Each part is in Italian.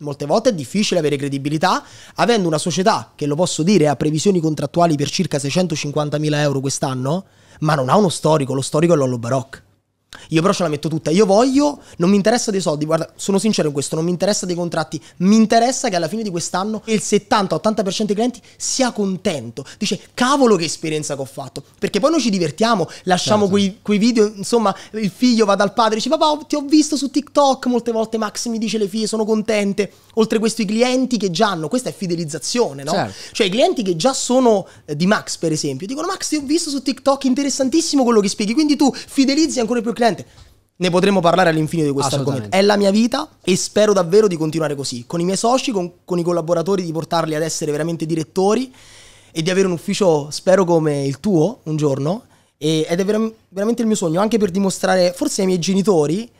Molte volte è difficile avere credibilità avendo una società che, lo posso dire, ha previsioni contrattuali per circa 650.000 euro quest'anno, ma non ha uno storico, lo storico è Lollo Baroc. Io però ce la metto tutta. Io voglio, non mi interessa dei soldi, guarda, sono sincero in questo, non mi interessa dei contratti, mi interessa che alla fine di quest'anno il 70-80% dei clienti sia contento. Dice, cavolo che esperienza che ho fatto. Perché poi noi ci divertiamo, lasciamo certo. quei, quei, video, insomma, il figlio va dal padre e dice, papà, ti ho visto su TikTok molte volte, Max mi dice le figlie, sono contente. Oltre a questo i clienti che già hanno, questa è fidelizzazione, no? Certo. Cioè i clienti che già sono eh, di Max, per esempio, dicono Max ti ho visto su TikTok, interessantissimo quello che spieghi, quindi tu fidelizzi ancora più il cliente. Ne potremmo parlare all'infinito di questo argomento. È la mia vita e spero davvero di continuare così, con i miei soci, con, con i collaboratori, di portarli ad essere veramente direttori e di avere un ufficio, spero come il tuo, un giorno. E, ed è ver- veramente il mio sogno, anche per dimostrare forse ai miei genitori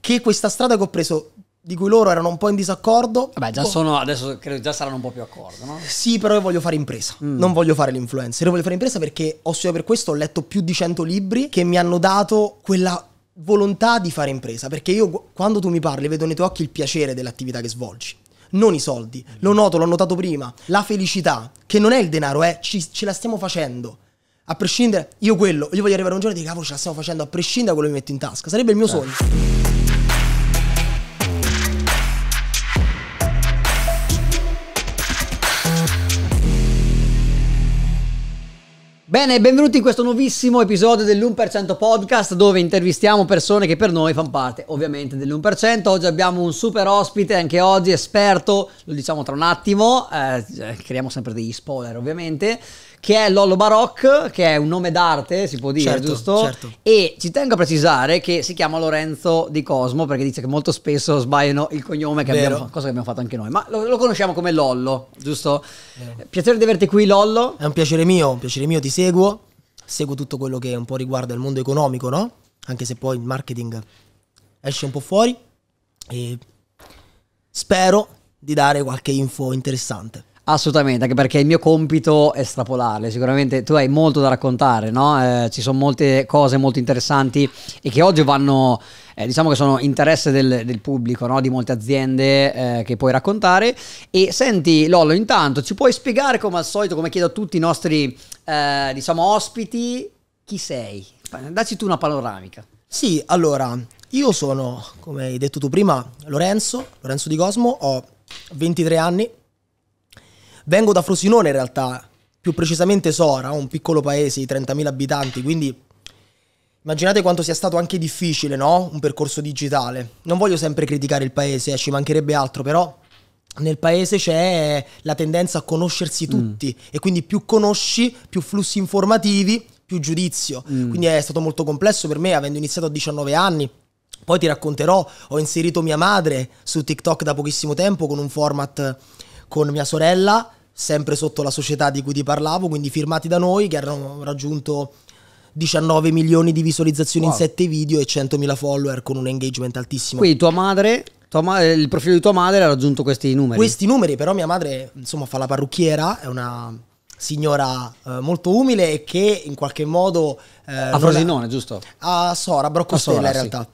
che questa strada che ho preso di cui loro erano un po' in disaccordo. Vabbè, già boh. sono, adesso credo già saranno un po' più d'accordo, no? Sì, però io voglio fare impresa, mm. non voglio fare l'influencer, io voglio fare impresa perché ho studiato per questo, ho letto più di 100 libri che mi hanno dato quella volontà di fare impresa, perché io quando tu mi parli vedo nei tuoi occhi il piacere dell'attività che svolgi. Non i soldi, mm. lo noto, l'ho notato prima, la felicità, che non è il denaro, è eh, ci, ce la stiamo facendo. A prescindere, io quello, io voglio arrivare un giorno e dire cavolo ce la stiamo facendo, a prescindere da quello che mi metto in tasca, sarebbe il mio eh. sogno. Bene, benvenuti in questo nuovissimo episodio dell'1% podcast dove intervistiamo persone che per noi fanno parte ovviamente dell'1%. Oggi abbiamo un super ospite, anche oggi esperto, lo diciamo tra un attimo, eh, cioè, creiamo sempre degli spoiler ovviamente, che è Lollo Baroc, che è un nome d'arte, si può dire, certo, giusto? Certo. E ci tengo a precisare che si chiama Lorenzo di Cosmo, perché dice che molto spesso sbagliano il cognome, che abbiamo, cosa che abbiamo fatto anche noi, ma lo, lo conosciamo come Lollo, giusto? Vero. Eh, piacere di averti qui, Lollo. È un piacere mio, un piacere mio, ti seguo, seguo tutto quello che un po' riguarda il mondo economico, no? Anche se poi il marketing esce un po' fuori e spero di dare qualche info interessante. Assolutamente, anche perché il mio compito è strapolarle, sicuramente tu hai molto da raccontare, no? eh, ci sono molte cose molto interessanti e che oggi vanno, eh, diciamo che sono interesse del, del pubblico, no? di molte aziende eh, che puoi raccontare. E senti Lollo, intanto ci puoi spiegare come al solito, come chiedo a tutti i nostri, eh, diciamo, ospiti, chi sei? Dacci tu una panoramica. Sì, allora, io sono, come hai detto tu prima, Lorenzo, Lorenzo di Cosmo, ho 23 anni Vengo da Frosinone in realtà, più precisamente Sora, un piccolo paese di 30.000 abitanti, quindi immaginate quanto sia stato anche difficile, no? Un percorso digitale. Non voglio sempre criticare il paese, eh, ci mancherebbe altro, però nel paese c'è la tendenza a conoscersi mm. tutti mm. e quindi più conosci, più flussi informativi, più giudizio. Mm. Quindi è stato molto complesso per me, avendo iniziato a 19 anni, poi ti racconterò, ho inserito mia madre su TikTok da pochissimo tempo con un format con mia sorella sempre sotto la società di cui ti parlavo, quindi firmati da noi che hanno raggiunto 19 milioni di visualizzazioni wow. in 7 video e 100.000 follower con un engagement altissimo. Quindi tua madre, tua madre, eh, il profilo di tua madre ha raggiunto questi numeri. Questi numeri, però mia madre, insomma, fa la parrucchiera, è una signora eh, molto umile e che in qualche modo... Eh, a Frosinone, ha... giusto? A Sora, a Broccostella a Sora, in realtà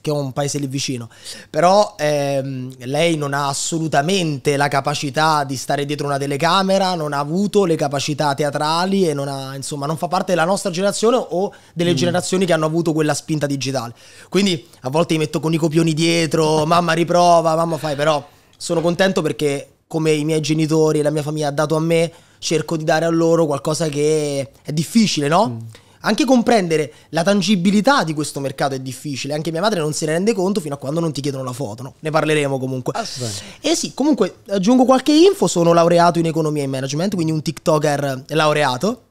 che è un paese lì vicino, però ehm, lei non ha assolutamente la capacità di stare dietro una telecamera, non ha avuto le capacità teatrali e non ha, insomma, non fa parte della nostra generazione o delle mm. generazioni che hanno avuto quella spinta digitale. Quindi a volte mi metto con i copioni dietro, mamma riprova, mamma fai, però sono contento perché come i miei genitori e la mia famiglia ha dato a me, cerco di dare a loro qualcosa che è difficile, no? Mm anche comprendere la tangibilità di questo mercato è difficile. Anche mia madre non se ne rende conto fino a quando non ti chiedono la foto. No? Ne parleremo comunque. E eh sì, comunque aggiungo qualche info. Sono laureato in economia e management, quindi un TikToker laureato.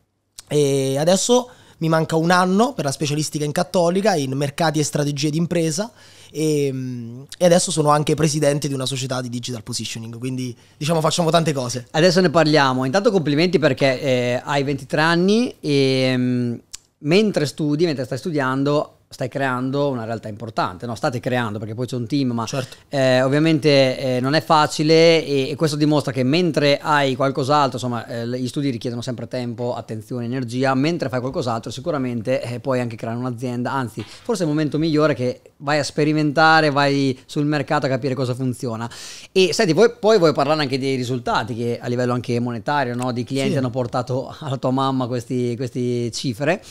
E adesso mi manca un anno per la specialistica in cattolica, in mercati e strategie d'impresa. E, ehm, e, adesso sono anche presidente di una società di digital positioning, quindi diciamo facciamo tante cose. Adesso ne parliamo, intanto complimenti perché eh, hai 23 anni e ehm, mentre studi, mentre stai studiando, stai creando una realtà importante, no? state creando perché poi c'è un team, ma certo. eh, ovviamente eh, non è facile e, e, questo dimostra che mentre hai qualcos'altro, insomma eh, gli studi richiedono sempre tempo, attenzione, energia, mentre fai qualcos'altro sicuramente eh, puoi anche creare un'azienda, anzi forse è il momento migliore che vai a sperimentare, vai sul mercato a capire cosa funziona e senti, voi, poi vuoi parlare anche dei risultati che a livello anche monetario, no? di clienti sì. hanno portato alla tua mamma queste cifre,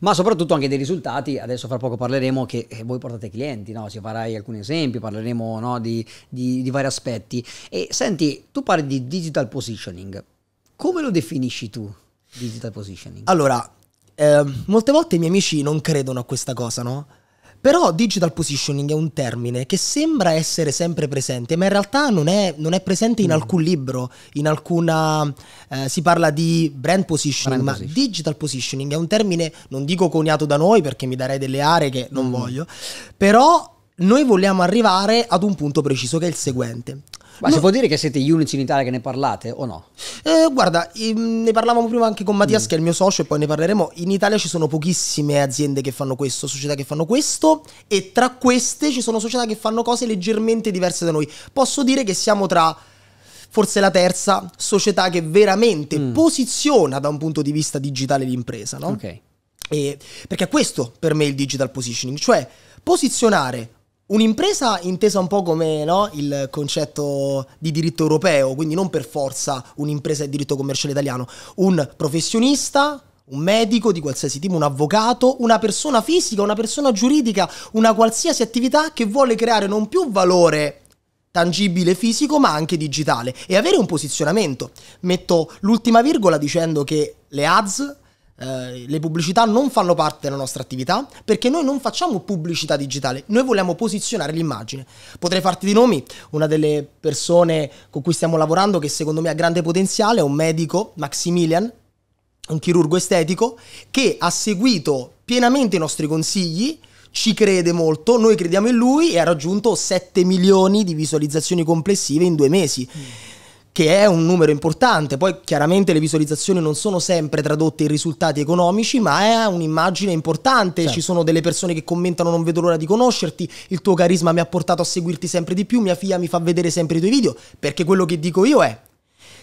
ma soprattutto anche dei risultati. Adesso fra poco parleremo che eh, voi portate clienti, no? si farai alcuni esempi, parleremo no? di, di, di vari aspetti. E senti, tu parli di digital positioning, come lo definisci tu? Digital positioning. Allora, eh, molte volte i miei amici non credono a questa cosa, no? Però digital positioning è un termine che sembra essere sempre presente, ma in realtà non è, non è presente in mm. alcun libro, in alcuna... Eh, si parla di brand positioning, brand ma position. digital positioning è un termine, non dico coniato da noi perché mi darei delle aree che non mm. voglio, però noi vogliamo arrivare ad un punto preciso che è il seguente. Ma no. si può dire che siete gli unici in Italia che ne parlate o no? Eh, guarda, ehm, ne parlavamo prima anche con Mattias, mm. che è il mio socio, e poi ne parleremo. In Italia ci sono pochissime aziende che fanno questo, società che fanno questo, e tra queste ci sono società che fanno cose leggermente diverse da noi. Posso dire che siamo tra forse la terza società che veramente mm. posiziona da un punto di vista digitale l'impresa, no? Ok. E perché è questo per me il digital positioning, cioè posizionare Un'impresa intesa un po' come no, il concetto di diritto europeo, quindi non per forza un'impresa di diritto commerciale italiano, un professionista, un medico di qualsiasi tipo, un avvocato, una persona fisica, una persona giuridica, una qualsiasi attività che vuole creare non più valore tangibile fisico ma anche digitale e avere un posizionamento. Metto l'ultima virgola dicendo che le ads eh, le pubblicità non fanno parte della nostra attività perché noi non facciamo pubblicità digitale, noi vogliamo posizionare l'immagine. Potrei farti di nomi, una delle persone con cui stiamo lavorando che secondo me ha grande potenziale è un medico, Maximilian, un chirurgo estetico, che ha seguito pienamente i nostri consigli, ci crede molto, noi crediamo in lui e ha raggiunto 7 milioni di visualizzazioni complessive in due mesi. Mm che è un numero importante. Poi chiaramente le visualizzazioni non sono sempre tradotte in risultati economici, ma è un'immagine importante. Certo. Ci sono delle persone che commentano non vedo l'ora di conoscerti, il tuo carisma mi ha portato a seguirti sempre di più, mia figlia mi fa vedere sempre i tuoi video, perché quello che dico io è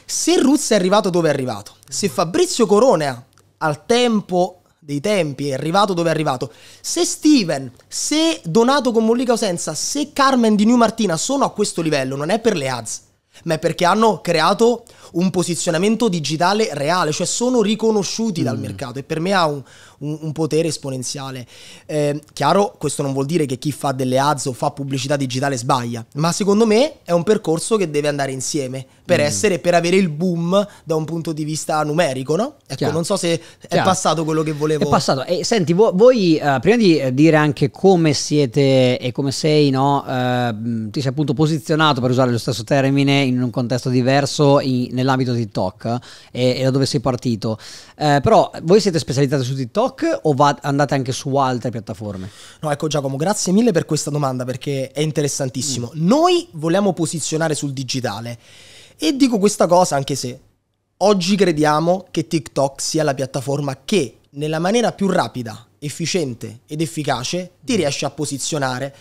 se Ruz è arrivato dove è arrivato, se Fabrizio Corona al tempo dei tempi è arrivato dove è arrivato, se Steven, se Donato con Mollica Osenza, se Carmen di New Martina sono a questo livello, non è per le ads, ma è perché hanno creato un posizionamento digitale reale, cioè sono riconosciuti mm. dal mercato e per me ha un, un, un potere esponenziale. Eh, chiaro, questo non vuol dire che chi fa delle ads o fa pubblicità digitale sbaglia, ma secondo me è un percorso che deve andare insieme per mm. essere, per avere il boom da un punto di vista numerico, no? Ecco, Chiaro. non so se è Chiaro. passato quello che volevo. È passato. E senti, vo- voi uh, prima di eh, dire anche come siete e come sei, no? Uh, ti sei appunto posizionato, per usare lo stesso termine, in un contesto diverso in, nell'ambito di TikTok e, e, da dove sei partito. Uh, però voi siete specializzati su TikTok o va- andate anche su altre piattaforme? No, ecco Giacomo, grazie mille per questa domanda perché è interessantissimo. Mm. Noi vogliamo posizionare sul digitale. E dico questa cosa anche se oggi crediamo che TikTok sia la piattaforma che nella maniera più rapida, efficiente ed efficace ti mm. riesce a posizionare.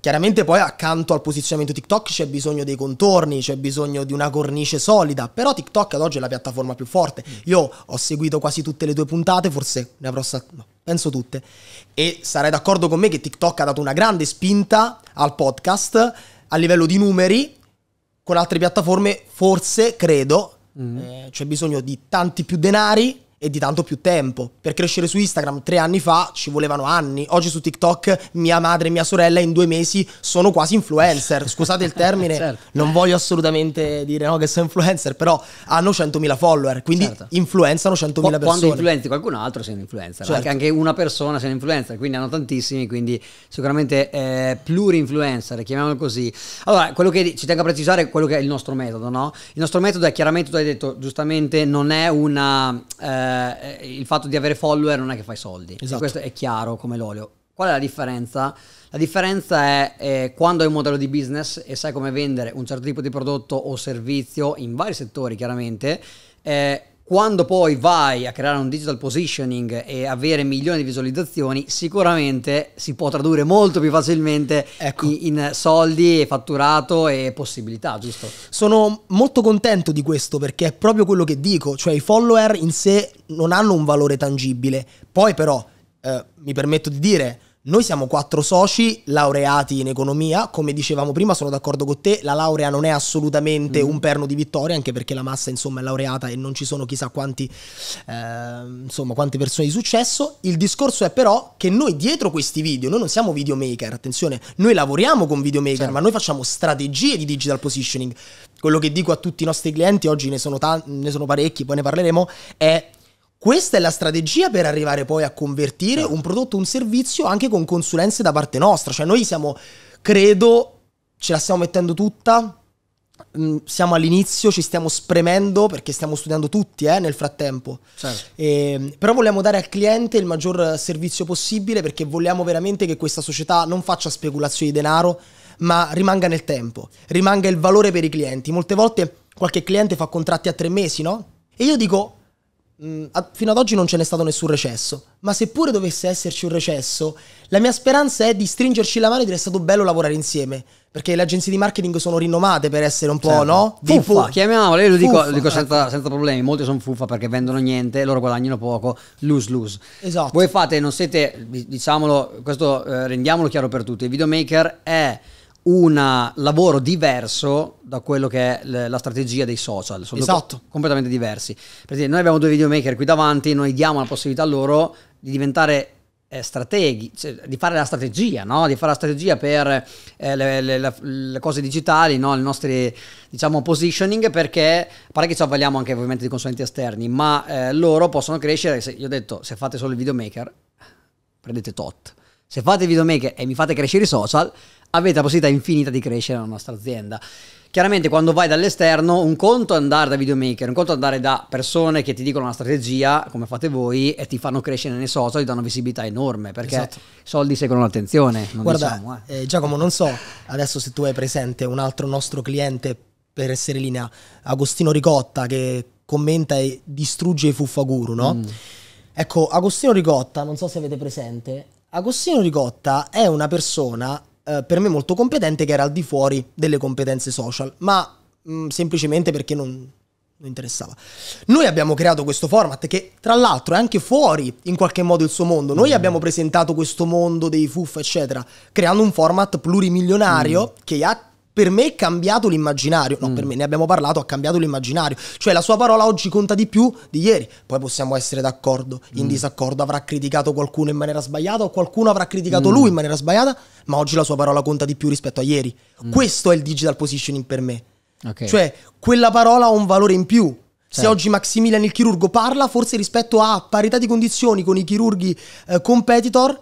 Chiaramente poi accanto al posizionamento TikTok c'è bisogno dei contorni, c'è bisogno di una cornice solida, però TikTok ad oggi è la piattaforma più forte. Mm. Io ho seguito quasi tutte le tue puntate, forse ne avrò stat- no, penso tutte, e sarai d'accordo con me che TikTok ha dato una grande spinta al podcast a livello di numeri, con altre piattaforme forse, credo, mm. eh, c'è bisogno di tanti più denari e di tanto più tempo. Per crescere su Instagram tre anni fa ci volevano anni, oggi su TikTok mia madre e mia sorella in due mesi sono quasi influencer, scusate il termine, certo. non voglio assolutamente dire no, che sono influencer, però hanno 100.000 follower, quindi certo. influenzano 100.000 Qu- persone. Quando influenzi qualcun altro sei un influencer, certo. anche una persona sei un influencer, quindi hanno tantissimi, quindi sicuramente eh, pluri-influencer, chiamiamolo così. Allora, quello che ci tengo a precisare è quello che è il nostro metodo, no? Il nostro metodo è chiaramente, tu hai detto giustamente, non è una... Eh, eh, il fatto di avere follower non è che fai soldi. Esatto. Questo è chiaro come l'olio. Qual è la differenza? La differenza è eh, quando hai un modello di business e sai come vendere un certo tipo di prodotto o servizio in vari settori, chiaramente. Eh, quando poi vai a creare un digital positioning e avere milioni di visualizzazioni, sicuramente si può tradurre molto più facilmente ecco. in, soldi, fatturato e possibilità, giusto? Sono molto contento di questo perché è proprio quello che dico, cioè i follower in sé non hanno un valore tangibile. Poi però, eh, mi permetto di dire, noi siamo quattro soci laureati in economia, come dicevamo prima sono d'accordo con te, la laurea non è assolutamente mm. un perno di vittoria, anche perché la massa insomma è laureata e non ci sono chissà quanti, eh, insomma, quante persone di successo, il discorso è però che noi dietro questi video, noi non siamo videomaker, attenzione, noi lavoriamo con videomaker, certo. ma noi facciamo strategie di digital positioning, quello che dico a tutti i nostri clienti, oggi ne sono, ta- ne sono parecchi, poi ne parleremo, è questa è la strategia per arrivare poi a convertire certo. un prodotto, un servizio anche con consulenze da parte nostra. Cioè noi siamo, credo, ce la stiamo mettendo tutta, mm, siamo all'inizio, ci stiamo spremendo perché stiamo studiando tutti eh, nel frattempo. Certo. E, ehm, però vogliamo dare al cliente il maggior servizio possibile perché vogliamo veramente che questa società non faccia speculazioni di denaro, ma rimanga nel tempo, rimanga il valore per i clienti. Molte volte qualche cliente fa contratti a tre mesi, no? E io dico, mh, mm, fino ad oggi non ce n'è stato nessun recesso, ma seppure dovesse esserci un recesso, la mia speranza è di stringerci la mano e dire è stato bello lavorare insieme, perché le agenzie di marketing sono rinomate per essere un po', certo. no? Fuffa, fuffa. chiamiamole, io lo dico, lo dico senza, ecco. senza, problemi, molte sono fuffa perché vendono niente, loro guadagnano poco, lose lose. Esatto. Voi fate, non siete, diciamolo, questo eh, rendiamolo chiaro per tutti, il videomaker è un lavoro diverso da quello che è la strategia dei social. Sono esatto. completamente diversi. Perché noi abbiamo due videomaker qui davanti, noi diamo la possibilità a loro di diventare eh, strateghi, cioè, di fare la strategia, no? di fare la strategia per eh, le, le, le, cose digitali, no? i nostri diciamo, positioning, perché pare che ci avvaliamo anche ovviamente di consulenti esterni, ma eh, loro possono crescere. Se, io ho detto, se fate solo il videomaker, prendete tot. Se fate il videomaker e mi fate crescere i social, avete la possibilità infinita di crescere nella nostra azienda. Chiaramente quando vai dall'esterno, un conto è andare da videomaker, un conto è andare da persone che ti dicono una strategia, come fate voi, e ti fanno crescere nei social, ti danno visibilità enorme, perché esatto. i soldi seguono l'attenzione. Guarda, diciamo, eh. Eh, Giacomo, non so adesso se tu hai presente un altro nostro cliente, per essere in linea, Agostino Ricotta, che commenta e distrugge i fuffaguru, no? Mm. Ecco, Agostino Ricotta, non so se avete presente, Agostino Ricotta è una persona eh, per me molto competente che era al di fuori delle competenze social, ma mh, mm, semplicemente perché non, non interessava. Noi abbiamo creato questo format che tra l'altro è anche fuori in qualche modo il suo mondo. Noi mm. abbiamo presentato questo mondo dei fuff, eccetera, creando un format plurimilionario mm. che ha per me è cambiato l'immaginario. No, mm. per me ne abbiamo parlato, ha cambiato l'immaginario. Cioè la sua parola oggi conta di più di ieri. Poi possiamo essere d'accordo, in mm. disaccordo, avrà criticato qualcuno in maniera sbagliata o qualcuno avrà criticato mm. lui in maniera sbagliata, ma oggi la sua parola conta di più rispetto a ieri. Mm. Questo è il digital positioning per me. Okay. Cioè, quella parola ha un valore in più. Certo. Se oggi Maximilian il chirurgo parla, forse rispetto a parità di condizioni con i chirurghi eh, competitor,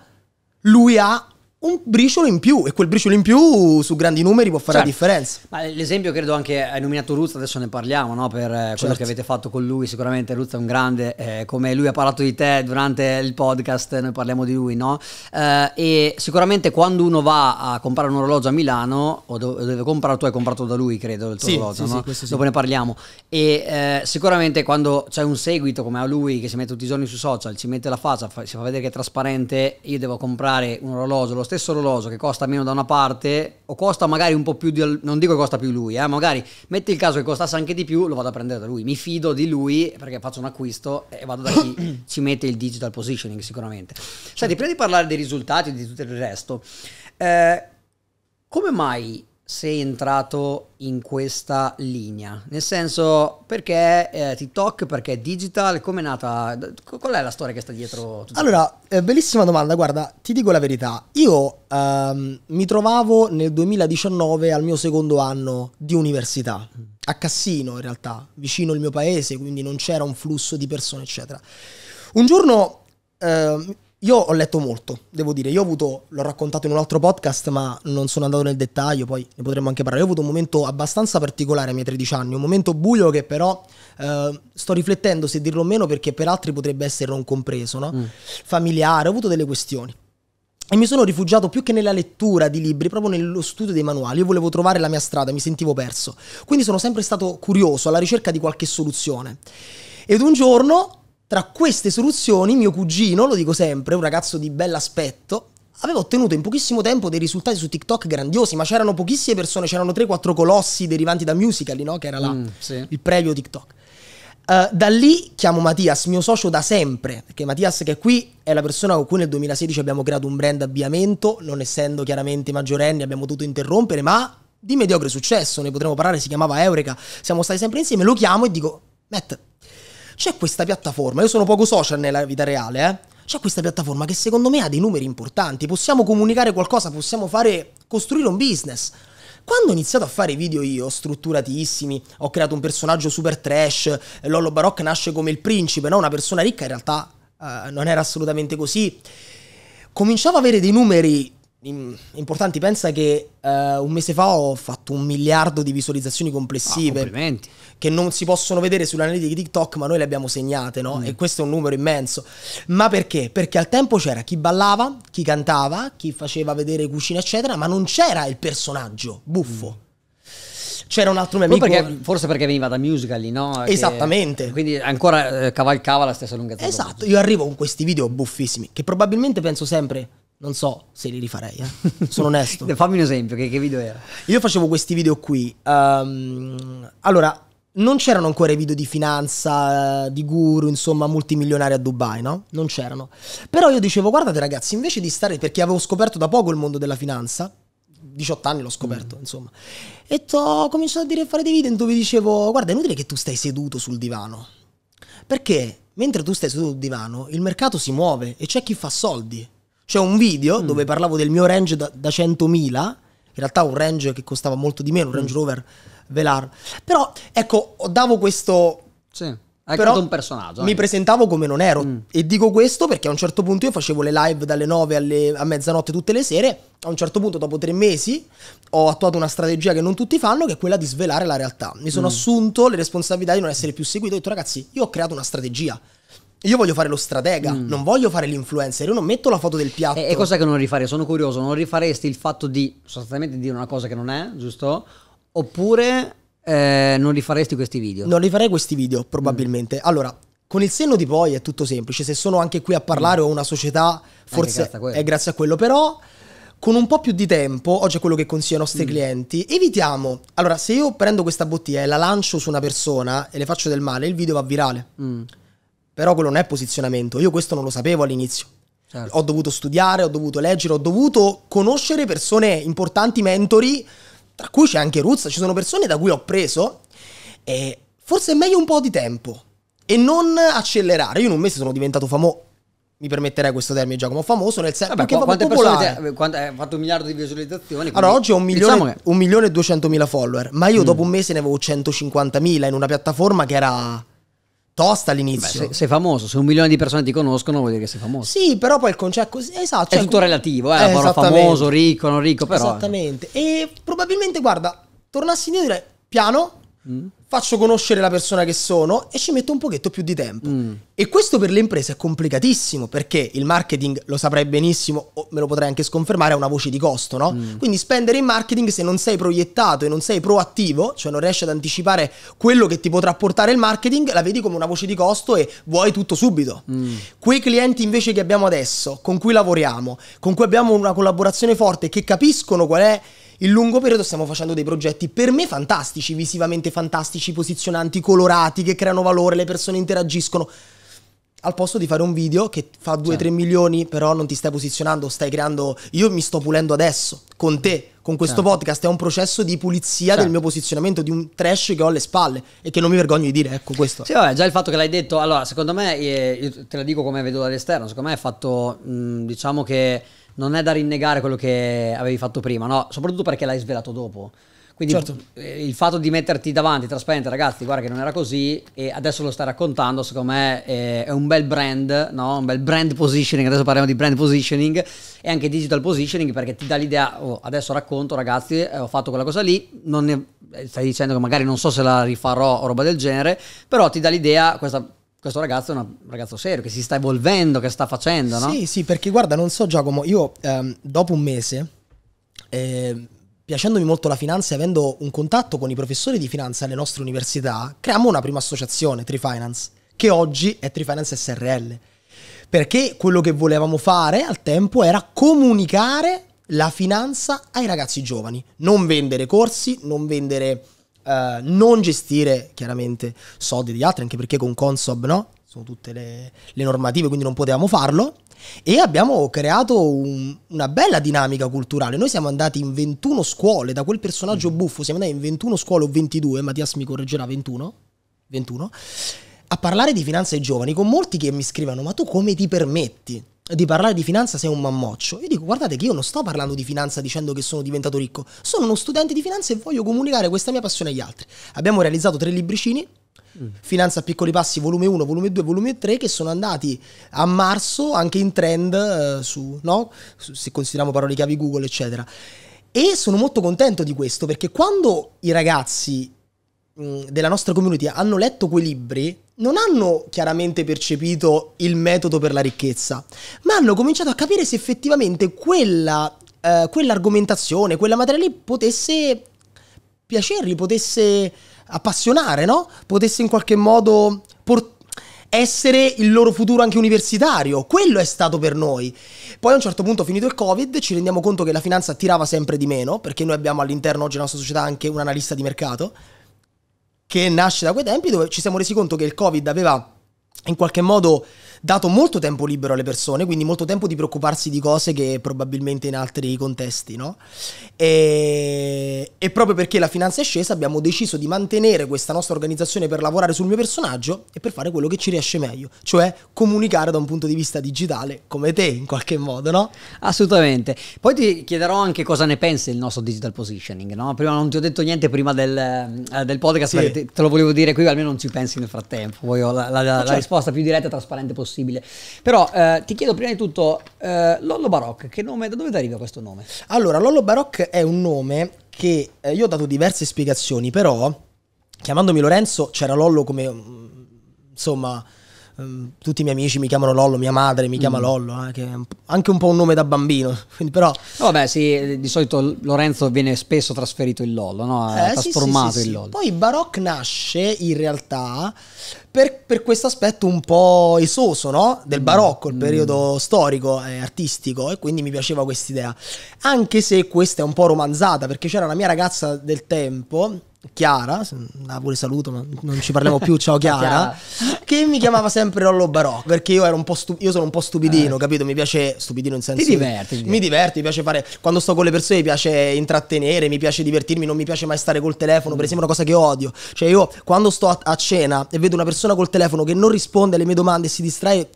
lui ha un briciolo in più e quel briciolo in più su grandi numeri può fare certo. la differenza. Ma l'esempio credo anche hai nominato Ruz, adesso ne parliamo, no? per eh, quello certo. che avete fatto con lui, sicuramente Ruz è un grande, eh, come lui ha parlato di te durante il podcast, noi parliamo di lui, no? Eh, e sicuramente quando uno va a comprare un orologio a Milano, o dove, dove comprare, tu hai comprato da lui credo il tuo sì, orologio, sì, no? sì, dopo ne parliamo, e eh, sicuramente quando c'è un seguito come a lui che si mette tutti i giorni sui social, ci mette la faccia, fa, si fa vedere che è trasparente, io devo comprare un orologio lo stesso stesso orologio che costa meno da una parte o costa magari un po' più di... non dico che costa più lui, eh, magari metti il caso che costasse anche di più, lo vado a prendere da lui, mi fido di lui perché faccio un acquisto e vado da chi ci mette il digital positioning sicuramente. Senti, prima di parlare dei risultati e di tutto il resto, eh, come mai sei entrato in questa linea? Nel senso, perché eh, TikTok, perché digital, come è nata, qual è la storia che sta dietro? allora, eh, bellissima domanda, guarda, ti dico la verità, io ehm, mi trovavo nel 2019 al mio secondo anno di università, a Cassino in realtà, vicino al mio paese, quindi non c'era un flusso di persone, eccetera. Un giorno... Ehm, io ho letto molto, devo dire, io ho avuto, l'ho raccontato in un altro podcast, ma non sono andato nel dettaglio, poi ne potremmo anche parlare. Io ho avuto un momento abbastanza particolare ai miei 13 anni, un momento buio che però eh, sto riflettendo se dirlo o meno perché per altri potrebbe essere non compreso, no? mm. Familiare, ho avuto delle questioni. E mi sono rifugiato più che nella lettura di libri, proprio nello studio dei manuali. Io volevo trovare la mia strada, mi sentivo perso. Quindi sono sempre stato curioso, alla ricerca di qualche soluzione. Ed un giorno tra queste soluzioni, mio cugino, lo dico sempre, un ragazzo di bell'aspetto, aveva ottenuto in pochissimo tempo dei risultati su TikTok grandiosi, ma c'erano pochissime persone, c'erano 3-4 colossi derivanti da musical, no? Che era là, mm, sì. il previo TikTok. Uh, da lì chiamo Mattias, mio socio da sempre, perché Mattias che è qui è la persona con cui nel 2016 abbiamo creato un brand abbigliamento, non essendo chiaramente maggiorenni abbiamo dovuto interrompere, ma di mediocre successo, ne potremmo parlare, si chiamava Eureka, siamo stati sempre insieme, lo chiamo e dico, Matt, c'è questa piattaforma, io sono poco social nella vita reale, eh? c'è questa piattaforma che secondo me ha dei numeri importanti, possiamo comunicare qualcosa, possiamo fare, costruire un business. Quando ho iniziato a fare video io, strutturatissimi, ho creato un personaggio super trash, Lollo Baroc nasce come il principe, no? una persona ricca, in realtà eh, non era assolutamente così. Cominciavo ad avere dei numeri importanti. Pensa che uh, un mese fa ho fatto un miliardo di visualizzazioni complessive ah, che non si possono vedere sulle di TikTok, ma noi le abbiamo segnate, no? Mm. E questo è un numero immenso. Ma perché? Perché al tempo c'era chi ballava, chi cantava, chi faceva vedere cucina, eccetera, ma non c'era il personaggio buffo. Mm c'era un altro mio amico. Perché, forse perché veniva da musical no? Esattamente. Che, quindi ancora eh, cavalcava la stessa lunghezza. Esatto, io arrivo con questi video buffissimi che probabilmente penso sempre non so se li rifarei, eh. sono onesto. Fammi un esempio, che, che, video era? Io facevo questi video qui. Um, allora, non c'erano ancora i video di finanza, eh, di guru, insomma, multimilionari a Dubai, no? Non c'erano. Però io dicevo, guardate ragazzi, invece di stare, perché avevo scoperto da poco il mondo della finanza, 18 anni l'ho scoperto, mm. insomma, e ho cominciato a dire fare dei video dove dicevo, guarda, è inutile che tu stai seduto sul divano. Perché mentre tu stai seduto sul divano, il mercato si muove e c'è chi fa soldi. C'è un video mm. dove parlavo del mio range da, da 100.000 in realtà un range che costava molto di meno, un mm. Range Rover Velar. Però ecco, davo questo... Sì. Hai però un personaggio. Mi anche. presentavo come non ero. Mm. E dico questo perché a un certo punto io facevo le live dalle 9 alle, a mezzanotte tutte le sere. A un certo punto, dopo tre mesi, ho attuato una strategia che non tutti fanno, che è quella di svelare la realtà. Mi sono mm. assunto le responsabilità di non essere più seguito. e Ho detto, ragazzi, io ho creato una strategia. Io voglio fare lo stratega, mm. non voglio fare l'influencer, io non metto la foto del piatto. E, e cosa che non rifare? Sono curioso, non rifaresti il fatto di sostanzialmente dire una cosa che non è, giusto? Oppure eh, non rifaresti questi video? Non rifarei questi video, probabilmente. Mm. Allora, con il senno di poi è tutto semplice, se sono anche qui a parlare mm. o una società, forse grazie è grazie a quello, però con un po' più di tempo, oggi è quello che consiglio ai nostri mm. clienti, evitiamo. Allora, se io prendo questa bottiglia e la lancio su una persona e le faccio del male, il video va virale. Mm. Però quello non è posizionamento. Io questo non lo sapevo all'inizio. Certo. Ho dovuto studiare, ho dovuto leggere, ho dovuto conoscere persone importanti, mentori, tra cui c'è anche Ruzza. Ci sono persone da cui ho preso. E forse è meglio un po' di tempo e non accelerare. Io in un mese sono diventato famoso. Mi permetterei questo termine, Giacomo. Famoso nel senso che quante popolare. Eh, fatto un miliardo di visualizzazioni. Allora, oggi ho un milione, diciamo che... e duecentomila follower, ma io mm. dopo un mese ne avevo 150.000 in una piattaforma che era tosta all'inizio. Beh, se, sei famoso, se un milione di persone ti conoscono vuol dire che sei famoso. Sì, però poi il concetto esatto, è esatto. Cioè, è tutto relativo, eh, eh famoso, ricco, non ricco, però. Eh. Esattamente. E probabilmente, guarda, tornassi indietro e direi, piano, mm faccio conoscere la persona che sono e ci metto un pochetto più di tempo. Mm. E questo per le imprese è complicatissimo perché il marketing, lo saprei benissimo, o me lo potrei anche sconfermare, è una voce di costo, no? Mm. Quindi spendere in marketing se non sei proiettato e non sei proattivo, cioè non riesci ad anticipare quello che ti potrà portare il marketing, la vedi come una voce di costo e vuoi tutto subito. Mm. Quei clienti invece che abbiamo adesso, con cui lavoriamo, con cui abbiamo una collaborazione forte, che capiscono qual è in lungo periodo stiamo facendo dei progetti per me fantastici, visivamente fantastici, posizionanti, colorati, che creano valore, le persone interagiscono. Al posto di fare un video che fa 2-3 sì. Certo. milioni, però non ti stai posizionando, stai creando. Io mi sto pulendo adesso con te, con questo sì. Certo. podcast. È un processo di pulizia sì. del certo. mio posizionamento, di un trash che ho alle spalle e che non mi vergogno di dire. Ecco questo. Sì, vabbè, già il fatto che l'hai detto. Allora, secondo me, eh, te la dico come vedo dall'esterno. Secondo me è fatto, diciamo che non è da rinnegare quello che avevi fatto prima, no? Soprattutto perché l'hai svelato dopo. Quindi certo. Eh, il fatto di metterti davanti, trasparente, ragazzi, guarda che non era così, e adesso lo stai raccontando, secondo me eh, è un bel brand, no? un bel brand positioning, adesso parliamo di brand positioning e anche digital positioning perché ti dà l'idea, oh, adesso racconto ragazzi, eh, ho fatto quella cosa lì, ne, stai dicendo che magari non so se la rifarò o roba del genere, però ti dà l'idea, questa questo ragazzo è un ragazzo serio, che si sta evolvendo, che sta facendo, no? Sì, sì, perché guarda, non so Giacomo, io ehm, dopo un mese, eh, piacendomi molto la finanza e avendo un contatto con i professori di finanza alle nostre università, creiamo una prima associazione, Trifinance, che oggi è Trifinance SRL. Perché quello che volevamo fare al tempo era comunicare la finanza ai ragazzi giovani, non vendere corsi, non vendere eh, non gestire chiaramente soldi degli altri, anche perché con Consob no? sono tutte le, le normative, quindi non potevamo farlo. E abbiamo creato un, una bella dinamica culturale. Noi siamo andati in 21 scuole, da quel personaggio mm. buffo siamo andati in 21 scuole o 22, Mattias mi correggerà 21, 21 a parlare di finanza ai giovani con molti che mi scrivono ma tu come ti permetti? di parlare di finanza sei un mammoccio. Io dico, guardate che io non sto parlando di finanza dicendo che sono diventato ricco, sono uno studente di finanza e voglio comunicare questa mia passione agli altri. Abbiamo realizzato tre libricini, mm. Finanza a piccoli passi, volume 1, volume 2, volume 3, che sono andati a marzo anche in trend, eh, su, no? se consideriamo parole chiavi Google, eccetera. E sono molto contento di questo, perché quando i ragazzi mh, mm, della nostra community hanno letto quei libri, non hanno chiaramente percepito il metodo per la ricchezza, ma hanno cominciato a capire se effettivamente quella, eh, quell'argomentazione, quella materia lì potesse piacerli, potesse appassionare, no? Potesse in qualche modo portare essere il loro futuro anche universitario. Quello è stato per noi. Poi a un certo punto, finito il Covid, ci rendiamo conto che la finanza tirava sempre di meno, perché noi abbiamo all'interno oggi della nostra società anche un analista di mercato che nasce da quei tempi dove ci siamo resi conto che il Covid aveva in qualche modo dato molto tempo libero alle persone, quindi molto tempo di preoccuparsi di cose che probabilmente in altri contesti, no? E, e proprio perché la finanza è scesa abbiamo deciso di mantenere questa nostra organizzazione per lavorare sul mio personaggio e per fare quello che ci riesce meglio, cioè comunicare da un punto di vista digitale come te in qualche modo, no? Assolutamente. Poi ti chiederò anche cosa ne pensi del nostro digital positioning, no? Prima non ti ho detto niente prima del, eh, del podcast, sì. te, lo volevo dire qui, almeno non ci pensi nel frattempo, voglio la, la, la, ah, certo. la risposta più diretta e trasparente possibile possibile. Però eh, ti chiedo prima di tutto, eh, Lollo Baroc, che nome, da dove arriva questo nome? Allora, Lollo Baroc è un nome che eh, io ho dato diverse spiegazioni, però chiamandomi Lorenzo c'era Lollo come... Mh, mm, insomma, Ehm, tutti i miei amici mi chiamano Lollo, mia madre mi chiama mm. Lollo, eh, che è anche un po' un nome da bambino. però... vabbè, sì, di solito Lorenzo viene spesso trasferito in Lollo, no? eh, trasformato sì, sì, in Lollo. Poi Baroque nasce in realtà per, per questo aspetto un po' esoso no? del mm, barocco, il mm. periodo mm. storico e artistico, e quindi mi piaceva questa idea. Anche se questa è un po' romanzata, perché c'era la mia ragazza del tempo Chiara, la pure saluto, ma non ci parliamo più, ciao Chiara, che mi chiamava sempre Rollo Barocco, perché io, ero un po stu- io sono un po' stupidino, eh. capito? Mi piace, stupidino in senso... Ti diverti. Mi diverti, mi piace fare, quando sto con le persone mi piace intrattenere, mi piace divertirmi, non mi piace mai stare col telefono, per mm. esempio una cosa che odio. Cioè io quando sto a, a cena e vedo una persona col telefono che non risponde alle mie domande e si distrae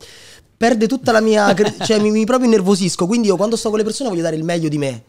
perde tutta la mia. cioè, mi, mi proprio innervosisco. Quindi io quando sto con le persone voglio dare il meglio di me.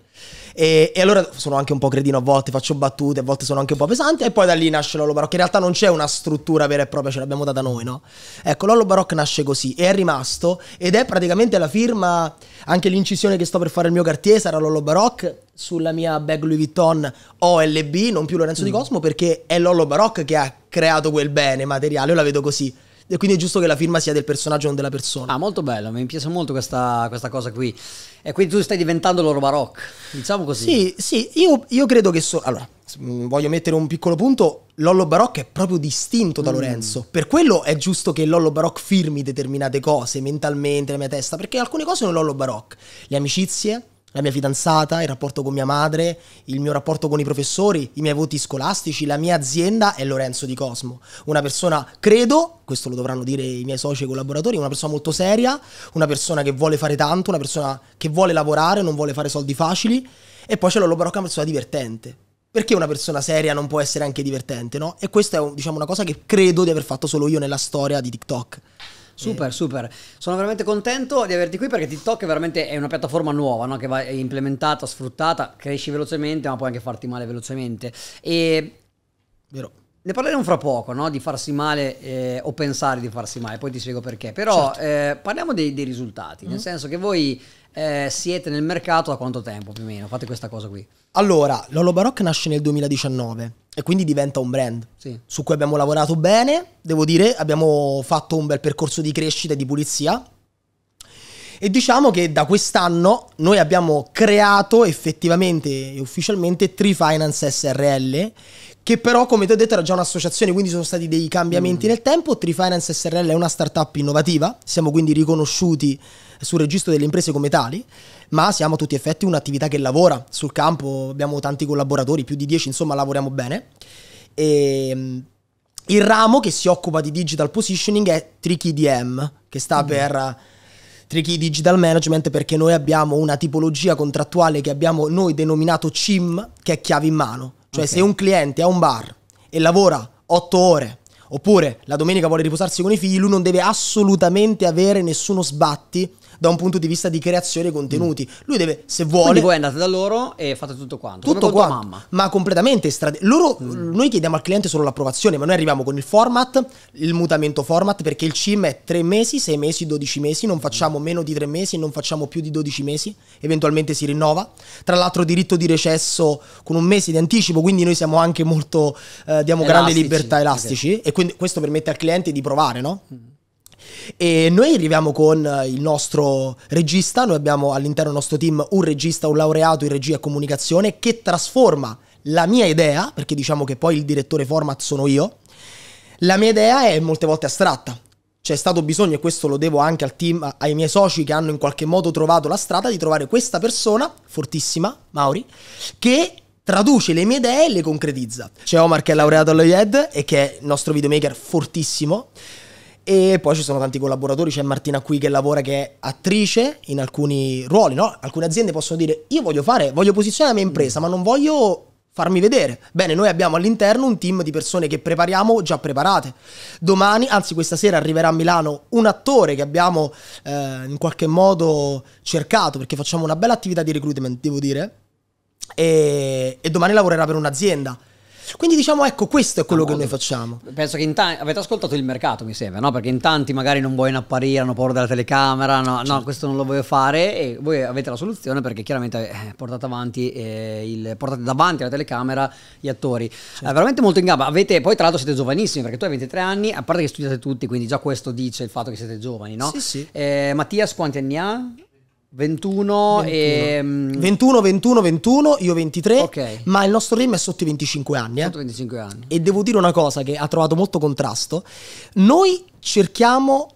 E, e, allora sono anche un po' credino a volte, faccio battute, a volte sono anche un po' pesante. E poi da lì nasce Lollo Baroc. In realtà non c'è una struttura vera e propria, ce l'abbiamo data noi, no? Ecco, Lollo Baroc nasce così e è rimasto ed è praticamente la firma, anche l'incisione che sto per fare il mio cartier sarà Lollo Baroc sulla mia bag Louis Vuitton OLB, non più Lorenzo mm. Di Cosmo, perché è Lollo Baroc che ha creato quel bene materiale, io la vedo così. E quindi è giusto che la firma sia del personaggio, non della persona. Ah, molto bello, mi piace molto questa, questa cosa qui. E quindi tu stai diventando loro baroque, diciamo così. Sì, sì, io, io credo che... So- allora, mm, voglio mettere un piccolo punto, Lollo Barocco è proprio distinto da mm. Lorenzo. Per quello è giusto che Lollo Barocco firmi determinate cose mentalmente, nella mia testa, perché alcune cose sono Lollo Barocco. Le amicizie, la mia fidanzata, il rapporto con mia madre, il mio rapporto con i professori, i miei voti scolastici, la mia azienda è Lorenzo Di Cosmo. Una persona, credo, questo lo dovranno dire i miei soci e collaboratori, una persona molto seria, una persona che vuole fare tanto, una persona che vuole lavorare, non vuole fare soldi facili. E poi c'è Lollo Barocca, una persona divertente. Perché una persona seria non può essere anche divertente, no? E questa è diciamo, una cosa che credo di aver fatto solo io nella storia di TikTok. Super, super. Sono veramente contento di averti qui perché TikTok è veramente è una piattaforma nuova no? che va implementata, sfruttata, cresci velocemente ma puoi anche farti male velocemente. E... Vero. Ne parleremo fra poco, no? di farsi male eh, o pensare di farsi male, poi ti spiego perché. Però certo. eh, parliamo dei, dei risultati, mm nel senso che voi eh, siete nel mercato da quanto tempo più o meno? Fate questa cosa qui. Allora, Lolo Baroc nasce nel 2019 e quindi diventa un brand sì. su cui abbiamo lavorato bene, devo dire, abbiamo fatto un bel percorso di crescita e di pulizia. E diciamo che da quest'anno noi abbiamo creato effettivamente e ufficialmente Trifinance SRL, che però come ti ho detto era già un'associazione, quindi sono stati dei cambiamenti mm. nel tempo. Trifinance SRL è una startup innovativa, siamo quindi riconosciuti sul registro delle imprese come tali, ma siamo a tutti effetti un'attività che lavora sul campo, abbiamo tanti collaboratori, più di 10, insomma lavoriamo bene. E ehm, il ramo che si occupa di digital positioning è Tricky DM, che sta mm. per Tricky Digital Management perché noi abbiamo una tipologia contrattuale che abbiamo noi denominato CIM, che è chiave in mano. Cioè okay. se un cliente ha un bar e lavora 8 ore, oppure la domenica vuole riposarsi con i figli, lui non deve assolutamente avere nessuno sbatti da un punto di vista di creazione dei contenuti. Mm. Lui deve, se vuole... Quindi voi andate da loro e fate tutto quanto. Tutto quanto. Mamma. Ma completamente strade... Loro, mm. Noi chiediamo al cliente solo l'approvazione, ma noi arriviamo con il format, il mutamento format, perché il CIM è 3 mesi, 6 mesi, 12 mesi, non facciamo mm. meno di 3 mesi, non facciamo più di 12 mesi, eventualmente si rinnova. Tra l'altro diritto di recesso con un mese di anticipo, quindi noi siamo anche molto, eh, diamo elastici. grande libertà elastici okay. e quindi questo permette al cliente di provare, no? Mm. E noi arriviamo con eh, il nostro regista, noi abbiamo all'interno del nostro team un regista, un laureato in regia e comunicazione che trasforma la mia idea, perché diciamo che poi il direttore format sono io, la mia idea è molte volte astratta. C'è stato bisogno, e questo lo devo anche al team, ai miei soci che hanno in qualche modo trovato la strada, di trovare questa persona, fortissima, Mauri, che traduce le mie idee e le concretizza. C'è Omar che è laureato all'OIED e che è il nostro videomaker fortissimo, e poi ci sono tanti collaboratori, c'è Martina qui che lavora, che è attrice in alcuni ruoli, no? Alcune aziende possono dire io voglio fare, voglio posizionare la mia impresa, ma non voglio farmi vedere. Bene, noi abbiamo all'interno un team di persone che prepariamo già preparate. Domani, anzi questa sera arriverà a Milano un attore che abbiamo eh, in qualche modo cercato, perché facciamo una bella attività di recruitment, devo dire, e, e domani lavorerà per un'azienda. Quindi diciamo, ecco, questo è quello no, che noi facciamo. Penso che in tanti, avete ascoltato il mercato, mi sembra, no? Perché in tanti magari non vogliono apparire, hanno paura della telecamera, no, certo. no questo non lo voglio fare e voi avete la soluzione perché chiaramente eh, portate avanti, eh, il, portate davanti alla telecamera gli attori. Eh, certo. È veramente molto in gamba. Avete, poi tra l'altro siete giovanissimi perché tu hai 23 anni, a parte che studiate tutti, quindi già questo dice il fatto che siete giovani, no? Sì, sì. Eh, Mattias quanti anni ha? 21, 21. E... 21, 21, 21, io 23, okay. ma il nostro team è sotto i 25 anni, eh? sotto 25 anni. E devo dire una cosa che ha trovato molto contrasto. Noi cerchiamo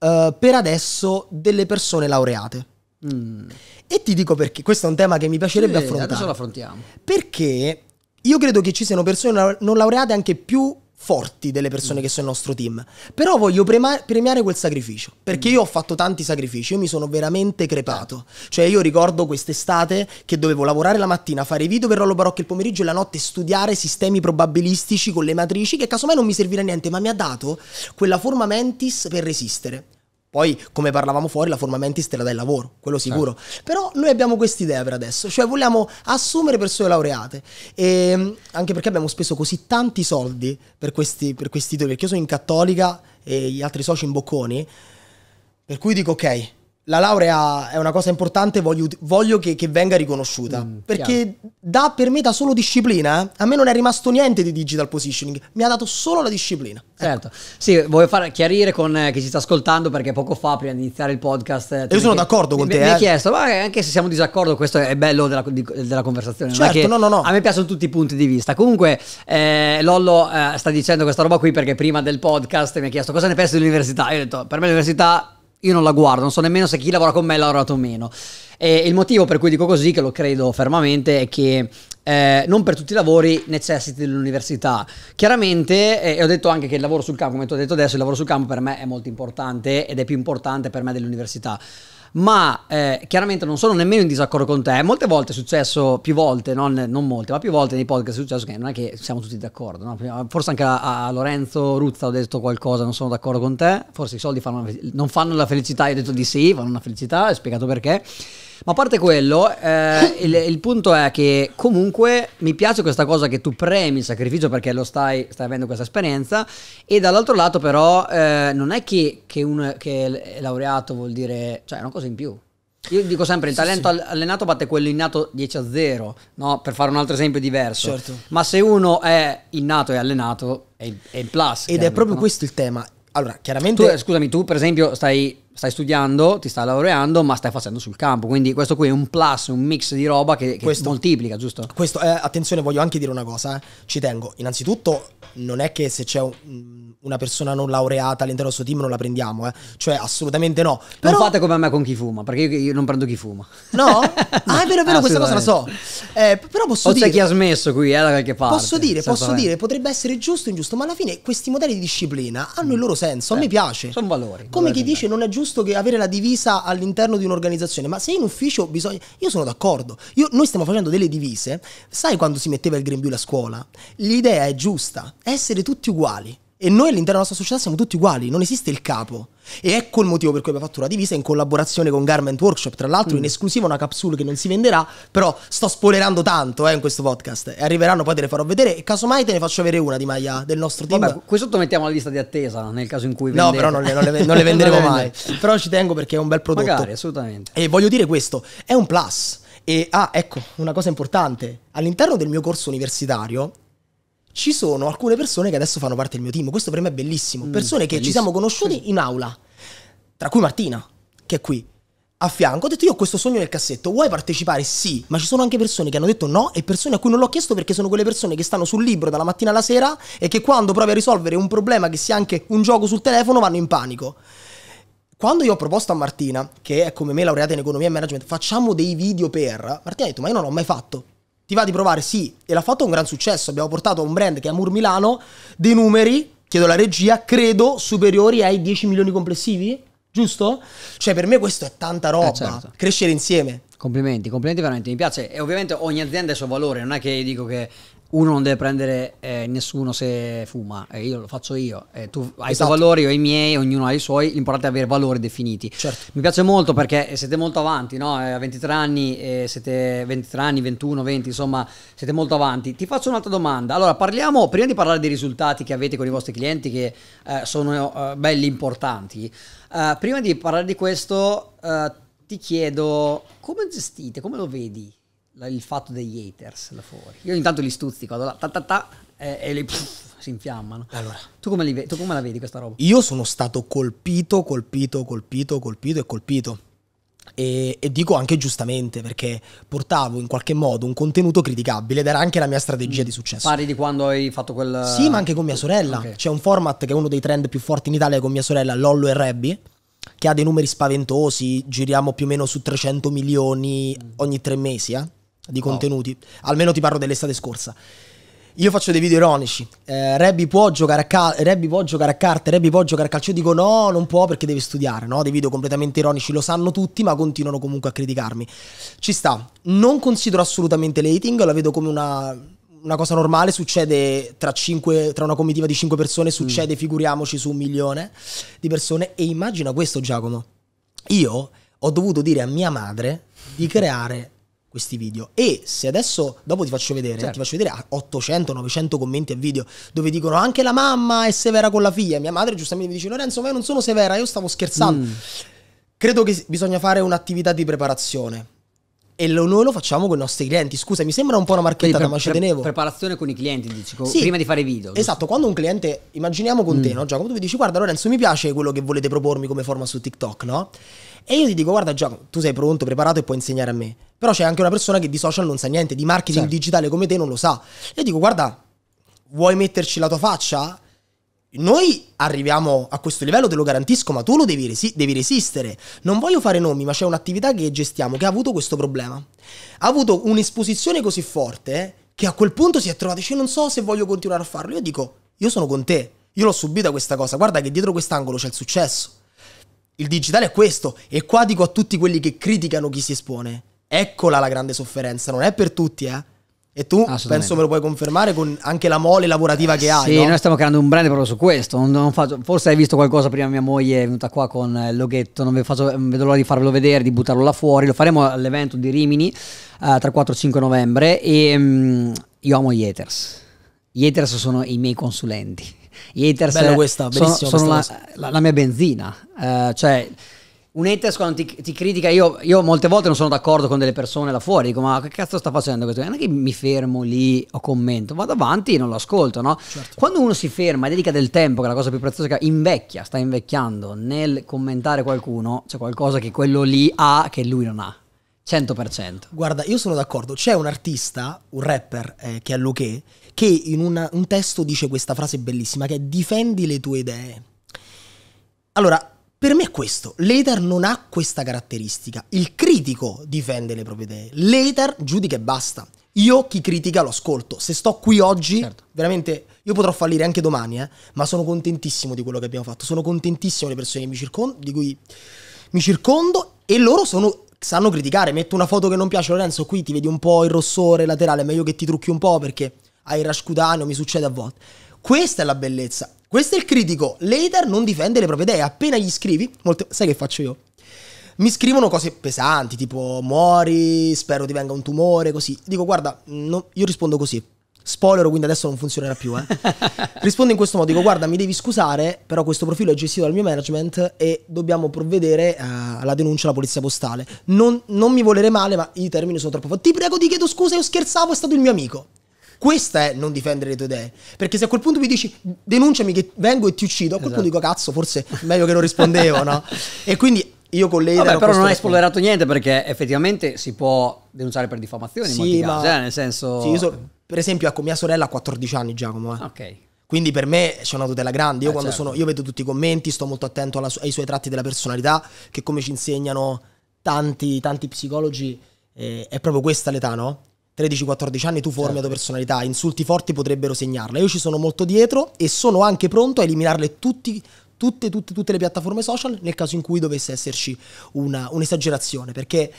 uh, per adesso delle persone laureate. Mm. E ti dico perché, questo è un tema che mi piacerebbe sì, affrontare. Adesso lo affrontiamo. Perché io credo che ci siano persone non laureate anche più forti delle persone mm. che sono il nostro team. Però voglio premiare quel sacrificio, perché mm. io ho fatto tanti sacrifici, io mi sono veramente crepato. Cioè io ricordo quest'estate che dovevo lavorare la mattina, fare i video per Rollo Barocca il pomeriggio e la notte studiare sistemi probabilistici con le matrici che casomai non mi servirà a niente, ma mi ha dato quella forma mentis per resistere. Poi, come parlavamo fuori, la forma mentis te la dà il lavoro, quello certo. sicuro. Certo. Però noi abbiamo questa idea per adesso, cioè vogliamo assumere persone laureate, e, ehm, anche perché abbiamo speso così tanti soldi per questi, per questi titoli, perché io sono in Cattolica e gli altri soci in Bocconi, per cui dico ok, la laurea è una cosa importante, voglio, voglio che, che, venga riconosciuta. Mm, perché dà per me da solo disciplina. Eh? A me non è rimasto niente di digital positioning, mi ha dato solo la disciplina. Ecco. Certo. Ecco. Sì, voglio far chiarire con eh, chi ci sta ascoltando, perché poco fa, prima di iniziare il podcast. Eh, Io sono d'accordo con mi, te. Mi hai eh. chiesto, ma eh, anche se siamo disaccordo, questo è bello della, di, della conversazione. Certo, che, no, no, no. A me piacciono tutti i punti di vista. Comunque, eh, Lollo sta dicendo questa roba qui perché prima del podcast mi ha chiesto cosa ne pensi dell'università. Io ho detto, per me l'università io non la guardo, non so nemmeno se chi lavora con me l'ha lavorato o meno. E il motivo per cui dico così, che lo credo fermamente, è che eh, non per tutti i lavori necessiti dell'università. Chiaramente, eh, e ho detto anche che il lavoro sul campo, come ti ho detto adesso, il lavoro sul campo per me è molto importante ed è più importante per me dell'università ma eh, chiaramente non sono nemmeno in disaccordo con te. Molte volte è successo, più volte, non, non, molte, ma più volte nei podcast è successo che non è che siamo tutti d'accordo. No? Forse anche a, a, Lorenzo Ruzza ho detto qualcosa, non sono d'accordo con te. Forse i soldi fanno, non fanno la felicità. Io ho detto di sì, fanno una felicità, ho spiegato perché. Ma a parte quello, eh, il, il, punto è che comunque mi piace questa cosa che tu premi il sacrificio perché lo stai, stai avendo questa esperienza e dall'altro lato però eh, non è che, che uno che è laureato vuol dire, cioè è una cosa in più. Io dico sempre: il talento sì, sì. allenato batte quello innato 10 a 0, no? per fare un altro esempio diverso. Certo. Ma se uno è innato e allenato, è, in plus. Ed è proprio no? questo il tema. Allora, chiaramente. Tu, eh, scusami, tu per esempio stai stai studiando, ti stai laureando, ma stai facendo sul campo. Quindi questo qui è un plus, un mix di roba che, che questo, moltiplica, giusto? Questo, eh, attenzione, voglio anche dire una cosa, eh. ci tengo. Innanzitutto, non è che se c'è un, una persona non laureata all'interno del suo team non la prendiamo, eh. cioè assolutamente no. Però... Non fate come a me con chi fuma, perché io, io non prendo chi fuma. No? Ah, è vero, è vero, questa cosa la so. Eh, però posso o dire... O c'è chi ha smesso qui, eh, da qualche parte. Posso dire, posso dire, potrebbe essere giusto o ingiusto, ma alla fine questi modelli di disciplina hanno il loro senso, a me eh, piace. Sono valori. Come valori chi dice non è giusto giusto che avere la divisa all'interno di un'organizzazione, ma se in ufficio bisogna... Io sono d'accordo, Io, noi stiamo facendo delle divise, sai quando si metteva il grembiule a scuola? L'idea è giusta, essere tutti uguali. E noi all'interno della nostra società siamo tutti uguali, non esiste il capo. E ecco il motivo per cui abbiamo fatto una divisa in collaborazione con Garment Workshop, tra l'altro mm. in esclusiva una capsule che non si venderà, però sto spoilerando tanto eh, in questo podcast. Arriveranno poi te le farò vedere e casomai te ne faccio avere una di Maya del nostro team. Vabbè, questo lo mettiamo alla lista di attesa nel caso in cui vendete. No, però non le, non le, non le venderemo non mai. però ci tengo perché è un bel prodotto. Magari, assolutamente. E voglio dire questo, è un plus. E ah, ecco, una cosa importante. All'interno del mio corso universitario ci sono alcune persone che adesso fanno parte del mio team. Questo per me è bellissimo. Mm, persone che bellissimo. ci siamo conosciuti in aula, tra cui Martina, che è qui. A fianco ho detto io ho questo sogno nel cassetto, vuoi partecipare? Sì, ma ci sono anche persone che hanno detto no e persone a cui non l'ho chiesto perché sono quelle persone che stanno sul libro dalla mattina alla sera e che quando provi a risolvere un problema che sia anche un gioco sul telefono vanno in panico. Quando io ho proposto a Martina, che è come me laureata in economia e management, facciamo dei video per, Martina ha detto ma io non l'ho mai fatto, ti va di provare? Sì, e l'ha fatto un gran successo. Abbiamo portato a un brand che è Amur Milano dei numeri, chiedo la regia, credo superiori ai 10 milioni complessivi, giusto? Cioè per me questo è tanta roba, eh certo. crescere insieme. Complimenti, complimenti veramente, mi piace e ovviamente ogni azienda ha il suo valore, non è che io dico che uno non deve prendere eh, nessuno se fuma, eh, io lo faccio io, eh, tu hai esatto. i tuoi esatto. valori, io ho i miei, ognuno ha i suoi, l'importante è avere valori definiti. Certo. Mi piace molto perché eh, siete molto avanti, no? Eh, a 23 anni, eh, siete 23 anni, 21, 20, insomma siete molto avanti. Ti faccio un'altra domanda, allora parliamo, prima di parlare dei risultati che avete con i vostri clienti che sono belli importanti, prima di parlare di questo ti chiedo come gestite, come lo vedi? il fatto degli haters là fuori. Io intanto li stuzzico, vado là, ta ta ta, e, e li pff, si infiammano. Allora, tu come, li, tu come la vedi questa roba? Io sono stato colpito, colpito, colpito, colpito e colpito. E, e, dico anche giustamente perché portavo in qualche modo un contenuto criticabile ed era anche la mia strategia mm. di successo. Pari di quando hai fatto quel... Sì, ma anche con mia sorella. Okay. C'è un format che è uno dei trend più forti in Italia con mia sorella, Lollo e Rebby, che ha dei numeri spaventosi, giriamo più o meno su 300 milioni ogni tre mesi. Eh? di contenuti, wow. almeno ti parlo dell'estate scorsa. Io faccio dei video ironici. Eh, Rebby può, giocare a cal- Rebby può giocare a carte, Rebby può giocare a calcio. Io dico no, non può perché deve studiare, no? Dei video completamente ironici, lo sanno tutti, ma continuano comunque a criticarmi. Ci sta. Non considero assolutamente l'hating, la vedo come una, una cosa normale, succede tra, cinque, tra, una comitiva di 5 persone, mm. succede, mm. figuriamoci, su un milione di persone. E immagina questo, Giacomo. Io ho dovuto dire a mia madre di creare questi video. E se adesso, dopo ti faccio vedere, certo. ti faccio vedere 800-900 commenti a video dove dicono anche la mamma è severa con la figlia. Mia madre giustamente mi dice Lorenzo, ma io non sono severa, io stavo scherzando. Mm. Credo che bisogna fare un'attività di preparazione. E lo, noi lo facciamo con i nostri clienti. Scusa, mi sembra un po' una marchetta, pre- ma ci pre- tenevo. Preparazione con i clienti, dici, co- sì, prima di fare video. Esatto, quando un cliente, immaginiamo con mm. te, no? Giacomo, tu mi dici, guarda Lorenzo, mi piace quello che volete propormi come forma su TikTok, no? E io ti dico, guarda Giacomo, tu sei pronto, preparato e puoi insegnare a me. Però c'è anche una persona che di social non sa niente, di marketing certo. digitale come te non lo sa. Io dico, guarda, vuoi metterci la tua faccia? Noi arriviamo a questo livello, te lo garantisco, ma tu lo devi, resi- devi, resistere. Non voglio fare nomi, ma c'è un'attività che gestiamo che ha avuto questo problema. Ha avuto un'esposizione così forte che a quel punto si è trovata, dice, non so se voglio continuare a farlo. Io dico, io sono con te, io l'ho subita questa cosa, guarda che dietro quest'angolo c'è il successo. Il digitale è questo, e qua dico a tutti quelli che criticano chi si espone. Eccola la grande sofferenza, non è per tutti, eh. E tu penso me lo puoi confermare con anche la mole lavorativa eh, che hai. Sì, no? noi stiamo creando un brand proprio su questo. Non, non faccio, forse hai visto qualcosa prima. Mia moglie è venuta qua con eh, il loghetto. Non faccio, mm, vedo l'ora di farvelo vedere, di buttarlo là fuori. Lo faremo all'evento di Rimini uh, tra 4 e 5 novembre. E um, io amo gli haters. Gli haters sono i miei consulenti gli haters Bello questa, sono, sono la, la, la, mia benzina. Uh, cioè, un haters quando ti, ti critica, io, io, molte volte non sono d'accordo con delle persone là fuori, dico ma che cazzo sta facendo questo? Non è che mi fermo lì o commento, vado avanti e non lo ascolto, no? Certo. Quando uno si ferma e dedica del tempo, che è la cosa più preziosa che invecchia, sta invecchiando, nel commentare qualcuno c'è qualcosa che quello lì ha che lui non ha. 100%. Guarda, io sono d'accordo, c'è un artista, un rapper eh, che è Luque, che in una, un testo dice questa frase bellissima che è difendi le tue idee. Allora, per me è questo, l'hater non ha questa caratteristica, il critico difende le proprie idee, l'hater giudica e basta. Io chi critica lo ascolto, se sto qui oggi, certo. veramente io potrò fallire anche domani, eh, ma sono contentissimo di quello che abbiamo fatto, sono contentissimo le persone circondo, di cui mi circondo e loro sono sanno criticare. Metto una foto che non piace, Lorenzo. Qui ti vedi un po' il rossore laterale, è meglio che ti trucchi un po' perché hai Rashkudano, mi succede a volte. Questa è la bellezza. Questo è il critico. L'hater non difende le proprie idee. Appena gli scrivi, molte... sai che faccio io? Mi scrivono cose pesanti, tipo muori, spero ti venga un tumore, così. Dico, guarda, no, io rispondo così. Spoiler, quindi adesso non funzionerà più. Eh. Rispondo in questo modo: dico, guarda, mi devi scusare, però questo profilo è gestito dal mio management e dobbiamo provvedere uh, alla denuncia alla polizia postale. Non, non mi volere male, ma i termini sono troppo forti. Ti prego, ti chiedo scusa, io scherzavo, è stato il mio amico. Questa è non difendere le tue idee. Perché se a quel punto mi dici denunciami che vengo e ti uccido, a quel esatto. punto dico cazzo, forse è meglio che non rispondevo, no? E quindi io con lei Vabbè, però non hai esplorato niente perché effettivamente si può denunciare per diffamazione sì, in ma... casi, eh? nel senso Sì, so, per esempio, ecco, mia sorella ha 14 anni Giacomo, eh. Ok. Quindi per me c'è una tutela grande. Io, eh, quando certo. sono, io vedo tutti i commenti, sto molto attento alla, ai suoi tratti della personalità, che come ci insegnano tanti, tanti psicologi, eh, è proprio questa l'età, no? 13-14 anni tu formi certo. la tua certo. personalità, insulti forti potrebbero segnarla. Io ci sono molto dietro e sono anche pronto a eliminarle tutti, tutte, tutte, tutte le piattaforme social nel caso in cui dovesse esserci una, un'esagerazione. Perché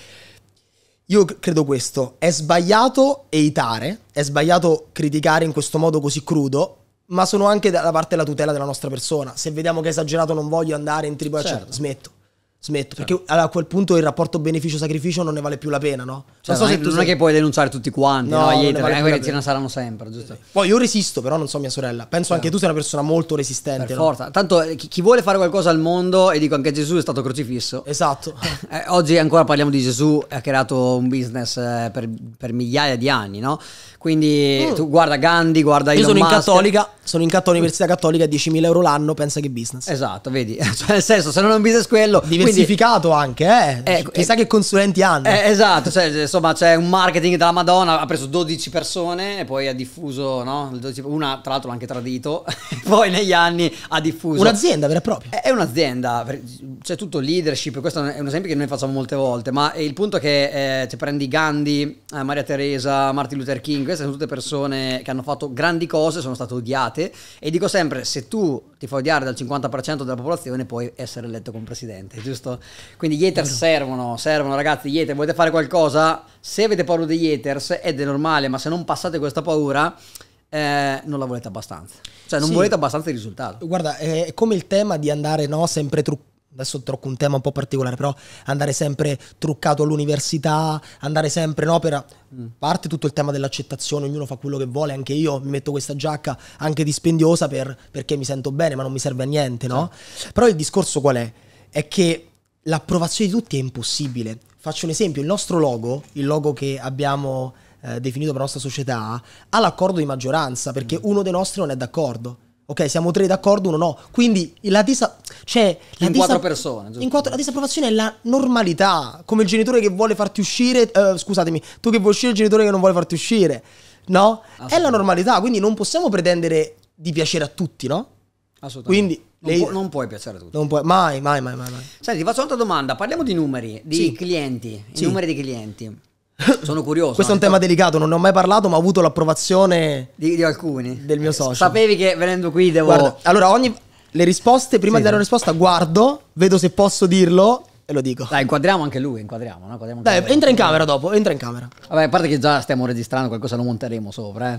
io credo questo, è sbagliato eitare, è sbagliato criticare in questo modo così crudo, ma sono anche dalla parte della tutela della nostra persona. Se vediamo che è esagerato non voglio andare in tribù, certo. smetto smetto. Certo. Perché certo. a quel punto il rapporto beneficio-sacrificio non ne vale più la pena, no? Cioè, cioè non, so non, tu non è che puoi denunciare tutti quanti, no, no gli hater, vale perché ce ne saranno sempre, giusto? Sì. Poi io resisto, però non so mia sorella. Penso certo. anche tu sei una persona molto resistente. Per no? forza. Tanto eh, chi, chi, vuole fare qualcosa al mondo, e dico anche Gesù è stato crocifisso. Esatto. eh, oggi ancora parliamo di Gesù, ha creato un business eh, per, per, migliaia di anni, no? Quindi mm. tu guarda Gandhi, guarda io Elon sono in Musk. cattolica, sono in cattolica, università cattolica, 10.000 euro l'anno, pensa che business. Esatto, vedi? Cioè, nel senso, se non è un business quello... Divers- diversificato anche, eh. eh Chissà eh, che consulenti hanno. Eh, esatto, cioè, insomma c'è un marketing della Madonna, ha preso 12 persone e poi ha diffuso, no? Una tra l'altro l'ha anche tradito, poi negli anni ha diffuso. Un'azienda vera e propria. È un'azienda, c'è tutto leadership, questo è un esempio che noi facciamo molte volte, ma il punto è che eh, prendi Gandhi, eh, Maria Teresa, Martin Luther King, queste sono tutte persone che hanno fatto grandi cose, sono state odiate e dico sempre, se tu ti fai odiare dal 50% della popolazione puoi essere eletto come presidente, giusto? giusto? Quindi gli haters no. servono, servono ragazzi, gli haters, volete fare qualcosa? Se avete paura degli haters ed è normale, ma se non passate questa paura... Eh, non la volete abbastanza, cioè non sì. volete abbastanza il risultato. Guarda, è come il tema di andare no, sempre truccato adesso tocco un tema un po' particolare, però andare sempre truccato all'università, andare sempre, no, per mm. parte tutto il tema dell'accettazione, ognuno fa quello che vuole, anche io mi metto questa giacca anche dispendiosa per, perché mi sento bene, ma non mi serve a niente, no? Sì. Però il discorso qual è? è che l'approvazione di tutti è impossibile. Faccio un esempio, il nostro logo, il logo che abbiamo eh, definito per la nostra società, ha l'accordo di maggioranza perché mm. uno dei nostri non è d'accordo. Ok, siamo tre d'accordo, uno no. Quindi la disa... Cioè, la in disa... quattro persone. In quattro... La disapprovazione è la normalità. Come il genitore che vuole farti uscire... Uh, scusatemi, tu che vuoi uscire il genitore che non vuole farti uscire. No? Ah, è la normalità, quindi non possiamo pretendere di piacere a tutti, no? Assolutamente. Quindi non, lei... pu- non, puoi piacere a tutti. Non puoi, mai, mai, mai, mai. mai. Senti, ti faccio un'altra domanda. Parliamo di numeri, di sì. clienti. Sì. numeri di clienti. Sono curioso. Questo è un eh. tema delicato, non ne ho mai parlato, ma ho avuto l'approvazione di, di alcuni del mio eh, socio. Sapevi che venendo qui devo. Guarda, allora, ogni. Le risposte, prima sì, di dare una risposta, guardo, vedo se posso dirlo e lo dico. Dai, inquadriamo anche lui, inquadriamo. No? Inquadriamo Dai, entra in camera dopo, entra in camera. Vabbè, a parte che già stiamo registrando, qualcosa lo monteremo sopra.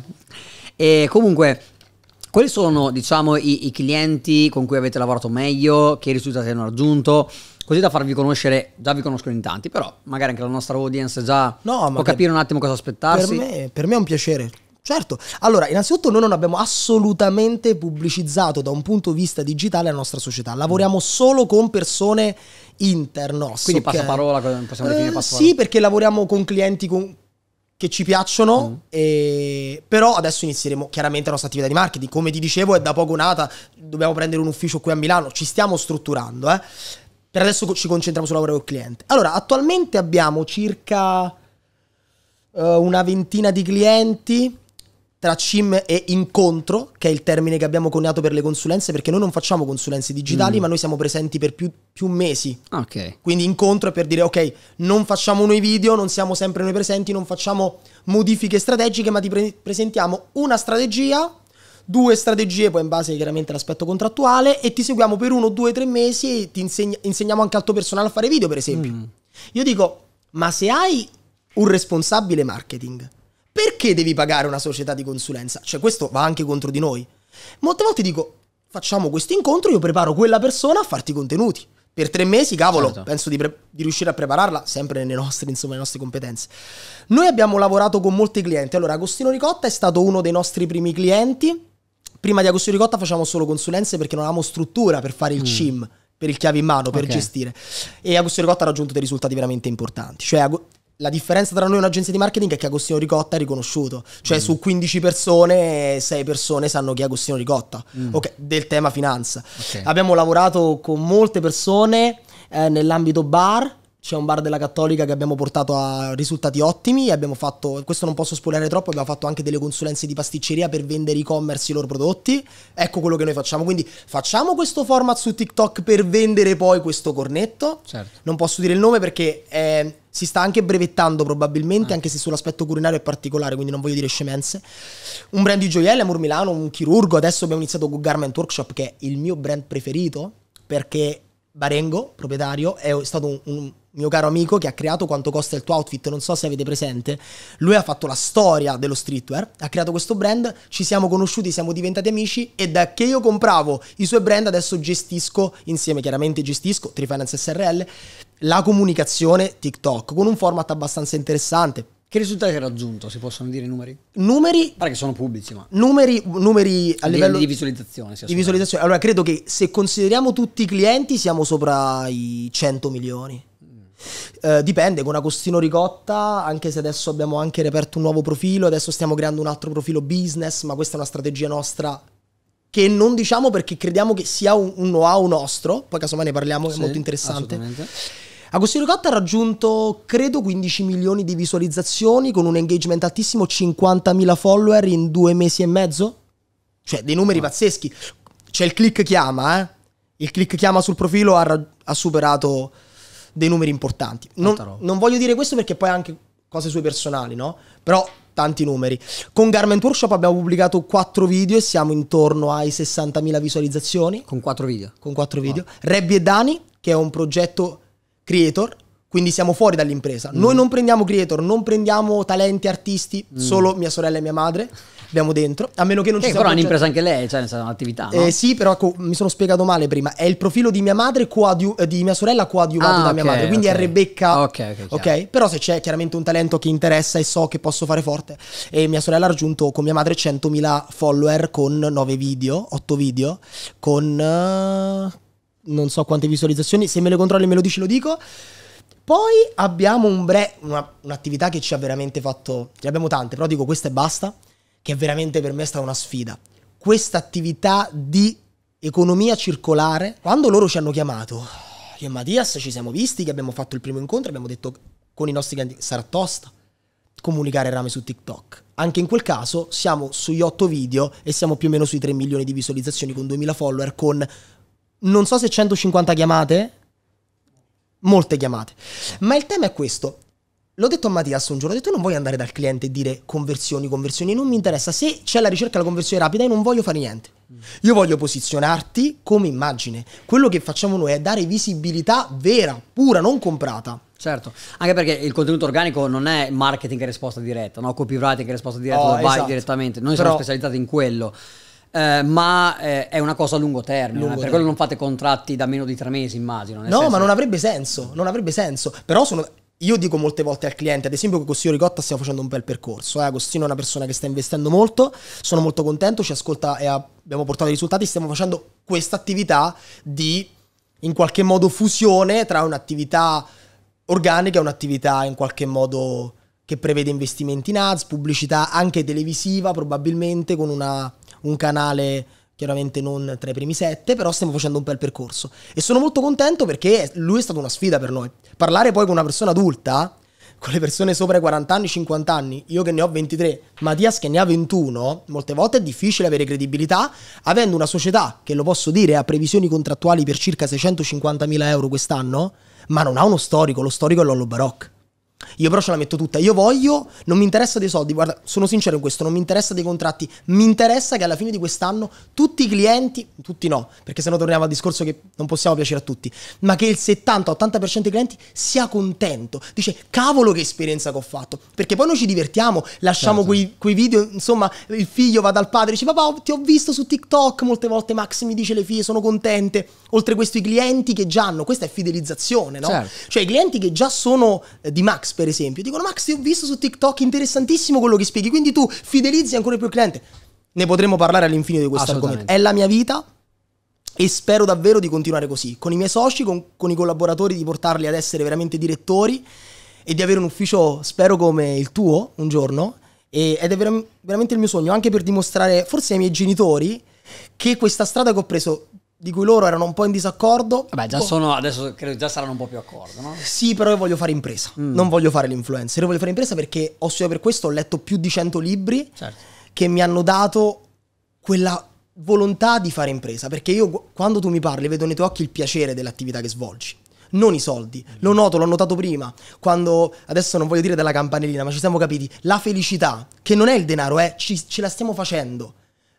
Eh. E comunque, quali sono, diciamo, i, i clienti con cui avete lavorato meglio, che risultati hanno raggiunto? così da farvi conoscere, già vi conoscono in tanti, però magari anche la nostra audience già no, può capire un attimo cosa aspettarsi. Per me, per me è un piacere. Certo, allora innanzitutto noi non abbiamo assolutamente pubblicizzato da un punto di vista digitale la nostra società, lavoriamo mm. solo con persone internos. Quindi okay? passaparola, possiamo definire eh, passaparola? Sì, perché lavoriamo con clienti con che ci piacciono, mm. e... però adesso inizieremo chiaramente la nostra attività di marketing. Come ti dicevo, è da poco nata, dobbiamo prendere un ufficio qui a Milano, ci stiamo strutturando. Eh. Per adesso ci concentriamo sul lavoro col cliente. Allora, attualmente abbiamo circa uh, una ventina di clienti tra CIM e incontro, che è il termine che abbiamo coniato per le consulenze, perché noi non facciamo consulenze digitali, mm. ma noi siamo presenti per più, più mesi. Okay. Quindi incontro è per dire, ok, non facciamo noi video, non siamo sempre noi presenti, non facciamo modifiche strategiche, ma ti pre- presentiamo una strategia, due strategie, poi in base chiaramente all'aspetto contrattuale, e ti seguiamo per uno, due, tre mesi e ti insegna- insegniamo anche al tuo personale a fare video, per esempio. Mm. Io dico, ma se hai un responsabile marketing, perché devi pagare una società di consulenza? Cioè questo va anche contro di noi. Molte volte dico, facciamo questo incontro, io preparo quella persona a farti i contenuti. Per tre mesi, cavolo, certo. penso di, di, riuscire a prepararla sempre nelle nostre, insomma, nelle nostre competenze. Noi abbiamo lavorato con molti clienti. Allora, Agostino Ricotta è stato uno dei nostri primi clienti. Prima di Agostino Ricotta facevamo solo consulenze perché non avevamo struttura per fare il mm. CIM, per il chiave in mano, per okay. gestire. E Agostino Ricotta ha raggiunto dei risultati veramente importanti. Cioè, la differenza tra noi e un'agenzia di marketing è che Agostino Ricotta è riconosciuto, cioè mm. su 15 persone 6 persone sanno chi è Agostino Ricotta, mm. okay, del tema finanza. Okay. Abbiamo lavorato con molte persone eh, nell'ambito bar, c'è un bar della Cattolica che abbiamo portato a risultati ottimi. Abbiamo fatto, questo non posso spoilerare troppo, abbiamo fatto anche delle consulenze di pasticceria per vendere e-commerce i loro prodotti. Ecco quello che noi facciamo. Quindi facciamo questo format su TikTok per vendere poi questo cornetto. Certo. Non posso dire il nome perché è si sta anche brevettando probabilmente, ah. anche se sull'aspetto culinario è particolare, quindi non voglio dire scemenze. Un brand di gioielli, Amor Milano, un chirurgo, adesso abbiamo iniziato con Garment Workshop, che è il mio brand preferito, perché Barengo, proprietario, è stato un, un mio caro amico che ha creato quanto costa il tuo outfit, non so se avete presente, lui ha fatto la storia dello streetwear, ha creato questo brand, ci siamo conosciuti, siamo diventati amici e da che io compravo i suoi brand adesso gestisco insieme, chiaramente gestisco Trifinance SRL, la comunicazione TikTok con un format abbastanza interessante. Che risultati hai raggiunto, se possono dire i numeri? Numeri... Pare che sono pubblici, ma... Numeri, numeri a livello... Di visualizzazione. Di visualizzazione. Allora, credo che se consideriamo tutti i clienti siamo sopra i 100 milioni. Uh, dipende, con Agostino Ricotta, anche se adesso abbiamo anche reperto un nuovo profilo, adesso stiamo creando un altro profilo business, ma questa è una strategia nostra che non diciamo perché crediamo che sia un, un know-how nostro, poi casomai ne parliamo, sì, è molto interessante. Agostino Ricotta ha raggiunto, credo, 15 milioni di visualizzazioni con un engagement altissimo, 50.000 follower in due mesi e mezzo. Cioè, dei numeri ah. pazzeschi. C'è il click chiama, eh. Il click chiama sul profilo ha, ha superato dei numeri importanti. Non, non voglio dire questo perché poi anche cose sue personali, no? Però tanti numeri. Con Garment Workshop abbiamo pubblicato quattro video e siamo intorno ai 60.000 visualizzazioni. Con quattro video. Con 4 video. Wow. Rebby e Dani, che è un progetto creator, quindi siamo fuori dall'impresa. Mm. Noi non prendiamo creator, non prendiamo talenti, artisti, mm. solo mia sorella e mia madre abbiamo dentro. A meno che non che eh, ci sia. Però è un'impresa anche lei, cioè un'attività. No? Eh, sì, però ecco, mi sono spiegato male prima. È il profilo di mia madre, coadiu- eh, di mia sorella, coadiuvato ah, da okay, mia madre. Quindi okay. è Rebecca. Ok, ok. okay? Però se c'è chiaramente un talento che interessa e so che posso fare forte. E mia sorella ha raggiunto con mia madre 100.000 follower con 9 video, 8 video, con. Uh, non so quante visualizzazioni. Se me le controlli, me lo dici, lo dico. Poi abbiamo un bre- una, un'attività che ci ha veramente fatto. Ne abbiamo tante, però dico questa e basta che veramente per me è stata una sfida. Questa attività di economia circolare, quando loro ci hanno chiamato, io e Mattias ci siamo visti, che abbiamo fatto il primo incontro, abbiamo detto con i nostri clienti sarà tosta comunicare rame su TikTok. Anche in quel caso siamo sugli 8 video e siamo più o meno sui 3 milioni di visualizzazioni con 2000 follower con non so se 150 chiamate, molte chiamate. Ma il tema è questo, L'ho detto a Mattias un giorno, ho detto non voglio andare dal cliente e dire conversioni, conversioni, non mi interessa, se c'è la ricerca della conversione rapida io non voglio fare niente. Io voglio posizionarti come immagine. Quello che facciamo noi è dare visibilità vera, pura, non comprata. Certo, anche perché il contenuto organico non è marketing e risposta diretta, no? copywriting e risposta diretta, oh, esatto. vai direttamente, noi Però... siamo specializzati in quello. Eh, ma eh, è una cosa a lungo termine, lungo eh, per quello non fate contratti da meno di tre mesi, immagino. no, senso... ma non avrebbe senso, non avrebbe senso. Però sono io dico molte volte al cliente, ad esempio, che Agostino Ricotta stiamo facendo un bel percorso. Eh? Agostino è una persona che sta investendo molto, sono molto contento, ci ascolta e abbiamo portato i risultati. Stiamo facendo questa attività di, in qualche modo, fusione tra un'attività organica e un'attività in qualche modo che prevede investimenti in ads, pubblicità anche televisiva probabilmente con una, un canale chiaramente non tra i primi sette, però stiamo facendo un bel percorso. E sono molto contento perché lui è stata una sfida per noi. Parlare poi con una persona adulta, con le persone sopra i 40 anni, 50 anni, io che ne ho 23, Mattias che ne ha 21, molte volte è difficile avere credibilità, avendo una società che, lo posso dire, ha previsioni contrattuali per circa 650.000 euro quest'anno, ma non ha uno storico, lo storico è Lollo Baroc. Io però ce la metto tutta. Io voglio, non mi interessa dei soldi, guarda, sono sincero in questo, non mi interessa dei contratti, mi interessa che alla fine di quest'anno tutti i clienti, tutti no, perché sennò torniamo al discorso che non possiamo piacere a tutti, ma che il 70-80% dei clienti sia contento. Dice, cavolo che esperienza che ho fatto, perché poi noi ci divertiamo, lasciamo certo. quei, quei, video, insomma, il figlio va dal padre dice, papà, ti ho visto su TikTok, molte volte Max mi dice le figlie sono contente, oltre questo i clienti che già hanno, questa è fidelizzazione, no? Certo. Cioè i clienti che già sono eh, di Max per esempio, dicono Max, ti ho visto su TikTok, interessantissimo quello che spieghi, quindi tu fidelizzi ancora più il cliente. Ne potremmo parlare all'infinito di questo argomento. È la mia vita e spero davvero di continuare così, con i miei soci, con, con i collaboratori, di portarli ad essere veramente direttori e di avere un ufficio, spero, come il tuo un giorno. E, ed è ver- veramente il mio sogno, anche per dimostrare, forse ai miei genitori, che questa strada che ho preso di cui loro erano un po' in disaccordo. Vabbè, già boh. sono, adesso credo già saranno un po' più d'accordo, no? Sì, però io voglio fare impresa, mm. non voglio fare l'influencer, io voglio fare impresa perché ho studiato per questo, ho letto più di 100 libri certo. che mi hanno dato quella volontà di fare impresa, perché io quando tu mi parli vedo nei tuoi occhi il piacere dell'attività che svolgi non i soldi. Mm. Lo noto, l'ho notato prima, quando adesso non voglio dire della campanellina, ma ci siamo capiti, la felicità, che non è il denaro, è eh, ci, ce la stiamo facendo.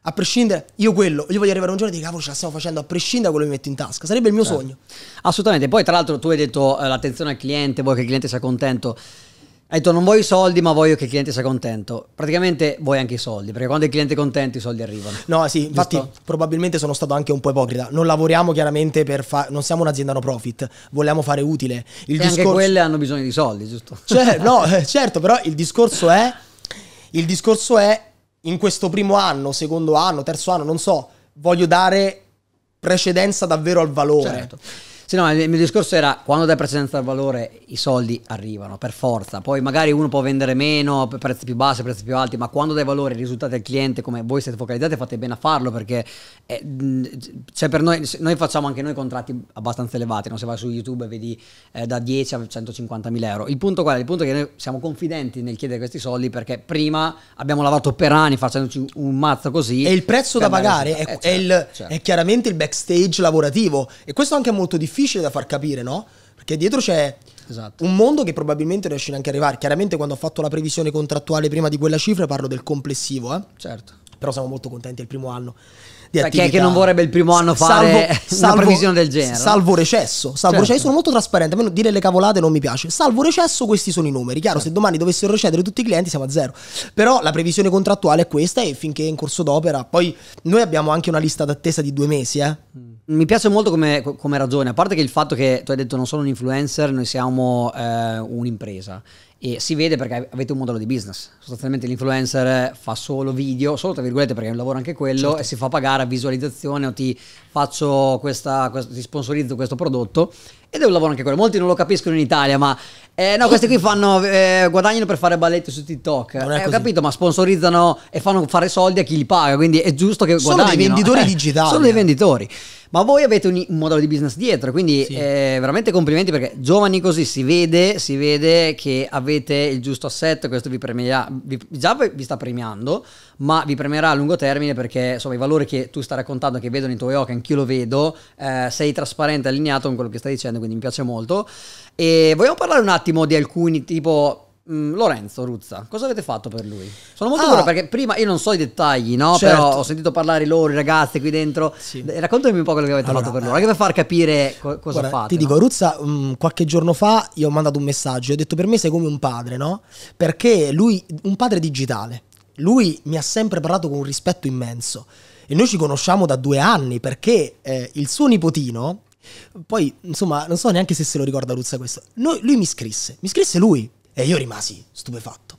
A prescindere, io quello, io voglio arrivare un giorno e dire ah, cavolo ce la stiamo facendo, a prescindere da quello che mi metto in tasca, sarebbe il mio certo. sogno. Assolutamente, poi tra l'altro tu hai detto eh, l'attenzione al cliente, vuoi che il cliente sia contento. Hai detto non voglio i soldi ma voglio che il cliente sia contento. Praticamente vuoi anche i soldi, perché quando il cliente è contento i soldi arrivano. No, sì, Giusto? infatti probabilmente sono stato anche un po' ipocrita. Non lavoriamo chiaramente per fare, non siamo un'azienda no profit, vogliamo fare utile. Il e discorso... anche quelle hanno bisogno di soldi, giusto? Cioè, no, eh, certo, però il discorso è, il discorso è in questo primo anno, secondo anno, terzo anno, non so, voglio dare precedenza davvero al valore. Certo. Sì, no, il mio discorso era quando dai precedenza al valore i soldi arrivano per forza, poi magari uno può vendere meno, prezzi più bassi, prezzi più alti, ma quando dai valore i risultati al cliente come voi siete focalizzati fate bene a farlo perché è, eh, cioè per noi, noi facciamo anche noi contratti abbastanza elevati, no? se vai su YouTube e vedi eh, da 10 a 150 mila euro. Il punto qual è? Il punto è che noi siamo confidenti nel chiedere questi soldi perché prima abbiamo lavorato per anni facendoci un mazzo così. E il prezzo da pagare è, eh, è, certo, il, certo. è chiaramente il backstage lavorativo e questo anche è molto difficile difficile da far capire, no? Perché dietro c'è esatto. un mondo che probabilmente riesce neanche a arrivare. Chiaramente quando ho fatto la previsione contrattuale prima di quella cifra parlo del complessivo, eh? Certo. Però siamo molto contenti del primo anno. Di chi è che non vorrebbe il primo anno fare salvo, salvo, una previsione del genere? Salvo recesso, salvo certo. recesso, sono molto trasparente, a me dire le cavolate non mi piace. Salvo recesso, questi sono i numeri. Chiaro, certo. se domani dovessero recedere tutti i clienti siamo a zero. Però la previsione contrattuale è questa e finché è in corso d'opera, poi noi abbiamo anche una lista d'attesa di due mesi, eh. Mm mi piace molto come, come, ragione, a parte che il fatto che tu hai detto non sono un influencer, noi siamo eh, un'impresa e si vede perché avete un modello di business. Sostanzialmente l'influencer fa solo video, solo tra virgolette perché è un lavoro anche quello certo. e si fa pagare a visualizzazione o oh, ti faccio questa, questa ti sponsorizzo questo prodotto ed è un lavoro anche quello, molti non lo capiscono in Italia, ma eh, no, questi qui fanno eh, guadagnano per fare balletti su TikTok. Non eh, ho capito, ma sponsorizzano e fanno fare soldi a chi li paga, quindi è giusto che sono guadagnino. Sono dei venditori eh, digitali. Sono dei venditori. Ma voi avete un, un modello di business dietro, quindi sì. Eh, veramente complimenti perché giovani così si vede, si vede che avete il giusto assetto, questo vi premierà, vi, già vi sta premiando, ma vi premerà a lungo termine perché insomma, i valori che tu stai raccontando, che vedono i tuoi occhi, anch'io lo vedo, eh, sei trasparente, allineato con quello che stai dicendo, quindi mi piace molto. E vogliamo parlare un attimo di alcuni, tipo mm, Lorenzo Ruzza, cosa avete fatto per lui? Sono molto ah. curioso ah, perché prima io non so i dettagli, no? Certo. Però ho sentito parlare loro, i ragazzi qui dentro. Sì. Eh, raccontami un po' quello che avete allora, fatto per loro, anche per far capire co- cosa guarda, fate. Ti no? dico, Ruzza, mh, mm, qualche giorno fa io ho mandato un messaggio, e ho detto per me sei come un padre, no? Perché lui, un padre digitale lui mi ha sempre parlato con un rispetto immenso e noi ci conosciamo da due anni perché eh, il suo nipotino, poi insomma non so neanche se se lo ricorda Luzza questo, noi, lui mi scrisse, mi scrisse lui e io rimasi stupefatto.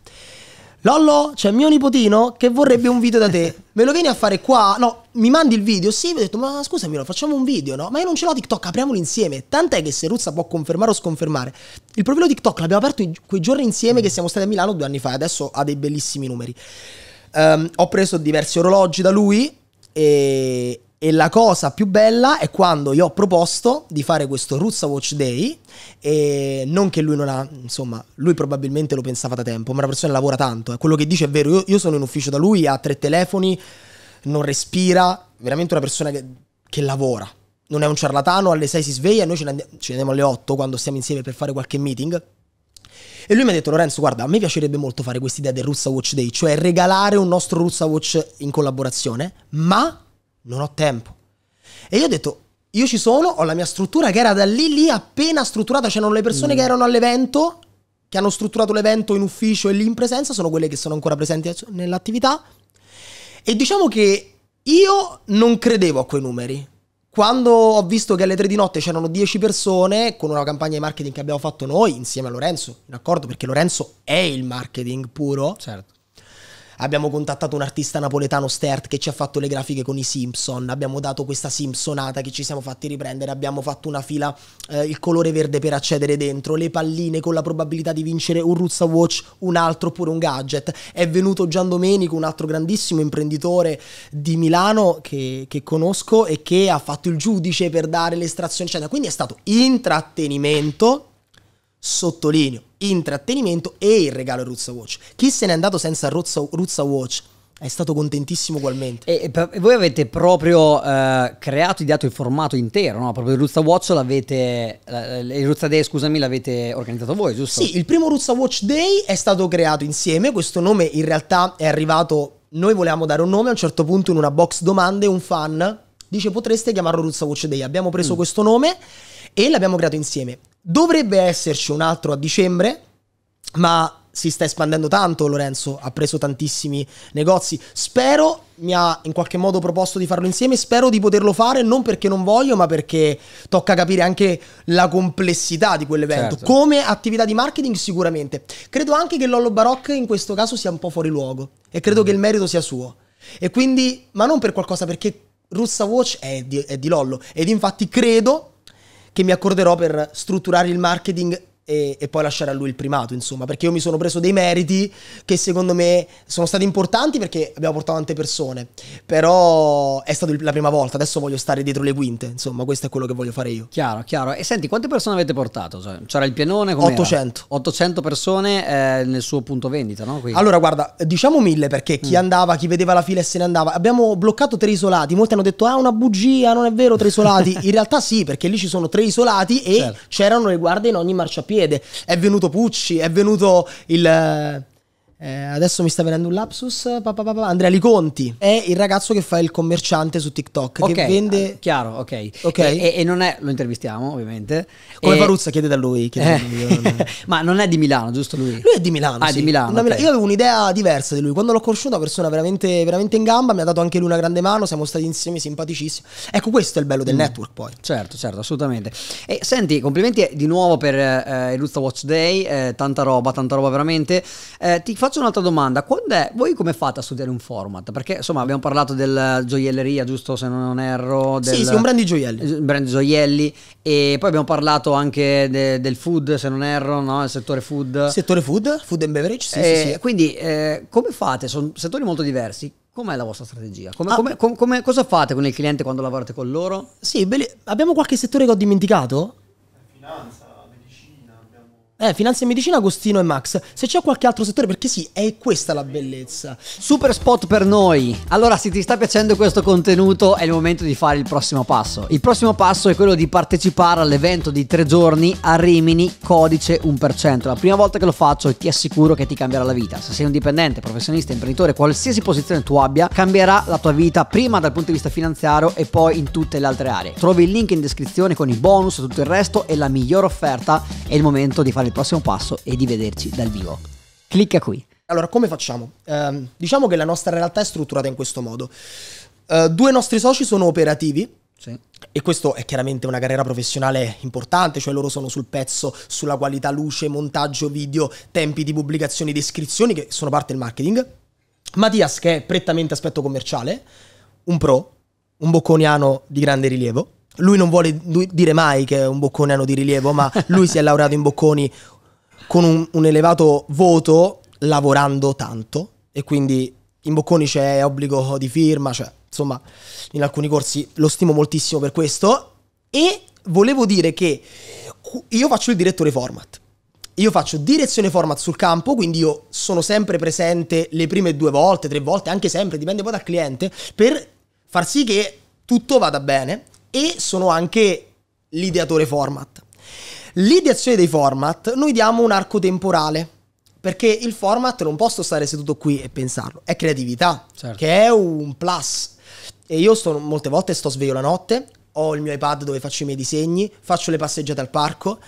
Lollo, c'è mio nipotino che vorrebbe un video da te, me lo vieni a fare qua? No, mi mandi il video, sì, ho detto, ma scusami, facciamo un video, no? Ma io non ce l'ho TikTok, apriamolo insieme. Tant'è che se Ruzza può confermare o sconfermare, il profilo TikTok l'abbiamo aperto quei giorni insieme che siamo stati a Milano due anni fa, adesso ha dei bellissimi numeri. Um, ho preso diversi orologi da lui e, e la cosa più bella è quando gli ho proposto di fare questo Ruzza Watch Day. E non che lui non ha, insomma, lui probabilmente lo pensava da tempo, ma una persona lavora tanto. Eh. Quello che dice è vero, io, io sono in ufficio da lui, ha tre telefoni, non respira, veramente una persona che, che lavora. Non è un ciarlatano, alle 6 si sveglia e noi ce ne, andiamo, ce ne andiamo alle 8 quando stiamo insieme per fare qualche meeting. E lui mi ha detto, Lorenzo, guarda, a me piacerebbe molto fare questa idea del Russa Watch Day, cioè regalare un nostro Russa Watch in collaborazione, ma non ho tempo. E io ho detto, io ci sono, ho la mia struttura che era da lì lì appena strutturata, c'erano le persone mm. che erano all'evento, che hanno strutturato l'evento in ufficio e lì in presenza, sono quelle che sono ancora presenti nell'attività. E diciamo che io non credevo a quei numeri. Quando ho visto che alle 3 di notte c'erano 10 persone con una campagna di marketing che abbiamo fatto noi insieme a Lorenzo, d'accordo? perché Lorenzo è il marketing puro. Certo abbiamo contattato un artista napoletano Stert che ci ha fatto le grafiche con i Simpson, abbiamo dato questa Simpsonata che ci siamo fatti riprendere, abbiamo fatto una fila eh, il colore verde per accedere dentro, le palline con la probabilità di vincere un Ruzza Watch, un altro oppure un gadget. È venuto Gian Domenico, un altro grandissimo imprenditore di Milano che, che conosco e che ha fatto il giudice per dare l'estrazione, eccetera. Quindi è stato intrattenimento sottolineo, intrattenimento e il regalo Ruzza Watch. Chi se n'è andato senza Ruzza, Watch? È stato contentissimo ugualmente. E, e voi avete proprio eh, creato, ideato il formato intero, no? Proprio il Ruzza Watch l'avete. Il Ruzza Day, scusami, l'avete organizzato voi, giusto? Sì, il primo Ruzza Watch Day è stato creato insieme. Questo nome in realtà è arrivato. Noi volevamo dare un nome, a un certo punto in una box domande un fan dice potreste chiamarlo Ruzza Watch Day. Abbiamo preso mm. questo nome e l'abbiamo creato insieme. Dovrebbe esserci un altro a dicembre, ma si sta espandendo tanto Lorenzo, ha preso tantissimi negozi. Spero, mi ha in qualche modo proposto di farlo insieme, spero di poterlo fare, non perché non voglio, ma perché tocca capire anche la complessità di quell'evento. Certo. Come attività di marketing sicuramente. Credo anche che Lollo Baroc in questo caso sia un po' fuori luogo e credo mm. che il merito sia suo. E quindi, ma non per qualcosa, perché Russa Watch è di, è di Lollo ed infatti credo che mi accorderò per strutturare il marketing e, e, poi lasciare a lui il primato, insomma, perché io mi sono preso dei meriti che secondo me sono stati importanti perché abbiamo portato tante persone, però è stata la prima volta, adesso voglio stare dietro le quinte, insomma, questo è quello che voglio fare io. Chiaro, chiaro. E senti, quante persone avete portato? Cioè, c'era il pianone? Com'era? 800. 800 persone eh, nel suo punto vendita, no? Qui. Allora, guarda, diciamo mille perché chi mm. andava, chi vedeva la fila e se ne andava, abbiamo bloccato tre isolati, molti hanno detto, ah, una bugia, non è vero, tre isolati. In realtà sì, perché lì ci sono tre isolati e certo. c'erano le guardie in ogni marciapiede piede, è venuto Pucci, è venuto il eh, adesso mi sta venendo un lapsus. Pa, pa, pa, Andrea Liconti è il ragazzo che fa il commerciante su TikTok. Okay, che ah, vende. Ah, chiaro, ok. okay. E, e, non è. Lo intervistiamo, ovviamente. Come e... Paruzza, chiedete a lui. Chiedete eh. lui. Ma non è di Milano, giusto lui? Lui è di Milano. Ah, sì. di Milano. Okay. Io avevo un'idea diversa di lui. Quando l'ho conosciuto, una persona veramente, veramente, in gamba. Mi ha dato anche lui una grande mano. Siamo stati insieme simpaticissimi. Ecco, questo è il bello del mm. network, poi. Certo, certo, assolutamente. E senti, complimenti di nuovo per eh, il Luzza Watch Day. Eh, tanta roba, tanta roba veramente. Eh, ti faccio faccio un'altra domanda. Quando è, voi come fate a studiare un format? Perché insomma abbiamo parlato della gioielleria, giusto se non erro. Del, sì, sì, un brand di gioielli. Eh, brand di gioielli. E poi abbiamo parlato anche de, del food, se non erro, no? Il settore food. Settore food, food and beverage, sì, eh, sì, sì. Quindi eh, come fate? Sono settori molto diversi. Com'è la vostra strategia? Come, ah, come, com, come, cosa fate con il cliente quando lavorate con loro? Sì, belli. abbiamo qualche settore che ho dimenticato? Finanza. Eh, finanza e medicina, Agostino e Max. Se c'è qualche altro settore, perché sì, è questa la bellezza. Super spot per noi. Allora, se ti sta piacendo questo contenuto, è il momento di fare il prossimo passo. Il prossimo passo è quello di partecipare all'evento di tre giorni a Rimini Codice 1%. La prima volta che lo faccio e ti assicuro che ti cambierà la vita. Se sei un dipendente, professionista, imprenditore, qualsiasi posizione tu abbia, cambierà la tua vita prima dal punto di vista finanziario e poi in tutte le altre aree. Trovi il link in descrizione con i bonus e tutto il resto e la migliore offerta. È il momento di fare quale il prossimo passo è di vederci dal vivo. Clicca qui. Allora, come facciamo? Eh, diciamo che la nostra realtà è strutturata in questo modo. Eh, due nostri soci sono operativi, sì. E questo è chiaramente una carriera professionale importante, cioè loro sono sul pezzo sulla qualità luce, montaggio, video, tempi di pubblicazione, descrizioni che sono parte del marketing. Mattias che è prettamente aspetto commerciale, un pro, un bocconiano di grande rilievo lui non vuole dire mai che è un boccone di rilievo, ma lui si è laureato in bocconi con un, un elevato voto, lavorando tanto, e quindi in bocconi c'è obbligo di firma, cioè insomma in alcuni corsi lo stimo moltissimo per questo. E volevo dire che io faccio il direttore format. Io faccio direzione format sul campo, quindi io sono sempre presente le prime due volte, tre volte, anche sempre, dipende poi dal cliente, per far sì che tutto vada bene e sono anche l'ideatore format. L'ideazione dei format, noi diamo un arco temporale, perché il format non posso stare seduto qui e pensarlo, è creatività, certo. che è un plus. E io sto, molte volte sto sveglio la notte, ho il mio iPad dove faccio i miei disegni, faccio le passeggiate al parco,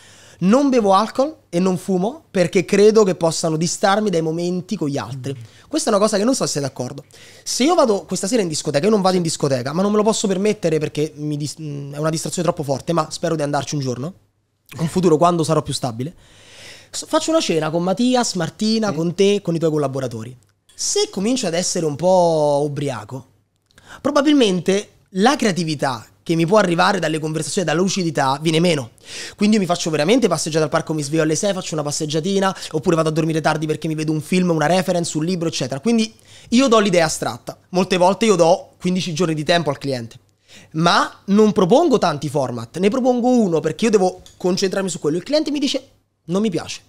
non bevo alcol e non fumo perché credo che possano distarmi dai momenti con gli altri. Questa è una cosa che non so se sei d'accordo. Se io vado questa sera in discoteca, io non vado in discoteca, ma non me lo posso permettere perché dis- mm, è una distrazione troppo forte, ma spero di andarci un giorno, in futuro quando sarò più stabile. Faccio una cena con Mattias, Martina, mm. con te, con i tuoi collaboratori. Se comincio ad essere un po' ubriaco, probabilmente la creatività che mi può arrivare dalle conversazioni, dalla lucidità, viene meno. Quindi io mi faccio veramente passeggiata al parco, mi sveglio alle 6, faccio una passeggiatina, oppure vado a dormire tardi perché mi vedo un film, una reference, un libro, eccetera. Quindi io do l'idea astratta. Molte volte io do 15 giorni di tempo al cliente. Ma non propongo tanti format, ne propongo uno perché io devo concentrarmi su quello. Il cliente mi dice non mi piace.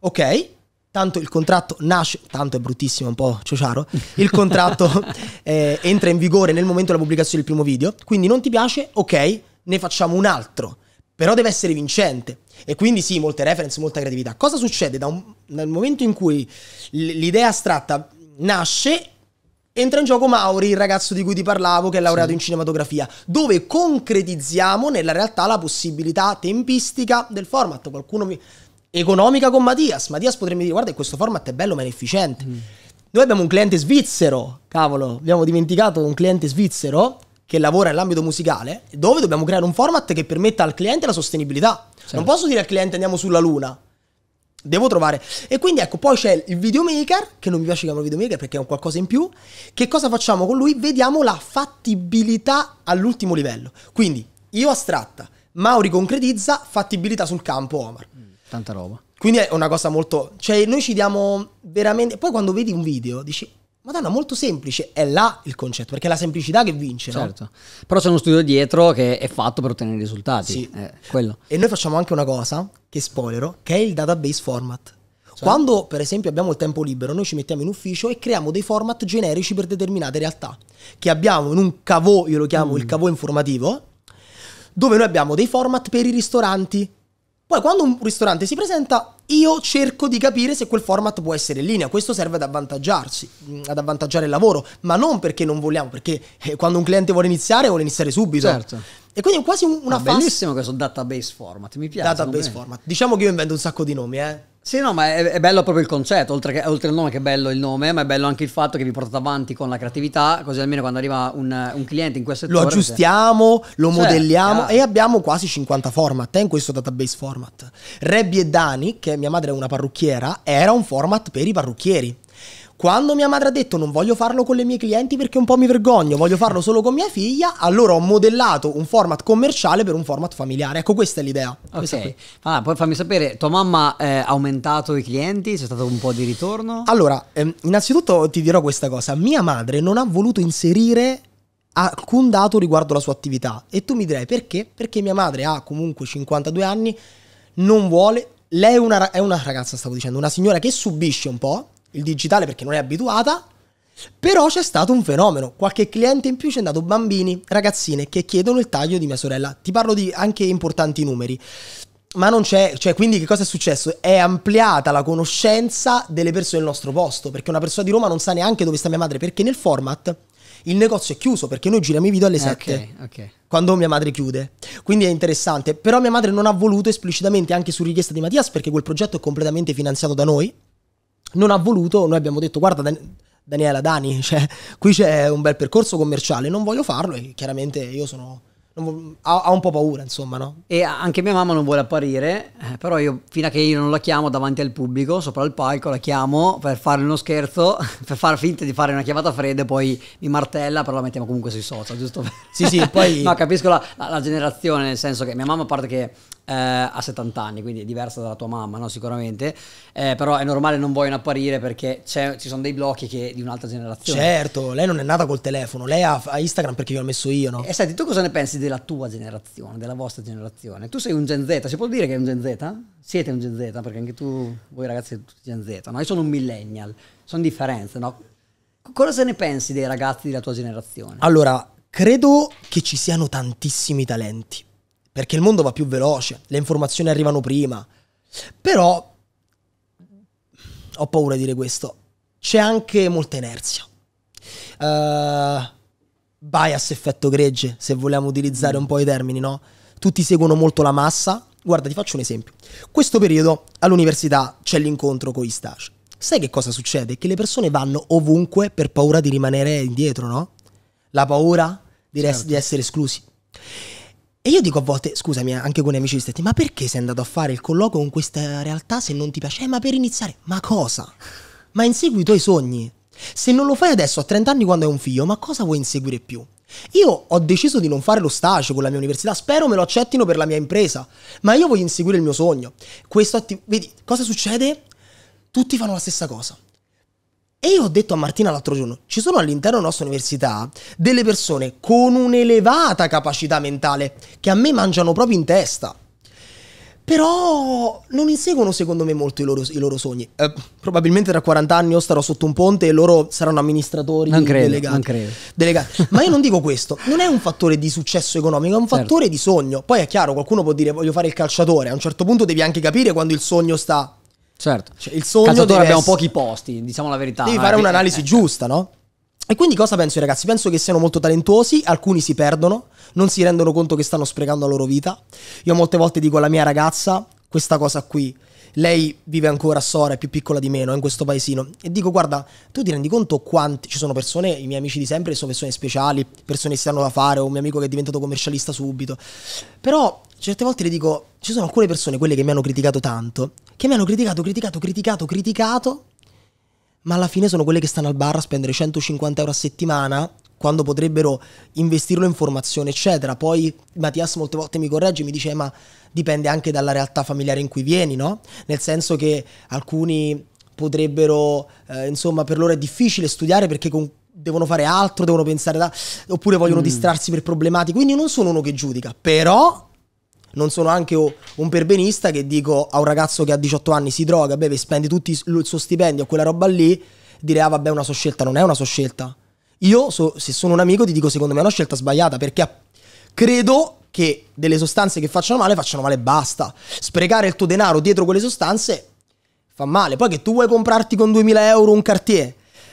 Ok, Tanto il contratto nasce, tanto è bruttissimo, un po' ciociaro, il contratto eh, entra in vigore nel momento della pubblicazione del primo video, quindi non ti piace, ok, ne facciamo un altro, però deve essere vincente. E quindi sì, molte reference, molta creatività. Cosa succede un, dal momento in cui l'idea astratta nasce entra in gioco Mauri, il ragazzo di cui ti parlavo, che è laureato sì. in cinematografia, dove concretizziamo nella realtà la possibilità tempistica del format. Qualcuno mi, economica con Mattias. Mattias potrebbe dire: Guarda, questo format è bello, ma è efficiente. Mm. Noi abbiamo un cliente svizzero, cavolo, abbiamo dimenticato un cliente svizzero che lavora nell'ambito musicale, dove dobbiamo creare un format che permetta al cliente la sostenibilità. Certo. Non posso dire al cliente andiamo sulla luna. Devo trovare. E quindi ecco, poi c'è il videomaker, che non mi piace chiamarlo videomaker perché è un qualcosa in più. Che cosa facciamo con lui? Vediamo la fattibilità all'ultimo livello. Quindi io astratta, Mauri concretizza, fattibilità sul campo Omar. Mm. Tanta roba. Quindi è una cosa molto... Cioè noi ci diamo veramente... Poi quando vedi un video dici... Madonna, molto semplice, è là il concetto, perché è la semplicità che vince, certo. no? Però c'è uno studio dietro che è fatto per ottenere risultati. Sì. Eh, quello. E noi facciamo anche una cosa, che spoilero, che è il database format. Cioè. Quando, per esempio, abbiamo il tempo libero, noi ci mettiamo in ufficio e creiamo dei format generici per determinate realtà. Che abbiamo in un cavo, io lo chiamo mm. il cavo informativo, dove noi abbiamo dei format per i ristoranti, poi quando un ristorante si presenta, io cerco di capire se quel format può essere in linea. Questo serve ad avvantaggiarsi, mm, ad avvantaggiare il lavoro, ma non perché non vogliamo, perché eh, quando un cliente vuole iniziare, vuole iniziare subito. Certo. E quindi è quasi una ah, fase. Bellissimo questo database format, mi piace. Database format. Diciamo che io invento un sacco di nomi, eh. Sì, no, ma è, è, bello proprio il concetto, oltre, che, oltre al nome che è bello il nome, ma è bello anche il fatto che vi portate avanti con la creatività, così almeno quando arriva un, un cliente in questo settore... Lo aggiustiamo, se... lo modelliamo cioè, e abbiamo quasi 50 format eh, in questo database format. Rebby e Dani, che mia madre è una parrucchiera, era un format per i parrucchieri. Quando mia madre ha detto non voglio farlo con le mie clienti perché un po' mi vergogno, voglio farlo solo con mia figlia, allora ho modellato un format commerciale per un format familiare. Ecco, questa è l'idea. Ok. Ah, poi fammi sapere, tua mamma eh, ha aumentato i clienti? C'è stato un po' di ritorno? Allora, ehm, innanzitutto ti dirò questa cosa. Mia madre non ha voluto inserire alcun dato riguardo la sua attività. E tu mi direi perché? Perché mia madre ha comunque 52 anni, non vuole... Lei è una, è una ragazza, stavo dicendo, una signora che subisce un po', il digitale perché non è abituata, però c'è stato un fenomeno, qualche cliente in più ci è andato bambini, ragazzine che chiedono il taglio di mia sorella. Ti parlo di anche importanti numeri. Ma non c'è, cioè quindi che cosa è successo? È ampliata la conoscenza delle persone del nostro posto, perché una persona di Roma non sa neanche dove sta mia madre, perché nel format il negozio è chiuso, perché noi giriamo i video alle 7, eh, okay, okay. quando mia madre chiude. Quindi è interessante, però mia madre non ha voluto esplicitamente, anche su richiesta di Mattias, perché quel progetto è completamente finanziato da noi, non ha voluto, noi abbiamo detto guarda Dan- Daniela, Dani, cioè, qui c'è un bel percorso commerciale, non voglio farlo e chiaramente io sono... ha, un po' paura, insomma, no? E anche mia mamma non vuole apparire, eh, però io, fino a che io non la chiamo davanti al pubblico, sopra il palco, la chiamo per fare uno scherzo, per far finta di fare una chiamata fredda e poi mi martella, però la mettiamo comunque sui social, giusto? Sì, sì, poi... no, capisco la, la, la, generazione, nel senso che mia mamma, a parte che eh, a 70 anni, quindi è diversa dalla tua mamma, no? sicuramente, eh, però è normale non vogliono apparire perché ci sono dei blocchi che, di un'altra generazione. Certo, lei non è nata col telefono, lei ha, ha Instagram perché io l'ho messo io. No? E senti, tu cosa ne pensi della tua generazione, della vostra generazione? Tu sei un Gen Z, si può dire che è un Gen Z? Siete un Gen Z, perché anche tu, voi ragazzi, siete tutti Gen Z, no? Io sono un millennial, sono differenze, no? Cosa ne pensi dei ragazzi della tua generazione? Allora, credo che ci siano tantissimi talenti perché il mondo va più veloce, le informazioni arrivano prima, però ho paura di dire questo, c'è anche molta inerzia. Uh, bias effetto gregge, se vogliamo utilizzare un po' i termini, no? Tutti seguono molto la massa. Guarda, ti faccio un esempio. Questo periodo all'università c'è l'incontro con gli stage. Sai che cosa succede? Che le persone vanno ovunque per paura di rimanere indietro, no? La paura di, certo. di essere esclusi. E io dico a volte, scusami, eh, anche con gli amici di stetti, ma perché sei andato a fare il colloquio con questa realtà se non ti piace? Eh, ma per iniziare, ma cosa? Ma insegui i tuoi sogni. Se non lo fai adesso a 30 anni quando hai un figlio, ma cosa vuoi inseguire più? Io ho deciso di non fare lo stage con la mia università, spero me lo accettino per la mia impresa, ma io voglio inseguire il mio sogno. Questo atti- vedi, cosa succede? Tutti fanno la stessa cosa. E io ho detto a Martina l'altro giorno, ci sono all'interno della nostra università delle persone con un'elevata capacità mentale che a me mangiano proprio in testa. Però non inseguono secondo me molto i loro, i loro sogni. Eh, probabilmente tra 40 anni io starò sotto un ponte e loro saranno amministratori non credo, delegati, non credo. delegati. Ma io non dico questo, non è un fattore di successo economico, è un certo. fattore certo. di sogno. Poi è chiaro, qualcuno può dire voglio fare il calciatore, a un certo punto devi anche capire quando il sogno sta Certo. Cioè, il sogno Calciatore abbiamo essere... pochi posti, diciamo la verità. Devi eh. fare un'analisi eh, eh, giusta, no? E quindi cosa penso i ragazzi? Penso che siano molto talentuosi, alcuni si perdono, non si rendono conto che stanno sprecando la loro vita. Io molte volte dico alla mia ragazza questa cosa qui. Lei vive ancora a Sora, è più piccola di meno, in questo paesino. E dico, guarda, tu ti rendi conto quanti... Ci sono persone, i miei amici di sempre, sono persone speciali, persone che si hanno da fare, o un mio amico che è diventato commercialista subito. Però certe volte le dico, ci sono alcune persone, quelle che mi hanno criticato tanto, che mi hanno criticato, criticato, criticato, criticato, ma alla fine sono quelle che stanno al bar a spendere 150 euro a settimana quando potrebbero investirlo in formazione, eccetera. Poi Mattias molte volte mi corregge e mi dice: eh, Ma dipende anche dalla realtà familiare in cui vieni, no? Nel senso che alcuni potrebbero, eh, insomma, per loro è difficile studiare perché con, devono fare altro, devono pensare da. oppure vogliono mm. distrarsi per problematiche. Quindi non sono uno che giudica, però non sono anche un perbenista che dico a un ragazzo che ha 18 anni si droga, beve, spende tutto il suo stipendio a quella roba lì, dire ah vabbè è una sua scelta, non è una sua scelta. Io so, se sono un amico ti dico secondo me è una scelta sbagliata perché credo che delle sostanze che facciano male facciano male e basta. Sprecare il tuo denaro dietro quelle sostanze fa male. Poi che tu vuoi comprarti con 2000 euro un Cartier,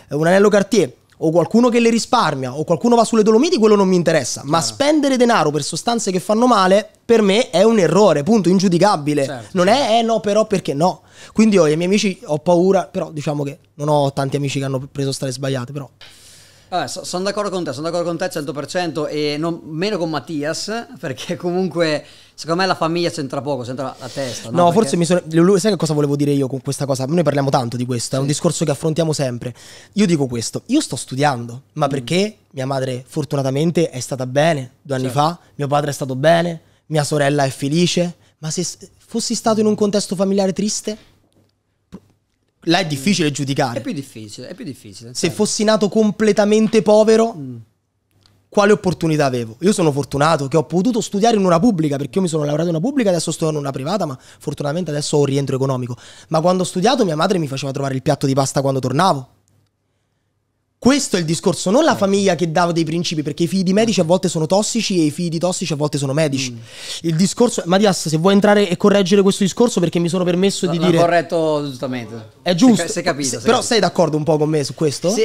un anello Cartier, o qualcuno che le risparmia o qualcuno va sulle Dolomiti, quello non mi interessa. Chiaro. Ma spendere denaro per sostanze che fanno male, per me è un errore, punto, ingiudicabile. Certo, non certo. è eh no, però perché no. Quindi io e i miei amici ho paura, però diciamo che non ho tanti amici che hanno preso strade sbagliate, però. Vabbè, so, sono d'accordo con te, sono d'accordo con te 100% e non, meno con Mattias, perché comunque Secondo me la famiglia c'entra poco, c'entra la testa. No, no Perché... forse mi sono. Lui, sai che cosa volevo dire io con questa cosa? Noi parliamo tanto di questo, sì. è un discorso che affrontiamo sempre. Io dico questo, io sto studiando, ma mm. perché mia madre fortunatamente è stata bene due anni certo. fa, mio padre è stato bene, mia sorella è felice, ma se fossi stato in un contesto familiare triste, là è difficile mm. giudicare. È più difficile, è più difficile. Se certo. fossi nato completamente povero... Mm quale opportunità avevo. Io sono fortunato che ho potuto studiare in una pubblica, perché io mi sono lavorato in una pubblica, adesso sto in una privata, ma fortunatamente adesso ho un rientro economico. Ma quando ho studiato mia madre mi faceva trovare il piatto di pasta quando tornavo, questo è il discorso, non la eh. famiglia che dava dei principi, perché i figli di medici a volte sono tossici e i figli di tossici a volte sono medici. Mm. Il discorso, Mattias, se vuoi entrare e correggere questo discorso perché mi sono permesso di L'ho dire... corretto giustamente. È giusto. Se, se capito, se, però capito. sei d'accordo un po' con me su questo? Se,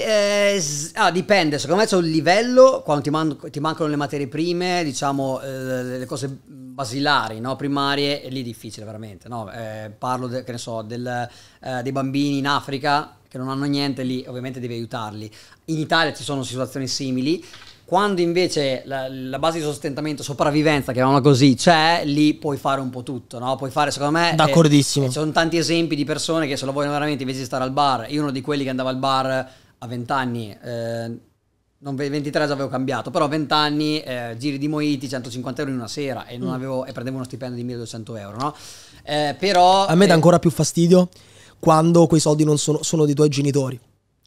eh, ah, dipende, secondo me c'è un livello, quando ti, man- ti mancano le materie prime, diciamo, eh, le cose basilari, no? primarie, e lì è difficile veramente. No? Eh, parlo, de, che ne so, del, eh, dei bambini in Africa che non hanno niente, lì ovviamente devi aiutarli. In Italia ci sono situazioni simili. Quando invece la, la base di sostentamento, sopravvivenza, chiamiamola così, c'è, lì puoi fare un po' tutto, no? Puoi fare, secondo me... Eh, D'accordissimo. Eh, ci sono tanti esempi di persone che se lo vogliono veramente invece di stare al bar. Io uno di quelli che andava al bar a 20 anni... Eh, non, 23 già avevo cambiato, però 20 anni, eh, giri di Moiti, 150 euro in una sera e, non mm. avevo, e prendevo uno stipendio di 1200 euro, no? Eh, però... A me dà eh, ancora più fastidio quando quei soldi non sono, sono dei tuoi genitori.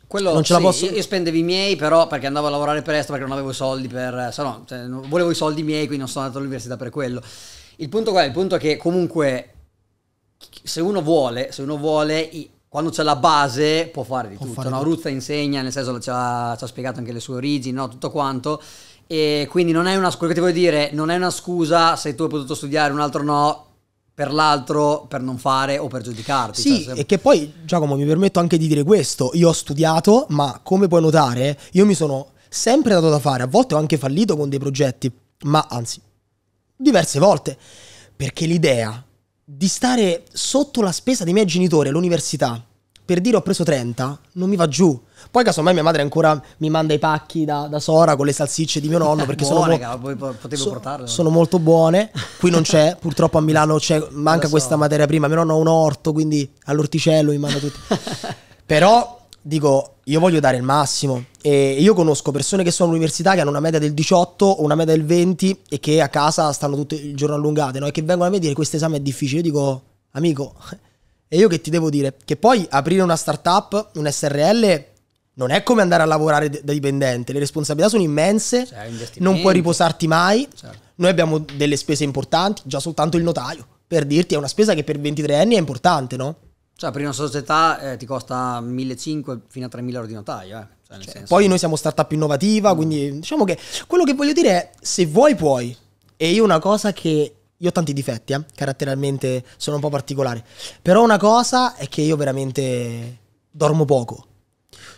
Quello, non ce sì, la posso... io, spendevo i miei però perché andavo a lavorare presto perché non avevo soldi per... Eh, se no, cioè, volevo i soldi miei quindi non sono andato all'università per quello. Il punto qual è? Il punto è che comunque se uno vuole, se uno vuole quando c'è la base può fare di può tutto. Fare no? Ruzza insegna, nel senso ci ha, ci ha, spiegato anche le sue origini, no? tutto quanto. E quindi non è una, quello che ti voglio dire, non è una scusa se tu hai potuto studiare, un altro no, per l'altro per non fare o per giudicarti. Sì, cioè, se... e che poi Giacomo mi permetto anche di dire questo, io ho studiato, ma come puoi notare, io mi sono sempre dato da fare, a volte ho anche fallito con dei progetti, ma anzi, diverse volte, perché l'idea di stare sotto la spesa dei miei genitori all'università per dire ho preso 30 non mi va giù. Poi casomai mia madre ancora mi manda i pacchi da, da Sora con le salsicce di mio nonno perché buone, sono, mo- cara, so, sono, molto buone. Qui non c'è, purtroppo a Milano manca so. questa materia prima. Mio nonno ha un orto, quindi all'orticello mi manda tutto. Però dico io voglio dare il massimo e io conosco persone che sono all'università che hanno una media del 18 o una media del 20 e che a casa stanno tutto il giorno allungate no? e che vengono a me dire questo esame è difficile, io dico amico e io che ti devo dire? Che poi aprire una startup, un SRL non è come andare a lavorare da dipendente, le responsabilità sono immense, cioè, non puoi riposarti mai, certo. noi abbiamo delle spese importanti, già soltanto il notaio, per dirti è una spesa che per 23 anni è importante no? Cioè, per una società eh, ti costa 1.500 fino a 3.000 euro di notaio. Eh. Cioè, cioè, poi noi siamo startup innovativa, mm. quindi diciamo che quello che voglio dire è se vuoi puoi. E io una cosa che... Io ho tanti difetti, eh, caratterialmente sono un po' particolare. Però una cosa è che io veramente dormo poco.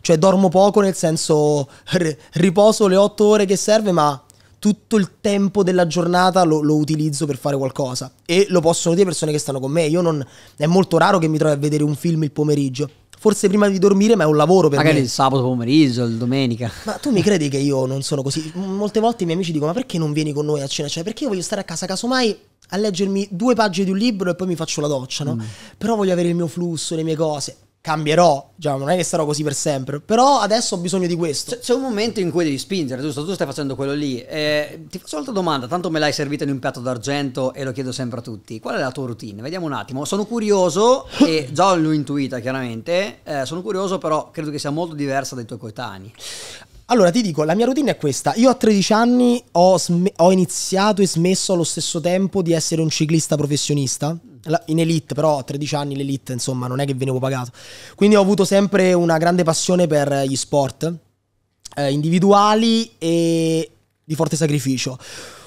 Cioè dormo poco nel senso riposo le 8 ore che serve, ma tutto il tempo della giornata lo, lo, utilizzo per fare qualcosa e lo possono dire persone che stanno con me. Io non, è molto raro che mi trovi a vedere un film il pomeriggio. Forse prima di dormire, ma è un lavoro per Magari me. Magari il sabato pomeriggio, il domenica. Ma tu mi credi che io non sono così? Molte volte i miei amici dicono: Ma perché non vieni con noi a cena? Cioè, perché io voglio stare a casa, casomai a leggermi due pagine di un libro e poi mi faccio la doccia, no? Mm. Però voglio avere il mio flusso, le mie cose cambierò, cioè, non è che sarò così per sempre, però adesso ho bisogno di questo. C'è un momento in cui devi spingere, giusto? Tu stai facendo quello lì. Eh, ti faccio un'altra domanda, tanto me l'hai servita in un piatto d'argento e lo chiedo sempre a tutti. Qual è la tua routine? Vediamo un attimo. Sono curioso, e già l'ho intuita chiaramente, eh, sono curioso però credo che sia molto diversa dai tuoi coetanei. Allora ti dico, la mia routine è questa. Io a 13 anni ho, sm- ho iniziato e smesso allo stesso tempo di essere un ciclista professionista in elite, però a 13 anni l'elite, insomma, non è che venivo pagato. Quindi ho avuto sempre una grande passione per eh, gli sport eh, individuali e di forte sacrificio.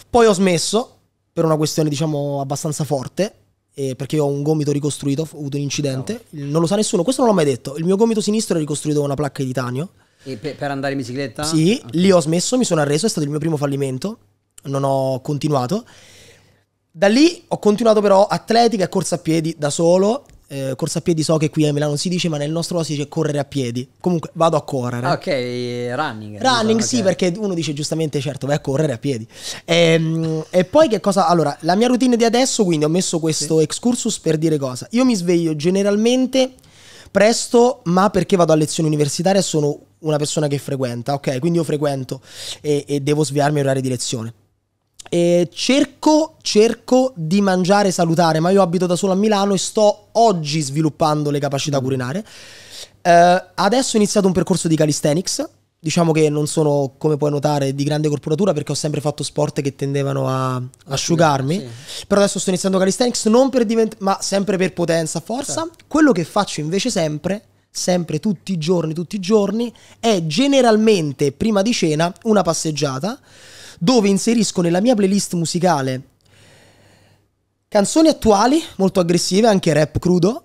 Poi ho smesso per una questione, diciamo, abbastanza forte. Eh, perché ho un gomito ricostruito, ho avuto un incidente, no. non lo sa nessuno, questo non l'ho mai detto. Il mio gomito sinistro è ricostruito con una placca di titanio. E pe- per andare in bicicletta? Sì, okay. lì ho smesso, mi sono arreso, è stato il mio primo fallimento, non ho continuato. Da lì ho continuato però atletica e corsa a piedi da solo. Eh, corsa a piedi so che qui a Milano si dice, ma nel nostro caso si dice correre a piedi. Comunque vado a correre. Ok, eh, running. Running, so, sì, okay. perché uno dice giustamente, certo, vai a correre a piedi. E, ehm, e, poi che cosa? Allora, la mia routine di adesso, quindi ho messo questo sì. excursus per dire cosa. Io mi sveglio generalmente presto, ma perché vado a lezione universitaria e sono una persona che frequenta, ok? Quindi io frequento e, e devo sviarmi all'orario di lezione. E cerco, cerco, di mangiare salutare, ma io abito da solo a Milano e sto oggi sviluppando le capacità culinarie. Eh, adesso ho iniziato un percorso di calisthenics. Diciamo che non sono, come puoi notare, di grande corporatura perché ho sempre fatto sport che tendevano a asciugarmi. Sì. Però adesso sto iniziando calisthenics non per diventare, ma sempre per potenza, forza. Sì. Certo. Quello che faccio invece sempre sempre tutti i giorni, tutti i giorni, è generalmente prima di cena una passeggiata dove inserisco nella mia playlist musicale canzoni attuali, molto aggressive, anche rap crudo,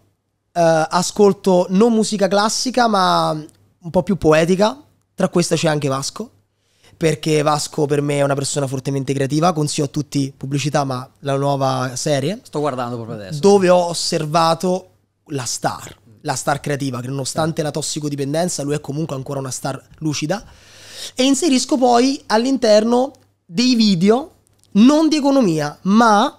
Uh, ascolto non musica classica ma un po' più poetica, tra questa c'è anche Vasco, perché Vasco per me è una persona fortemente creativa, consiglio a tutti pubblicità ma la nuova serie. Sto guardando proprio adesso. Dove ho osservato la star, la star creativa, che nonostante la tossicodipendenza lui è comunque ancora una star lucida e inserisco poi all'interno dei video non di economia, ma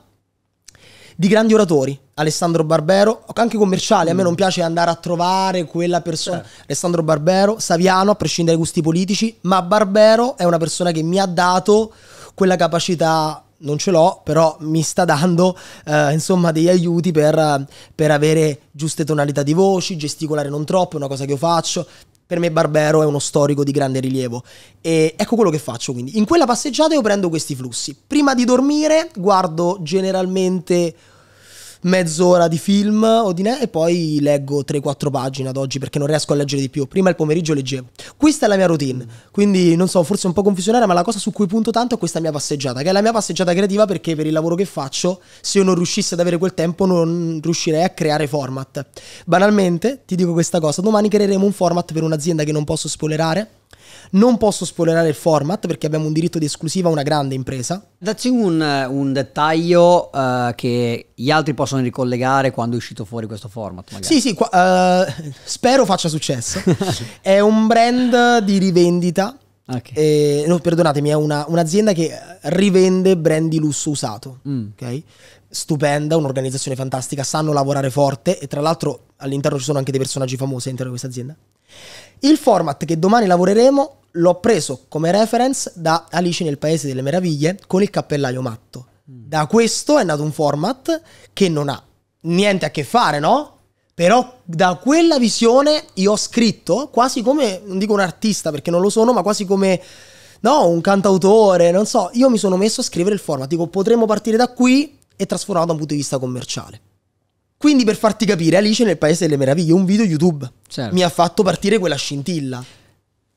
di grandi oratori. Alessandro Barbero, anche commerciale, a me mm. non piace andare a trovare quella persona. Certo. Alessandro Barbero, Saviano, a prescindere dai gusti politici, ma Barbero è una persona che mi ha dato quella capacità non ce l'ho, però mi sta dando eh, insomma degli aiuti per, per avere giuste tonalità di voci, gesticolare non troppo, è una cosa che io faccio, per me Barbero è uno storico di grande rilievo. E ecco quello che faccio quindi. In quella passeggiata io prendo questi flussi. Prima di dormire guardo generalmente mezz'ora di film o di ne- e poi leggo 3-4 pagine ad oggi perché non riesco a leggere di più. Prima il pomeriggio leggevo. Questa è la mia routine, quindi non so, forse un po' confusionaria, ma la cosa su cui punto tanto è questa mia passeggiata, che è la mia passeggiata creativa perché per il lavoro che faccio, se io non riuscissi ad avere quel tempo non riuscirei a creare format. Banalmente, ti dico questa cosa, domani creeremo un format per un'azienda che non posso spoilerare non posso spoilerare il format perché abbiamo un diritto di esclusiva a una grande impresa. Dacci un, eh, un dettaglio uh, che gli altri possono ricollegare quando è uscito fuori questo format. Magari. Sì, sì, qua, uh, spero faccia successo. è un brand di rivendita. Okay. Eh, no, perdonatemi, è una, un'azienda che rivende brand di lusso usato. Mm. Okay? Stupenda, un'organizzazione fantastica, sanno lavorare forte e tra l'altro all'interno ci sono anche dei personaggi famosi all'interno di questa azienda. Il format che domani lavoreremo l'ho preso come reference da Alice nel Paese delle Meraviglie con il cappellaio matto. Mm. Da questo è nato un format che non ha niente a che fare, no? Però da quella visione io ho scritto quasi come, non dico un artista perché non lo sono, ma quasi come, no, un cantautore, non so, io mi sono messo a scrivere il format, dico potremmo partire da qui e trasformarlo da un punto di vista commerciale. Quindi per farti capire, Alice nel Paese delle Meraviglie, un video YouTube certo. mi ha fatto partire quella scintilla.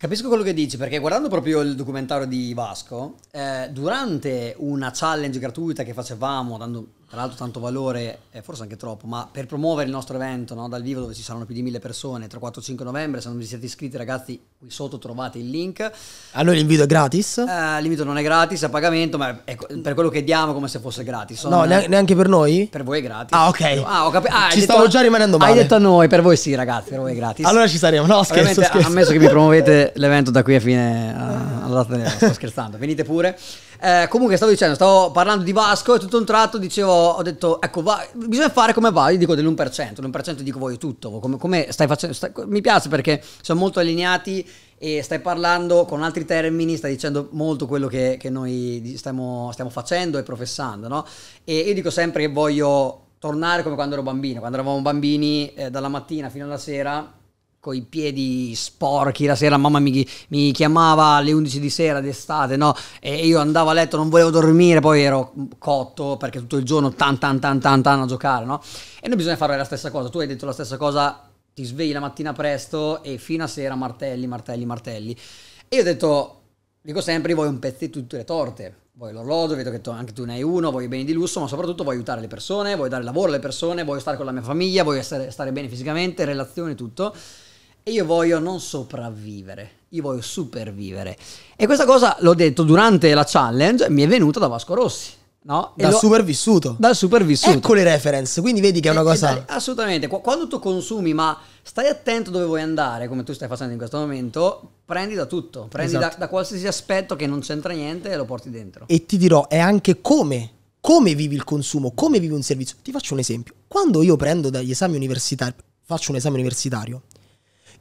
Capisco quello che dici, perché guardando proprio il documentario di Vasco, eh, durante una challenge gratuita che facevamo, dando tra l'altro tanto valore, eh, forse anche troppo, ma per promuovere il nostro evento no, dal vivo dove ci saranno più di mille persone, tra 4, e 5 novembre, se non vi siete iscritti ragazzi qui sotto trovate il link. Allora l'invito è gratis? Eh, l'invito non è gratis, è a pagamento, ma è per quello che diamo come se fosse gratis. No, ne- neanche per noi? Per voi è gratis. Ah ok, ah, ho capi- ah, ci stavo a- già rimanendo male. Hai detto a noi, per voi sì ragazzi, per voi è gratis. Allora ci saremo, no scherzo, Ovviamente, scherzo. Ammesso che mi promuovete l'evento da qui a fine, uh, alla data, sto scherzando, venite pure. Eh, comunque stavo dicendo, stavo parlando di Vasco e tutto un tratto dicevo, ho detto, ecco, va, bisogna fare come va, io dico dell'1%, l'1% dico voglio tutto, come, come stai facendo, stai, mi piace perché siamo molto allineati e stai parlando con altri termini, stai dicendo molto quello che, che noi stiamo, stiamo, facendo e professando, no? E io dico sempre che voglio tornare come quando ero bambino, quando eravamo bambini eh, dalla mattina fino alla sera con i piedi sporchi la sera, mamma mi, mi, chiamava alle 11 di sera d'estate, no? E io andavo a letto, non volevo dormire, poi ero cotto perché tutto il giorno tan tan tan tan tan a giocare, no? E non bisogna fare la stessa cosa, tu hai detto la stessa cosa, ti svegli la mattina presto e fino a sera martelli, martelli, martelli. E io ho detto, dico sempre, voglio un pezzo di tutte le torte, Vuoi l'orologio, vedo che tu, anche tu ne hai uno, vuoi i beni di lusso, ma soprattutto vuoi aiutare le persone, vuoi dare lavoro alle persone, voglio stare con la mia famiglia, voglio essere, stare bene fisicamente, relazioni, tutto e io voglio non sopravvivere, io voglio supervivere. E questa cosa l'ho detto durante la challenge, mi è venuta da Vasco Rossi. No? Dal lo... supervissuto. Dal supervissuto. Ecco le reference, quindi vedi che è una e, eh, cosa... E, eh, assolutamente, quando tu consumi, ma stai attento dove vuoi andare, come tu stai facendo in questo momento, prendi da tutto, prendi esatto. da, da qualsiasi aspetto che non c'entra niente e lo porti dentro. E ti dirò, è anche come come vivi il consumo, come vivi un servizio. Ti faccio un esempio. Quando io prendo dagli esami universitari, faccio un esame universitario,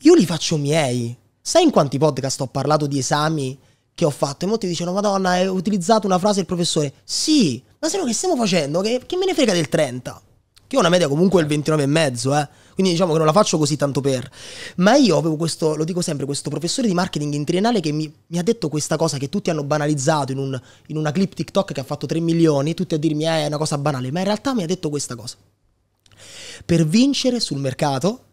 io li faccio miei. Sai in quanti podcast ho parlato di esami che ho fatto? E molti dicono, madonna, hai utilizzato una frase del professore. Sì, ma se no che stiamo facendo? Che, che me ne frega del 30? Che ho una media comunque del 29,5, eh. Quindi diciamo che non la faccio così tanto per. Ma io avevo questo, lo dico sempre, questo professore di marketing in triennale che mi, mi ha detto questa cosa che tutti hanno banalizzato in, un, in, una clip TikTok che ha fatto 3 milioni, tutti a dirmi eh, è una cosa banale, ma in realtà mi ha detto questa cosa. Per vincere sul mercato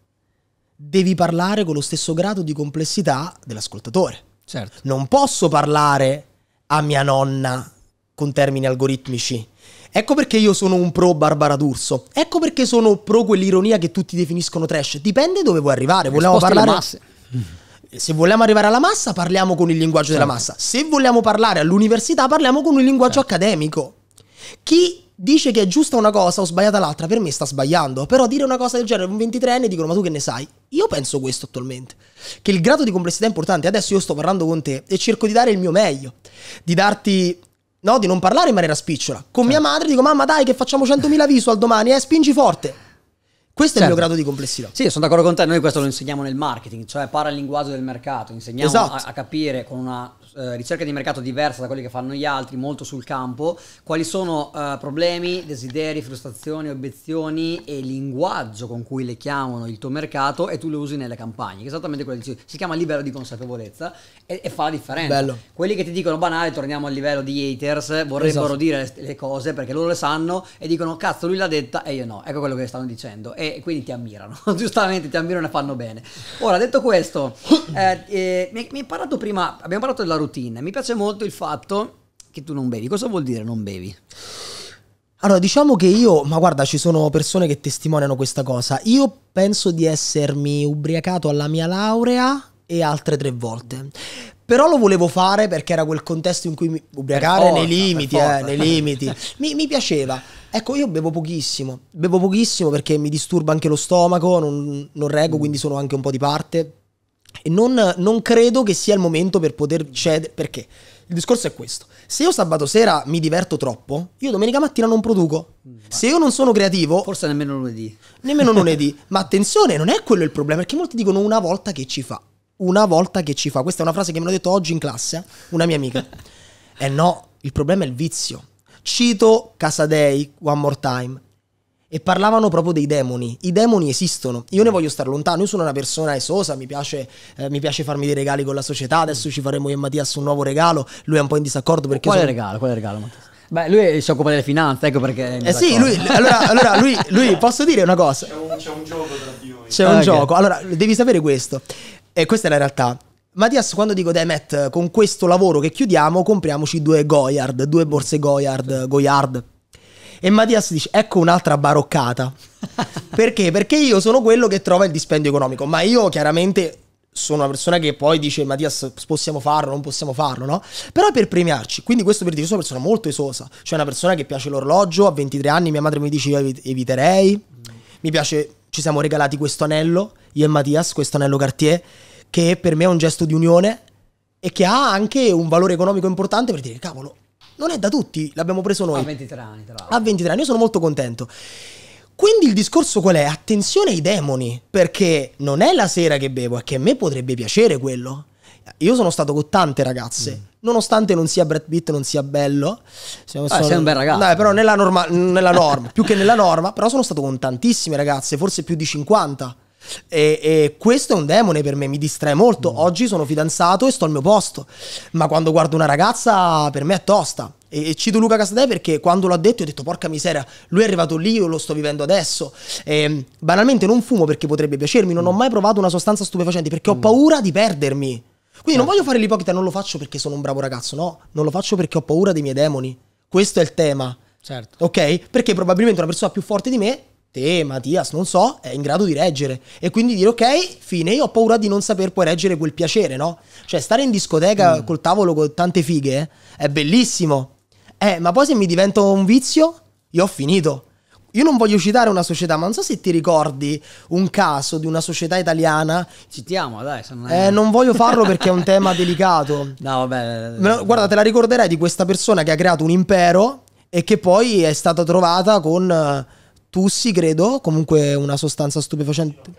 devi parlare con lo stesso grado di complessità dell'ascoltatore. Certo. Non posso parlare a mia nonna con termini algoritmici. Ecco perché io sono un pro Barbara D'Urso. Ecco perché sono pro quell'ironia che tutti definiscono trash. Dipende dove vuoi arrivare. Vogliamo parlare. Masse. Mm. Se vogliamo arrivare alla massa, parliamo con il linguaggio certo. della massa. Se vogliamo parlare all'università, parliamo con un linguaggio certo. accademico. Chi dice che è giusta una cosa o sbagliata l'altra, per me sta sbagliando. Però dire una cosa del genere a un 23enne dicono ma tu che ne sai? Io penso questo attualmente, che il grado di complessità è importante. Adesso io sto parlando con te e cerco di dare il mio meglio, di darti... No, di non parlare in maniera spicciola. Con certo. mia madre dico mamma dai che facciamo 100.000 visual domani, eh, spingi forte. Questo certo. è il mio certo. grado di complessità. Sì, sono d'accordo con te, noi questo lo insegniamo nel marketing, cioè il linguaggio del mercato, insegniamo esatto. a, a capire con una eh, ricerca di mercato diversa da quelli che fanno gli altri, molto sul campo, quali sono eh, problemi, desideri, frustrazioni, obiezioni e linguaggio con cui le chiamano il tuo mercato e tu lo usi nelle campagne, che esattamente quello che dici, si chiama livello di consapevolezza e, e fa la differenza. Bello. Quelli che ti dicono banale, torniamo al livello di haters, vorrebbero esatto. dire le, le, cose perché loro le sanno e dicono cazzo lui l'ha detta e io no, ecco quello che stanno dicendo e quindi ti ammirano, giustamente ti ammirano e fanno bene. Ora detto questo, eh, eh, mi, mi hai parlato prima, abbiamo parlato della routine. Mi piace molto il fatto che tu non bevi. Cosa vuol dire non bevi? Allora, diciamo che io, ma guarda, ci sono persone che testimoniano questa cosa. Io penso di essermi ubriacato alla mia laurea e altre tre volte. Però lo volevo fare perché era quel contesto in cui mi ubriacare forza, nei limiti, eh, nei limiti. mi, mi piaceva. Ecco, io bevo pochissimo, bevo pochissimo perché mi disturba anche lo stomaco, non, non rego, mm. quindi sono anche un po' di parte. E non, non credo che sia il momento per poter cedere. Perché? Il discorso è questo. Se io sabato sera mi diverto troppo, io domenica mattina non produco. Mm, Se io non sono creativo... Forse nemmeno lunedì. Nemmeno lunedì. Ma attenzione, non è quello il problema, perché molti dicono una volta che ci fa. Una volta che ci fa. Questa è una frase che me l'ha detto oggi in classe una mia amica. eh no, il problema è il vizio. Cito Casadei, One More Time e parlavano proprio dei demoni. I demoni esistono. Io ne voglio stare lontano. Io sono una persona esosa, mi piace, eh, mi piace farmi dei regali con la società. Adesso ci faremo io e Mattias un nuovo regalo. Lui è un po' in disaccordo perché. Quale sono... regalo? Quale regalo, Mattias? Beh, lui si occupa delle finanze, ecco perché. Eh sì, lui, allora, allora lui, lui, posso dire una cosa? C'è un, un, gioco tra di noi. C'è ah, un okay. gioco. Allora, devi sapere questo. E questa è la realtà. Mattias, quando dico, dai Matt, con questo lavoro che chiudiamo, compriamoci due Goyard, due borse Goyard, Goyard e Mattias dice, ecco un'altra baroccata. Perché? Perché io sono quello che trova il dispendio economico, ma io chiaramente sono una persona che poi dice Mattias possiamo farlo, non possiamo farlo, no? Però per premiarci, quindi questo per dire, sono una persona molto esosa, cioè una persona che piace l'orologio, a 23 anni mia madre mi dice io eviterei, mi piace, ci siamo regalati questo anello, io e Mattias, questo anello Cartier, che per me è un gesto di unione e che ha anche un valore economico importante per dire cavolo, non è da tutti, l'abbiamo preso noi. A 23 anni, tra l'altro. A 23 anni, io sono molto contento. Quindi il discorso qual è? Attenzione ai demoni, perché non è la sera che bevo, è che a me potrebbe piacere quello. Io sono stato con tante ragazze, mm. nonostante non sia Brad Pitt, non sia bello. Siamo, ah, sono... sei un bel ragazzo. Dai, però nella norma, nella norma più che nella norma, però sono stato con tantissime ragazze, forse più di 50. E, e, questo è un demone per me, mi distrae molto. Mm. Oggi sono fidanzato e sto al mio posto, ma quando guardo una ragazza per me è tosta. E, e cito Luca Casadei perché quando l'ho detto ho detto porca miseria, lui è arrivato lì, io lo sto vivendo adesso. E, ehm, banalmente non fumo perché potrebbe piacermi, non mm. ho mai provato una sostanza stupefacente perché mm. ho paura di perdermi. Quindi non certo. voglio fare l'ipocrita, non lo faccio perché sono un bravo ragazzo, no, non lo faccio perché ho paura dei miei demoni. Questo è il tema. Certo. Ok? Perché probabilmente una persona più forte di me te, Mattias, non so, è in grado di reggere. E quindi dire ok, fine, io ho paura di non saper poi reggere quel piacere, no? Cioè stare in discoteca mm. col tavolo con tante fighe eh, è bellissimo. Eh, ma poi se mi divento un vizio, io ho finito. Io non voglio citare una società, ma non so se ti ricordi un caso di una società italiana. Citiamo, dai. Se non, è... eh, non voglio farlo perché è un tema delicato. No, vabbè. Eh, ma, guarda, te la ricorderai di questa persona che ha creato un impero e che poi è stata trovata con eh, Tussi, credo, comunque una sostanza stupefacente.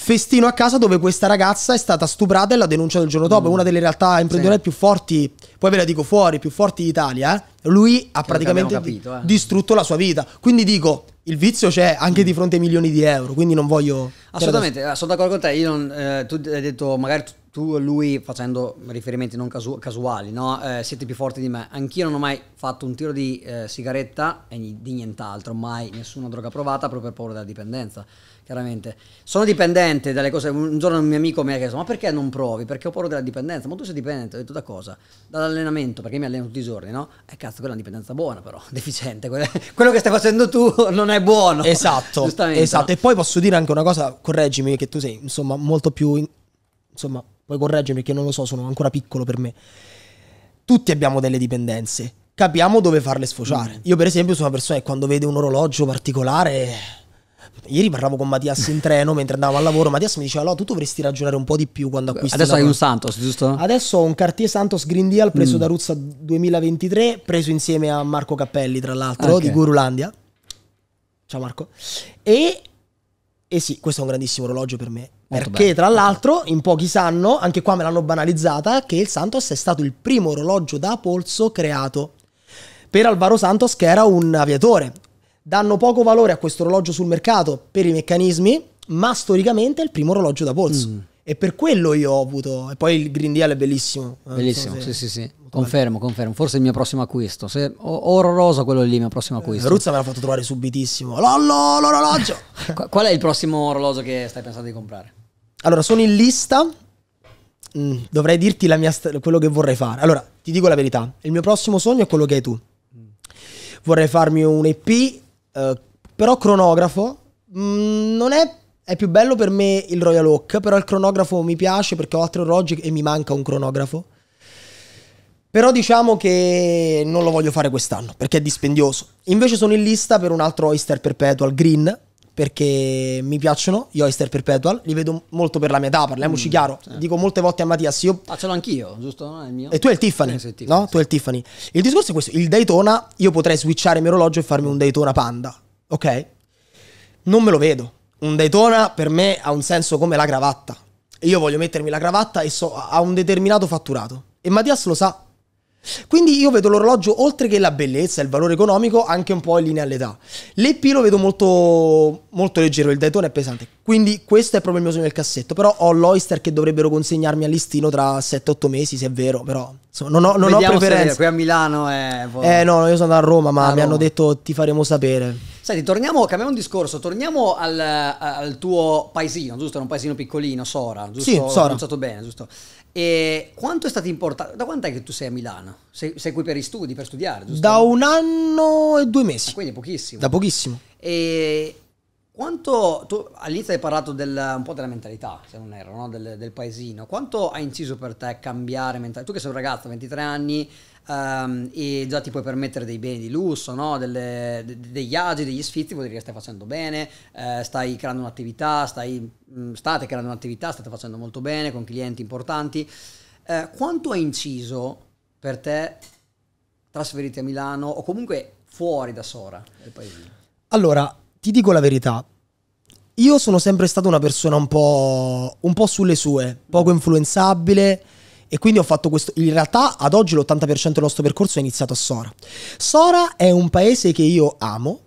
Festino a casa dove questa ragazza è stata stuprata e la denuncia del giorno dopo. È mm. una delle realtà imprenditoriali sì. più forti, poi ve la dico fuori, più forti d'Italia. Eh? Lui che ha praticamente capito, eh. distrutto la sua vita. Quindi dico, il vizio c'è anche mm. di fronte ai milioni di euro, quindi non voglio... Assolutamente, sono d'accordo con te, non, eh, tu hai detto magari tu e lui, facendo riferimenti non casu- casuali, no? eh, siete più forti di me. Anch'io non ho mai fatto un tiro di eh, sigaretta e di nient'altro, mai nessuna droga provata proprio per paura della dipendenza, chiaramente. Sono dipendente dalle cose. Un giorno un mio amico mi ha chiesto, ma perché non provi? Perché ho paura della dipendenza. Ma tu sei dipendente? Ho detto da cosa? Dall'allenamento, perché mi alleno tutti i giorni, no? E eh, cazzo, quella è una dipendenza buona però, deficiente. Quello che stai facendo tu non è buono. Esatto. Giustamente. Esatto. No? E poi posso dire anche una cosa, correggimi, che tu sei insomma molto più... In, insomma, puoi correggermi perché non lo so, sono ancora piccolo per me. Tutti abbiamo delle dipendenze, capiamo dove farle sfociare. Mm. Io per esempio sono una persona che quando vede un orologio particolare... Ieri parlavo con Mattias in treno mentre andavo al lavoro. Mattias mi diceva: No, tu dovresti ragionare un po' di più quando acquisti. Adesso hai un Santos, giusto? Adesso ho un Cartier Santos Green Deal preso mm. da Ruzza 2023, preso insieme a Marco Cappelli, tra l'altro, okay. di Gurulandia. Ciao Marco. E, e sì, questo è un grandissimo orologio per me. Perché bello. tra l'altro in pochi sanno, anche qua me l'hanno banalizzata, che il Santos è stato il primo orologio da polso creato per Alvaro Santos che era un aviatore. Danno poco valore a questo orologio sul mercato per i meccanismi, ma storicamente è il primo orologio da polso. Mm. E per quello io ho avuto. E poi il Green Deal è bellissimo. Bellissimo, so se... sì, sì, sì. confermo, bello. confermo. Forse il mio prossimo acquisto. Se... Oro rosa quello lì, il mio prossimo eh, acquisto. Eh, Ruzza me l'ha fatto trovare subitissimo. Lollo, l'orologio! Qual è il prossimo orologio che stai pensando di comprare? Allora, sono in lista. Mm, dovrei dirti st- quello che vorrei fare. Allora, ti dico la verità. Il mio prossimo sogno è quello che hai tu. Vorrei farmi un EP, eh, però cronografo. Mm, non è, è più bello per me il Royal Oak, però il cronografo mi piace perché ho altri orologi e mi manca un cronografo. Però diciamo che non lo voglio fare quest'anno perché è dispendioso. Invece sono in lista per un altro Oyster Perpetual Green perché mi piacciono gli Oyster Perpetual, li vedo molto per la metà, parliamoci mm, chiaro. Sì. Dico molte volte a Mattias, io... Ah, ce l'ho anch'io, giusto? No, è il mio. E tu hai il Tiffany, il Tiffany no? Sì. Tu hai il Tiffany. Il discorso è questo, il Daytona, io potrei switchare il mio orologio e farmi un Daytona Panda, ok? Non me lo vedo. Un Daytona per me ha un senso come la cravatta. Io voglio mettermi la cravatta e so, ha un determinato fatturato. E Mattias lo sa, quindi io vedo l'orologio, oltre che la bellezza, il valore economico, anche un po' in linea all'età. L'EP lo vedo molto, molto leggero, il Daytona è pesante. Quindi questo è proprio il mio sogno del cassetto. Però ho l'Oyster che dovrebbero consegnarmi a listino tra 7-8 mesi, se è vero. Però insomma, non ho, non ho preferenze. Qui a Milano è... Eh no, io sono da Roma, ma a mi Roma. hanno detto ti faremo sapere. Senti, torniamo, cambiamo un discorso, torniamo al, al tuo paesino, giusto? Era un paesino piccolino, Sora, giusto? Sì, Sora. Ho bene, giusto? E quanto è stato importante? Da quant'è che tu sei a Milano? Sei, sei qui per i studi, per studiare, giusto? Da un anno e due mesi. Ah, quindi pochissimo. Da pochissimo. E quanto tu all'inizio hai parlato del, un po' della mentalità, se non erro, no? del, del, paesino. Quanto ha inciso per te cambiare mentalità? Tu che sei un ragazzo, 23 anni, um, e già ti puoi permettere dei beni di lusso, no? Delle, de- degli agi, degli sfizi, vuol dire che stai facendo bene, eh, stai creando un'attività, stai, mm, state creando un'attività, state facendo molto bene con clienti importanti. Eh, quanto ha inciso per te trasferirti a Milano o comunque fuori da Sora, del paesino? Allora, ti dico la verità, io sono sempre stata una persona un po', un po', sulle sue, poco influenzabile, e quindi ho fatto questo. In realtà ad oggi l'80% del nostro percorso è iniziato a Sora. Sora è un paese che io amo.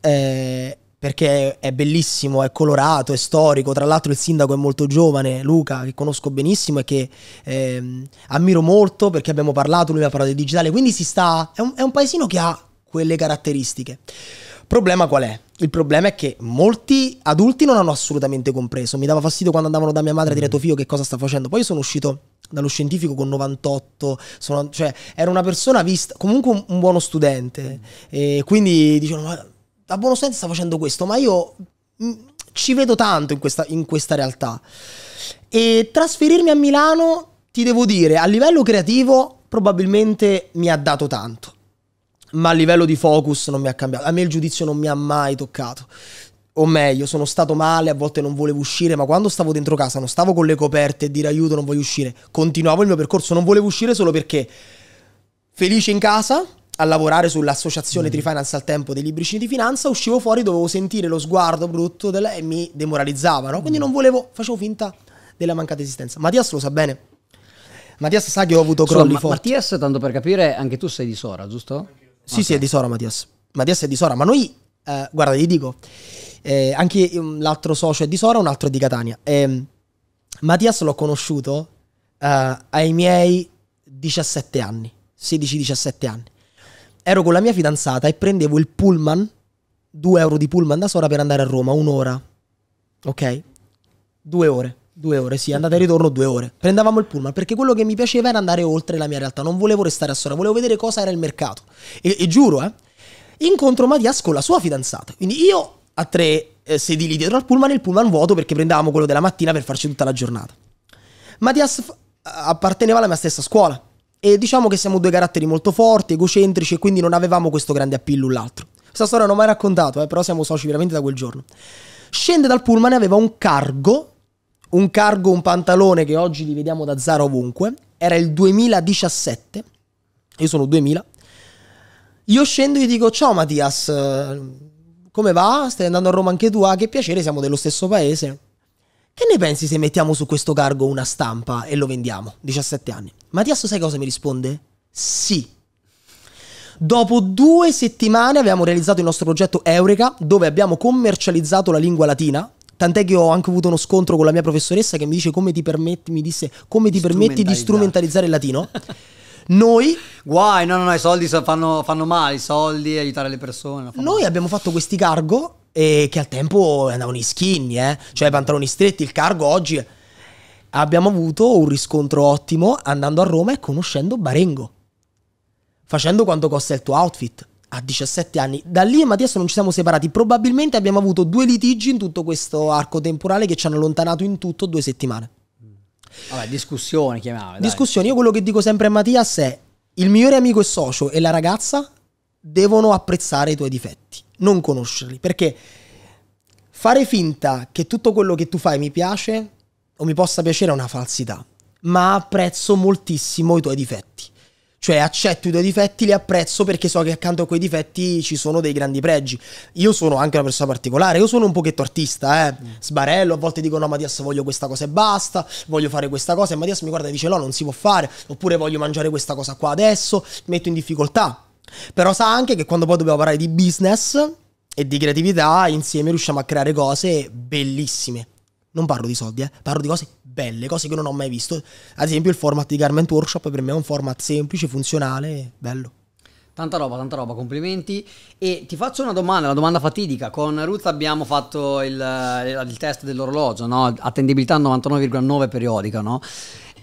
Eh, perché è bellissimo, è colorato, è storico. Tra l'altro il sindaco è molto giovane, Luca, che conosco benissimo e che ehm, ammiro molto perché abbiamo parlato, lui mi ha parlato di digitale, quindi si sta... È un, è un paesino che ha quelle caratteristiche. Problema qual è? Il problema è che molti adulti non hanno assolutamente compreso. Mi dava fastidio quando andavano da mia madre a dire mm. tuo figlio che cosa sta facendo. Poi io sono uscito dallo scientifico con 98, sono, cioè era una persona vista, comunque un, un buono studente, e quindi dicevano, ma da buono studente sta facendo questo, ma io mh, mm, ci vedo tanto in questa, in questa realtà. E trasferirmi a Milano, ti devo dire, a livello creativo probabilmente mi ha dato tanto ma a livello di focus non mi ha cambiato. A me il giudizio non mi ha mai toccato o meglio, sono stato male, a volte non volevo uscire, ma quando stavo dentro casa non stavo con le coperte e dire aiuto, non voglio uscire, continuavo il mio percorso, non volevo uscire solo perché felice in casa, a lavorare sull'associazione mm. Trifinance al tempo dei libricini di finanza, uscivo fuori, dovevo sentire lo sguardo brutto della, e mi demoralizzavano, quindi mm. non volevo, facevo finta della mancata esistenza. Mattias lo sa bene. Mattias sa che ho avuto crolli Insomma, forti. Mattias, tanto per capire, anche tu sei di Sora, giusto? Sì, okay. sì, è di Sora Mattias. Mattias è di Sora, ma noi, eh, guarda, gli dico, eh, anche mm, l'altro socio è di Sora, un altro è di Catania. E, ehm, Mattias l'ho conosciuto uh, ai miei 17 anni, 16-17 anni. Ero con la mia fidanzata e prendevo il pullman, 2 euro di pullman da Sora per andare a Roma, un'ora. Ok? Due ore. Due ore, sì, andata e ritorno due ore. Prendevamo il pullman perché quello che mi piaceva era andare oltre la mia realtà. Non volevo restare a Sora, volevo vedere cosa era il mercato. E, e giuro, eh. Incontro Mattias con la sua fidanzata. Quindi io a tre eh, sedili dietro al pullman e il pullman vuoto perché prendevamo quello della mattina per farci tutta la giornata. Mattias f- eh, apparteneva alla mia stessa scuola e diciamo che siamo due caratteri molto forti, egocentrici e quindi non avevamo questo grande appeal l'un l'altro. Questa storia non ho mai raccontato, eh, però siamo soci veramente da quel giorno. Scende dal pullman e aveva un cargo, un cargo, un pantalone che oggi li vediamo da Zara ovunque, era il 2017, io sono 2000, io scendo e gli dico ciao Mattias, come va? Stai andando a Roma anche tu? Ah, che piacere, siamo dello stesso paese. Che ne pensi se mettiamo su questo cargo una stampa e lo vendiamo? 17 anni. Mattias, sai cosa mi risponde? Sì. Dopo due settimane abbiamo realizzato il nostro progetto Eureka, dove abbiamo commercializzato la lingua latina. Tant'è che ho anche avuto uno scontro con la mia professoressa che mi dice come ti permetti, mi disse come ti permetti di strumentalizzare il latino. Noi... Guai, no, no, no, i soldi fanno, fanno male, i soldi, aiutare le persone. Noi abbiamo fatto questi cargo e che al tempo andavano in skinny, eh? cioè pantaloni stretti, il cargo oggi... Abbiamo avuto un riscontro ottimo andando a Roma e conoscendo Barengo. Facendo quanto costa il tuo outfit a 17 anni. Da lì e Mattias non ci siamo separati. Probabilmente abbiamo avuto due litigi in tutto questo arco temporale che ci hanno allontanato in tutto due settimane. Vabbè, discussione chiamiamola. Discussione, io quello che dico sempre a Mattias è il migliore amico e socio e la ragazza devono apprezzare i tuoi difetti, non conoscerli, perché fare finta che tutto quello che tu fai mi piace o mi possa piacere è una falsità, ma apprezzo moltissimo i tuoi difetti. Cioè accetto i tuoi difetti, li apprezzo perché so che accanto a quei difetti ci sono dei grandi pregi. Io sono anche una persona particolare, io sono un pochetto artista, eh. Mm. Sbarello, a volte dico no Mattias voglio questa cosa e basta, voglio fare questa cosa e Mattias mi guarda e dice no non si può fare, oppure voglio mangiare questa cosa qua adesso, mi metto in difficoltà. Però sa anche che quando poi dobbiamo parlare di business e di creatività insieme riusciamo a creare cose bellissime. Non parlo di soldi, eh, parlo di cose belle, cose che non ho mai visto. Ad esempio il format di Garment Workshop per me è un format semplice, funzionale, bello. Tanta roba, tanta roba, complimenti. E ti faccio una domanda, una domanda fatidica. Con Ruth abbiamo fatto il, il test dell'orologio, no? attendibilità 99,9 periodica, no?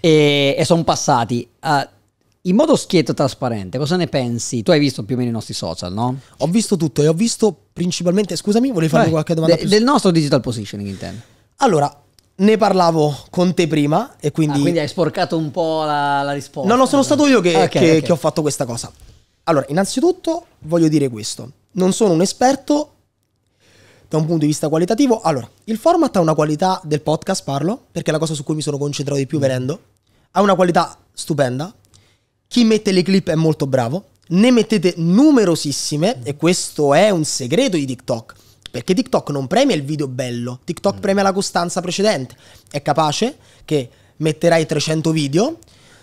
e, e sono passati. Uh, in modo schietto e trasparente, cosa ne pensi? Tu hai visto più o meno i nostri social, no? Ho visto tutto e ho visto principalmente, scusami, volevi fare qualche domanda? De, più... Del nostro digital positioning intendo. Allora, ne parlavo con te prima e ah, quindi... Ah, quindi hai sporcato un po' la, la risposta. No, no, sono stato io che, okay, che, okay. che ho fatto questa cosa. Allora, innanzitutto voglio dire questo. Non sono un esperto da un punto di vista qualitativo. Allora, il format ha una qualità del podcast, parlo, perché è la cosa su cui mi sono concentrato di più mm. venendo. Ha una qualità stupenda. Chi mette le clip è molto bravo. Ne mettete numerosissime e questo è un segreto di TikTok perché TikTok non premia il video bello, TikTok mm. premia la costanza precedente. È capace che metterai 300 video,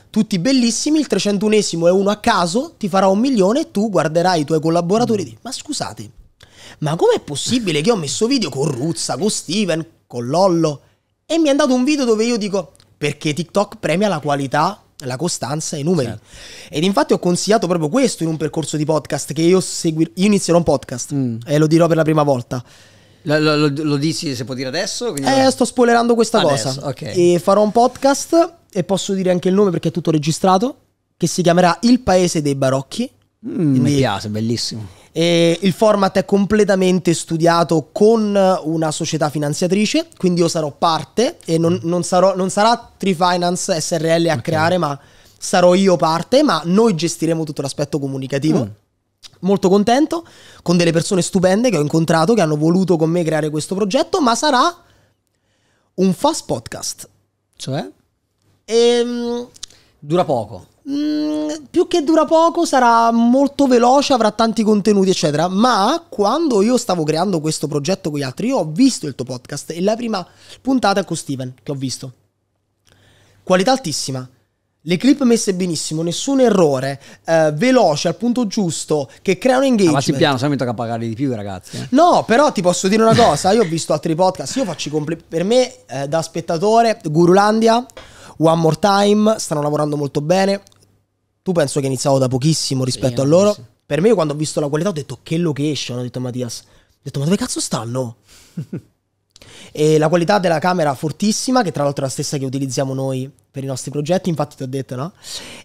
tutti bellissimi, il 301esimo è uno a caso, ti farà un milione e tu guarderai i tuoi collaboratori e mm. ma scusate, ma com'è possibile che io ho messo video con Ruzza, con Steven, con Lollo e mi è andato un video dove io dico, perché TikTok premia la qualità la costanza e i numeri. Certo. Ed infatti ho consigliato proprio questo in un percorso di podcast che io seguirò. Io inizierò un podcast mm. e lo dirò per la prima volta. Lo, lo, lo dici se puoi dire adesso? Eh, sto spoilerando questa adesso, cosa. Okay. E farò un podcast e posso dire anche il nome perché è tutto registrato. Che si chiamerà Il Paese dei Barocchi. Mm, mi piace, bellissimo e il format è completamente studiato con una società finanziatrice, quindi io sarò parte e non, mm. non, sarò, non sarà Trifinance SRL a okay. creare, ma sarò io parte, ma noi gestiremo tutto l'aspetto comunicativo. Mm molto contento con delle persone stupende che ho incontrato che hanno voluto con me creare questo progetto, ma sarà un fast podcast. Cioè? E, ehm, dura poco. Mm, più che dura poco, sarà molto veloce, avrà tanti contenuti, eccetera. Ma quando io stavo creando questo progetto con gli altri, io ho visto il tuo podcast e la prima puntata è con Steven, che ho visto. Qualità altissima. Le clip messe benissimo, nessun errore, eh, veloce, al punto giusto, che creano engagement. Ah, ma si piano, se mi tocca pagare di più, ragazzi. Eh. No, però ti posso dire una cosa, io ho visto altri podcast, io faccio i complimenti. Per me, eh, da spettatore, Gurulandia, One More Time, stanno lavorando molto bene tu penso che iniziavo da pochissimo rispetto eh, a loro. Sì. Per me, quando ho visto la qualità, ho detto che location, ho detto Mattias. Ho detto, ma dove cazzo stanno? e la qualità della camera fortissima, che tra l'altro è la stessa che utilizziamo noi per i nostri progetti, infatti ti ho detto, no?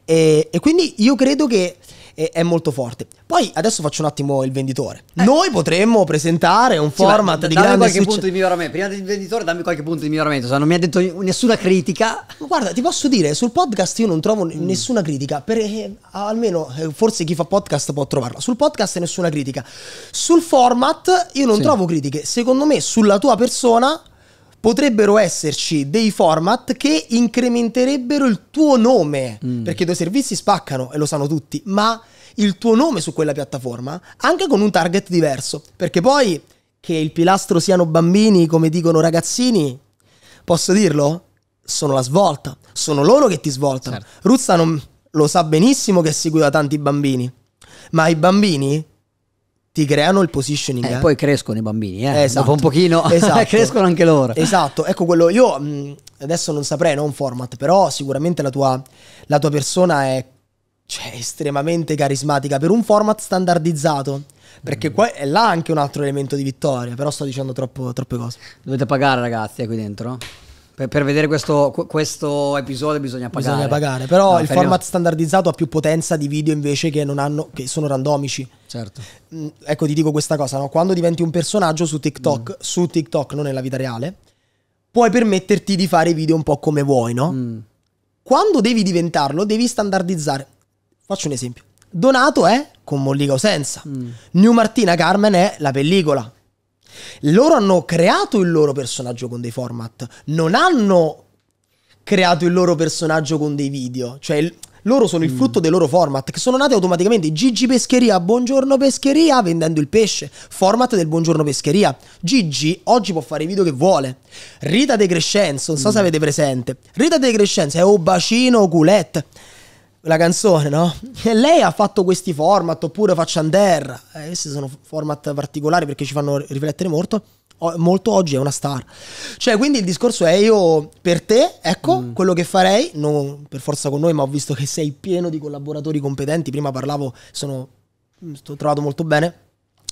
E, e quindi io credo che e è molto forte. Poi adesso faccio un attimo il venditore. Eh. Noi potremmo presentare un sì, format beh, di grande qualche punto di miglioramento. Prima del venditore, dammi qualche punto di miglioramento. Se non mi ha detto nessuna critica. Ma guarda, ti posso dire, sul podcast io non trovo mm. nessuna critica. Per, eh, almeno eh, forse chi fa podcast può trovarla. Sul podcast nessuna critica. Sul format io non sì. trovo critiche. Secondo me, sulla tua persona potrebbero esserci dei format che incrementerebbero il tuo nome, mm. perché i tuoi servizi spaccano e lo sanno tutti, ma il tuo nome su quella piattaforma anche con un target diverso, perché poi che il pilastro siano bambini, come dicono ragazzini, posso dirlo? Sono la svolta, sono loro che ti svoltano. Certo. Ruzza non, lo sa benissimo che è seguito da tanti bambini, ma i bambini ti creano il positioning. E eh, eh. poi crescono i bambini, eh. Esatto. Dopo un pochino esatto. crescono anche loro. Esatto, ecco quello. Io mh, mm, adesso non saprei, non format, però sicuramente la tua, la tua persona è cioè, estremamente carismatica per un format standardizzato. Perché mm. qua è là anche un altro elemento di vittoria, però sto dicendo troppo, troppe cose. Dovete pagare ragazzi eh, qui dentro. No? per, per vedere questo, questo, episodio bisogna pagare. Bisogna pagare, però no, il per format io... standardizzato ha più potenza di video invece che, hanno, che sono randomici. Certo. Mm, ecco, ti dico questa cosa, no? quando diventi un personaggio su TikTok, mm. su TikTok, non nella vita reale, puoi permetterti di fare i video un po' come vuoi, no? Mm. Quando devi diventarlo, devi standardizzare. Faccio un esempio. Donato è con Mollica Osenza. Mm. New Martina Carmen è la pellicola loro hanno creato il loro personaggio con dei format, non hanno creato il loro personaggio con dei video. Cioè, loro sono il mm. frutto mm. dei loro format che sono nati automaticamente. Gigi Pescheria, buongiorno Pescheria, vendendo il pesce. Format del buongiorno Pescheria. Gigi oggi può fare i video che vuole. Rita De Crescenzo, non so mm. se avete presente. Rita De Crescenzo è o bacino o culette la canzone, no? E lei ha fatto questi format, oppure Faccianderra, eh, questi sono format particolari perché ci fanno riflettere molto, o, molto oggi è una star. Cioè, quindi il discorso è io per te, ecco, mm. quello che farei, non per forza con noi, ma ho visto che sei pieno di collaboratori competenti, prima parlavo, sono, mm, sto trovato molto bene,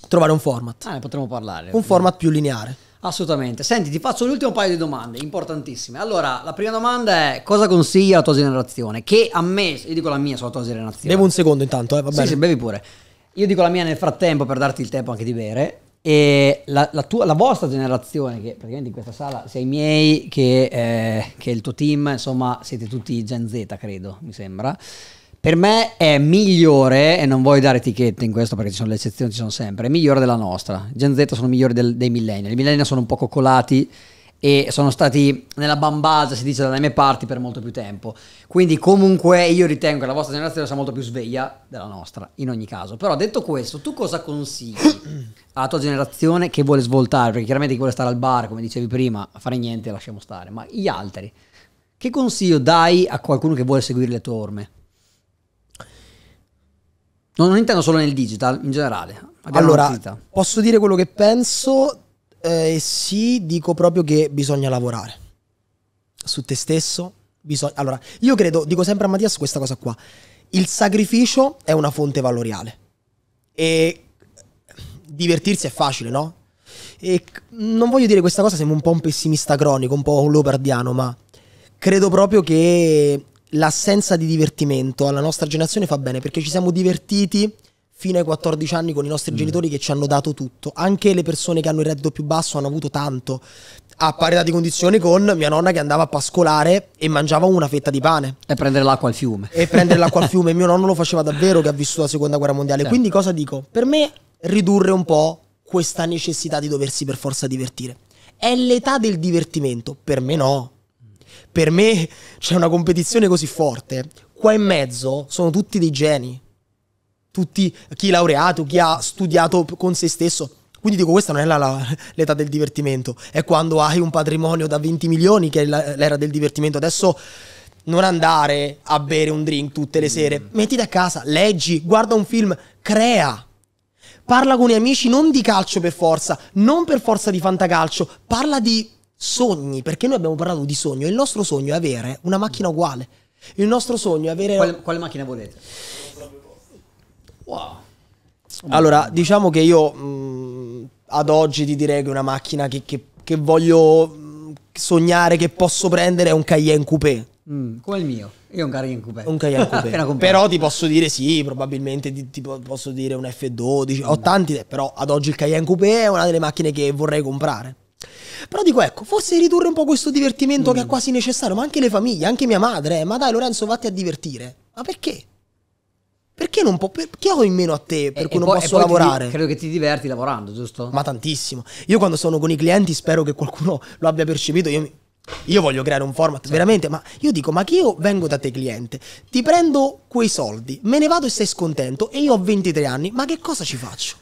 trovare un format. Ah, ne potremmo parlare. Un format più lineare. Assolutamente. Senti, ti faccio l'ultimo paio di domande importantissime. Allora, la prima domanda è cosa consigli alla tua generazione? Che a me, io dico la mia sulla tua generazione. Bevo un secondo intanto, eh, va bene. Sì, sì, bevi pure. Io dico la mia nel frattempo per darti il tempo anche di bere. E la, la, tua, la vostra generazione, che praticamente in questa sala sei i miei, che, eh, che il tuo team, insomma, siete tutti Gen Z, credo, mi sembra. Per me è migliore, e non voglio dare etichette in questo perché ci sono le eccezioni, ci sono sempre, è migliore della nostra. Gen Z sono migliori del, dei millennial. I millennial sono un po' coccolati e sono stati nella bambasa, si dice, dalle mie parti per molto più tempo. Quindi comunque io ritengo che la vostra generazione sia molto più sveglia della nostra, in ogni caso. Però detto questo, tu cosa consigli alla tua generazione che vuole svoltare? Perché chiaramente chi vuole stare al bar, come dicevi prima, a fare niente lasciamo stare, ma gli altri. Che consiglio dai a qualcuno che vuole seguire le tue orme? Non, non intendo solo nel digital, in generale. Abbiamo allora, posso dire quello che penso? Eh, sì, dico proprio che bisogna lavorare su te stesso. Bisogna... Allora, io credo, dico sempre a Mattias questa cosa qua, il sacrificio è una fonte valoriale. E divertirsi è facile, no? E non voglio dire questa cosa, sembra un po' un pessimista cronico, un po' un lopardiano, ma credo proprio che l'assenza di divertimento alla nostra generazione fa bene perché ci siamo divertiti fino ai 14 anni con i nostri mm. genitori che ci hanno dato tutto. Anche le persone che hanno il reddito più basso hanno avuto tanto, a parità di condizioni con mia nonna che andava a pascolare e mangiava una fetta di pane. E prendere l'acqua al fiume. E prendere l'acqua al fiume. Mio nonno lo faceva davvero che ha vissuto la seconda guerra mondiale. Certo. Quindi cosa dico? Per me ridurre un po' questa necessità di doversi per forza divertire. È l'età del divertimento. Per me no per me c'è una competizione così forte. Qua in mezzo sono tutti dei geni. Tutti, chi è laureato, chi ha studiato con se stesso. Quindi dico, questa non è la, la, l'età del divertimento. È quando hai un patrimonio da 20 milioni che è la, l'era del divertimento. Adesso non andare a bere un drink tutte le sere. Mettiti a casa, leggi, guarda un film, crea. Parla con i amici non di calcio per forza, non per forza di fantacalcio, parla di sogni, perché noi abbiamo parlato di sogno, il nostro sogno è avere una macchina uguale. Il nostro sogno è avere... Quale, quale macchina volete? Wow. Allora, diciamo che io mh, mm, ad oggi ti direi che una macchina che, che, che, voglio mm, sognare che posso prendere è un Cayenne Coupé. Mm, come il mio, io un Cayenne Coupé. Un Cayenne Coupé. però ti posso dire sì, probabilmente ti, ti posso dire un F12, ho mm. tanti, però ad oggi il Cayenne Coupé è una delle macchine che vorrei comprare. Però dico, ecco, forse ridurre un po' questo divertimento mm. che è mm. quasi necessario, ma anche le famiglie, anche mia madre, eh. ma dai Lorenzo, vatti a divertire. Ma perché? Perché non può? perché ho in meno a te per e, cui e non poi, posso lavorare? Ti, credo che ti diverti lavorando, giusto? Ma tantissimo. Io quando sono con i clienti spero che qualcuno lo abbia percepito. Io, mi, io voglio creare un format, certo. veramente, ma io dico, ma che io vengo da te cliente, ti prendo quei soldi, me ne vado e sei scontento e io ho 23 anni, ma che cosa ci faccio?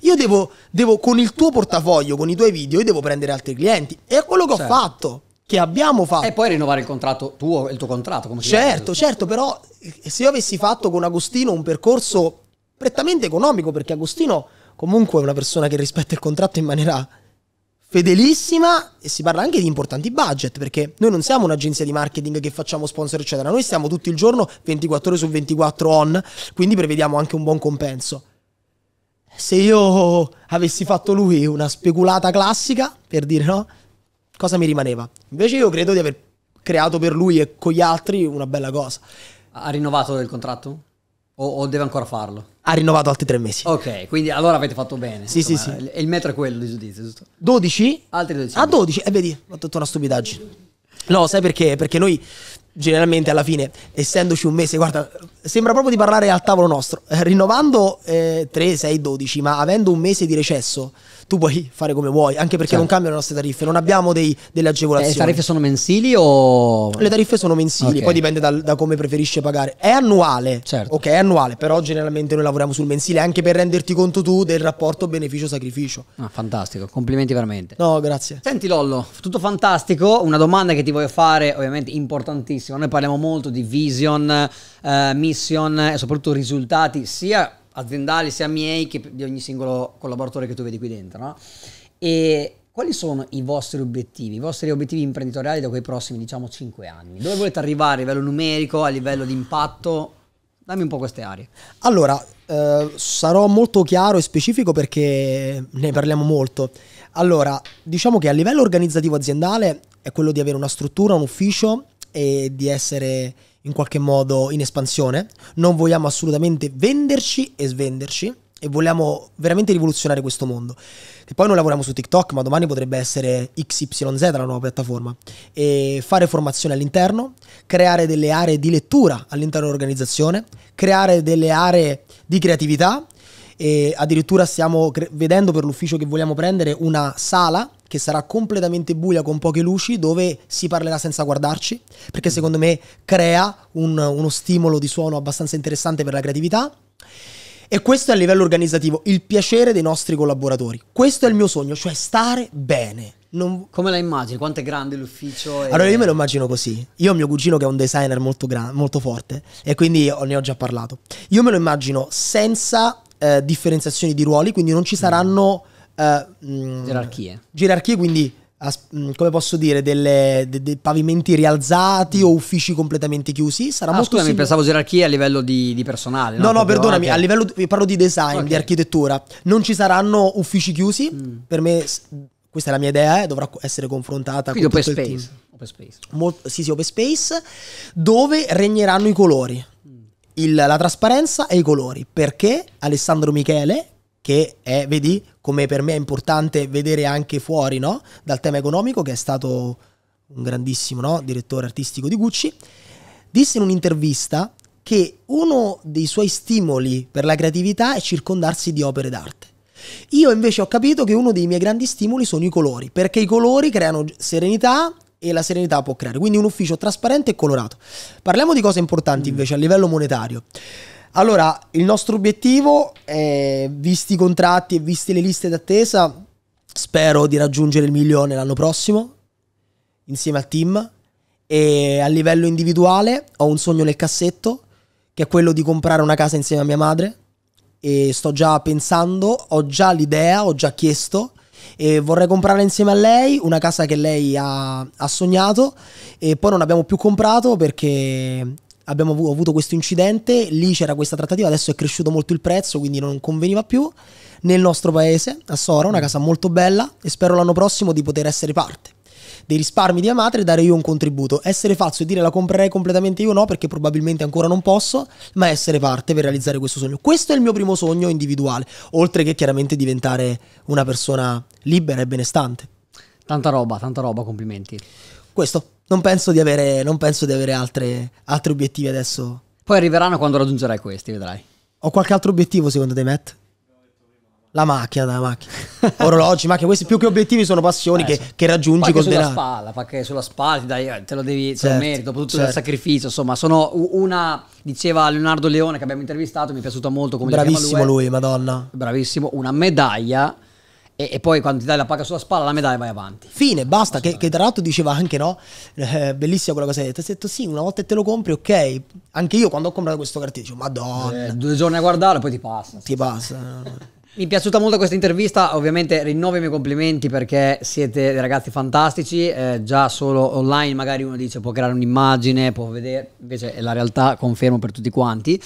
Io devo, devo, con il tuo portafoglio, con i tuoi video, io devo prendere altri clienti. E è quello che certo. ho fatto, che abbiamo fatto. E poi rinnovare il contratto tuo, il tuo contratto. Come certo, certo, però eh, se io avessi fatto con Agostino un percorso prettamente economico, perché Agostino comunque è una persona che rispetta il contratto in maniera fedelissima e si parla anche di importanti budget perché noi non siamo un'agenzia di marketing che facciamo sponsor eccetera, noi siamo tutto il giorno 24 ore su 24 on, quindi prevediamo anche un buon compenso se io avessi fatto lui una speculata classica, per dire no, cosa mi rimaneva? Invece io credo di aver creato per lui e con gli altri una bella cosa. Ha rinnovato il contratto? O, o deve ancora farlo? Ha rinnovato altri tre mesi. Ok, quindi allora avete fatto bene. Sì, insomma, sì, sì. Il metro è quello di giudizio, giusto? 12? Altri 12. Ah, 12? E eh, vedi, ho detto una stupidaggine. No, sai perché? Perché noi generalmente alla fine, essendoci un mese, guarda, sembra proprio di parlare al tavolo nostro, eh, rinnovando eh, 3, 6, 12, ma avendo un mese di recesso, tu puoi fare come vuoi, anche perché certo. non cambiano le nostre tariffe, non abbiamo dei, delle agevolazioni. Eh, le tariffe sono mensili o... Le tariffe sono mensili, okay. poi dipende da, da, come preferisci pagare. È annuale, certo. ok, è annuale, però generalmente noi lavoriamo sul mensile anche per renderti conto tu del rapporto beneficio-sacrificio. Ah, fantastico, complimenti veramente. No, grazie. Senti Lollo, tutto fantastico, una domanda che ti voglio fare, ovviamente importantissima, noi parliamo molto di vision, uh, mission e soprattutto risultati sia aziendali sia miei che di ogni singolo collaboratore che tu vedi qui dentro. No? E quali sono i vostri obiettivi, i vostri obiettivi imprenditoriali da quei prossimi, diciamo, 5 anni? Dove volete arrivare a livello numerico, a livello di impatto? Dammi un po' queste aree. Allora, eh, sarò molto chiaro e specifico perché ne parliamo molto. Allora, diciamo che a livello organizzativo aziendale è quello di avere una struttura, un ufficio e di essere in qualche modo in espansione, non vogliamo assolutamente venderci e svenderci e vogliamo veramente rivoluzionare questo mondo. Che poi noi lavoriamo su TikTok, ma domani potrebbe essere XYZ la nuova piattaforma. E fare formazione all'interno, creare delle aree di lettura all'interno dell'organizzazione, creare delle aree di creatività e addirittura stiamo vedendo per l'ufficio che vogliamo prendere una sala che sarà completamente buia con poche luci, dove si parlerà senza guardarci, perché secondo me crea un, uno stimolo di suono abbastanza interessante per la creatività. E questo è a livello organizzativo, il piacere dei nostri collaboratori. Questo è il mio sogno, cioè stare bene. Non... Come la immagini? Quanto è grande l'ufficio? E... Allora io me lo immagino così. Io ho mio cugino che è un designer molto, gran... molto forte e quindi ne ho già parlato. Io me lo immagino senza eh, differenziazioni di ruoli, quindi non ci saranno... Mm uh, eh, mh, mm, gerarchie. Gerarchie, quindi As, mm, come posso dire, delle, de, de pavimenti rialzati mm. o uffici completamente chiusi. Sarà ah, molto scusami, simile. pensavo gerarchie a livello di, di personale. No, no, no perdonami, anche... a livello di, parlo di design, okay. di architettura. Non ci saranno uffici chiusi. Mm. Per me, questa è la mia idea, eh, dovrà essere confrontata Quindi con open space. open space. Mol- sì, sì, open space, dove regneranno i colori. Mm. Il, la trasparenza e i colori perché Alessandro Michele che è, vedi, come per me è importante vedere anche fuori no? dal tema economico, che è stato un grandissimo no? direttore artistico di Gucci, disse in un'intervista che uno dei suoi stimoli per la creatività è circondarsi di opere d'arte. Io invece ho capito che uno dei miei grandi stimoli sono i colori, perché i colori creano serenità e la serenità può creare, quindi un ufficio trasparente e colorato. Parliamo di cose importanti mm. invece a livello monetario. Allora, il nostro obiettivo è, visti i contratti e viste le liste d'attesa, spero di raggiungere il milione l'anno prossimo, insieme al team. E a livello individuale ho un sogno nel cassetto, che è quello di comprare una casa insieme a mia madre. E sto già pensando, ho già l'idea, ho già chiesto e vorrei comprare insieme a lei una casa che lei ha, ha, sognato e poi non abbiamo più comprato perché abbiamo avuto questo incidente, lì c'era questa trattativa, adesso è cresciuto molto il prezzo, quindi non conveniva più. Nel nostro paese, a Sora, una mm. casa molto bella e spero l'anno prossimo di poter essere parte dei risparmi di mia madre e dare io un contributo. Essere falso e dire la comprerei completamente io no, perché probabilmente ancora non posso, ma essere parte per realizzare questo sogno. Questo è il mio primo sogno individuale, oltre che chiaramente diventare una persona libera e benestante. Tanta roba, tanta roba, complimenti. Questo non penso di avere, penso di avere altre, altri obiettivi adesso. Poi arriveranno quando raggiungerai questi, vedrai. Ho qualche altro obiettivo secondo te, Matt? La macchina, la macchina. Orologi, macchina, questi più che obiettivi sono passioni eh, che, sì. che, raggiungi con denaro. Sulla spalla, perché sulla spalla ti dai, eh, te lo devi, certo, te lo certo, meriti, dopo tutto certo. il sacrificio, insomma, sono una, diceva Leonardo Leone che abbiamo intervistato, mi è piaciuta molto come Bravissimo lui, lui, madonna. Bravissimo, una medaglia e, e, poi quando ti dai la pacca sulla spalla, la medaglia vai avanti. Fine, basta. Che, che, tra l'altro diceva anche, no? Eh, bellissima quella cosa hai detto. Hai detto sì, una volta che te lo compri, ok. Anche io quando ho comprato questo cartello dico madonna. Eh, due giorni a guardarlo, poi ti passa. Ti passa. Eh. Mi è piaciuta molto questa intervista, ovviamente rinnovo i miei complimenti perché siete dei ragazzi fantastici, eh, già solo online magari uno dice può creare un'immagine, può vedere, invece è la realtà, confermo per tutti quanti.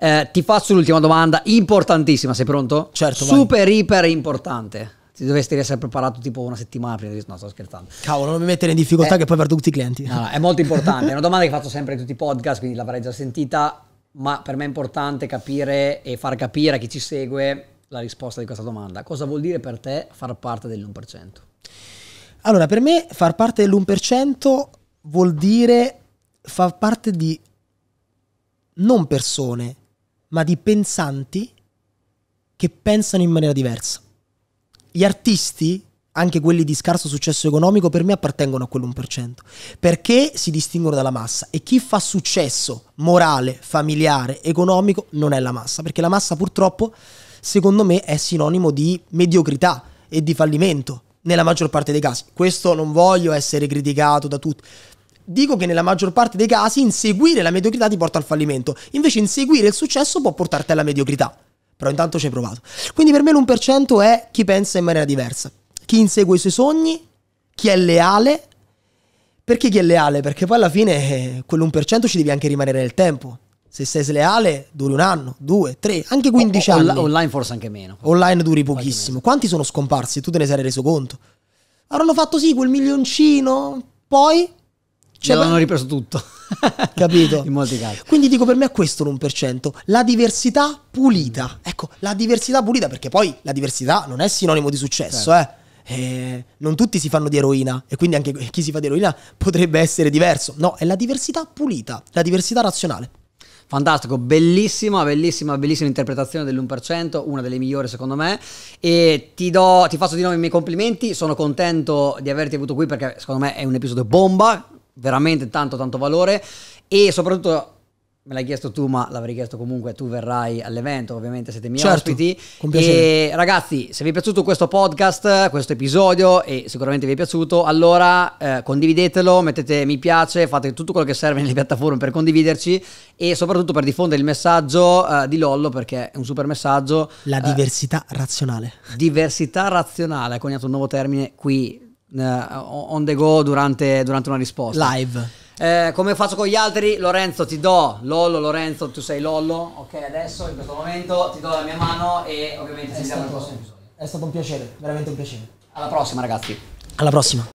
Eh, ti faccio l'ultima domanda, importantissima, sei pronto? Certo. Super, vai. iper importante. Ti dovresti essere preparato tipo una settimana prima. No, sto scherzando. Cavolo, non mi mettere in difficoltà eh, che poi perdo tutti i clienti. No, no, è molto importante. è una domanda che faccio sempre in tutti i podcast, quindi l'avrai già sentita, ma per me è importante capire e far capire a chi ci segue la risposta di questa domanda. Cosa vuol dire per te far parte dell'1%? Allora, per me far parte dell'1% vuol dire far parte di non persone, ma di pensanti che pensano in maniera diversa. Gli artisti, anche quelli di scarso successo economico, per me appartengono a quell'1%, perché si distinguono dalla massa e chi fa successo morale, familiare, economico non è la massa, perché la massa purtroppo secondo me è sinonimo di mediocrità e di fallimento nella maggior parte dei casi. Questo non voglio essere criticato da tutti. Dico che nella maggior parte dei casi inseguire la mediocrità ti porta al fallimento, invece inseguire il successo può portarti alla mediocrità. Però intanto ci hai provato. Quindi per me l'1% è chi pensa in maniera diversa, chi insegue i suoi sogni, chi è leale. Perché chi è leale? Perché poi alla fine eh, quell'1% ci devi anche rimanere nel tempo. Se sei sleale duri un anno, due, tre, anche 15 o, anni. Online forse anche meno. Online duri pochissimo. Quanti sono scomparsi? Tu te ne sei reso conto? Avranno fatto sì quel milioncino, poi... Cioè, hanno ripreso tutto. Capito? In molti casi. Quindi dico per me è questo l'1%. La diversità pulita. Ecco, la diversità pulita perché poi la diversità non è sinonimo di successo, certo. eh. Eh, non tutti si fanno di eroina e quindi anche chi si fa di eroina potrebbe essere diverso. No, è la diversità pulita, la diversità razionale. Fantastico, bellissima, bellissima, bellissima interpretazione dell'1%, una delle migliori secondo me. E ti, do, ti faccio di nuovo i miei complimenti, sono contento di averti avuto qui perché secondo me è un episodio bomba, veramente tanto tanto valore e soprattutto me l'hai chiesto tu, ma l'avrei chiesto comunque, tu verrai all'evento, ovviamente siete i miei certo, ospiti. E ragazzi, se vi è piaciuto questo podcast, questo episodio e sicuramente vi è piaciuto, allora eh, condividetelo, mettete mi piace, fate tutto quello che serve nelle piattaforme per condividerci e soprattutto per diffondere il messaggio eh, di Lollo perché è un super messaggio. La eh, diversità eh, razionale. Diversità razionale, ha coniato un nuovo termine qui eh, on the go durante, durante una risposta. Live. Eh, come faccio con gli altri, Lorenzo ti do, Lollo, Lorenzo tu sei Lollo, ok adesso in questo momento ti do la mia mano e ovviamente ci vediamo al prossimo episodio. È stato un piacere, veramente un piacere. Alla prossima ragazzi. Alla prossima.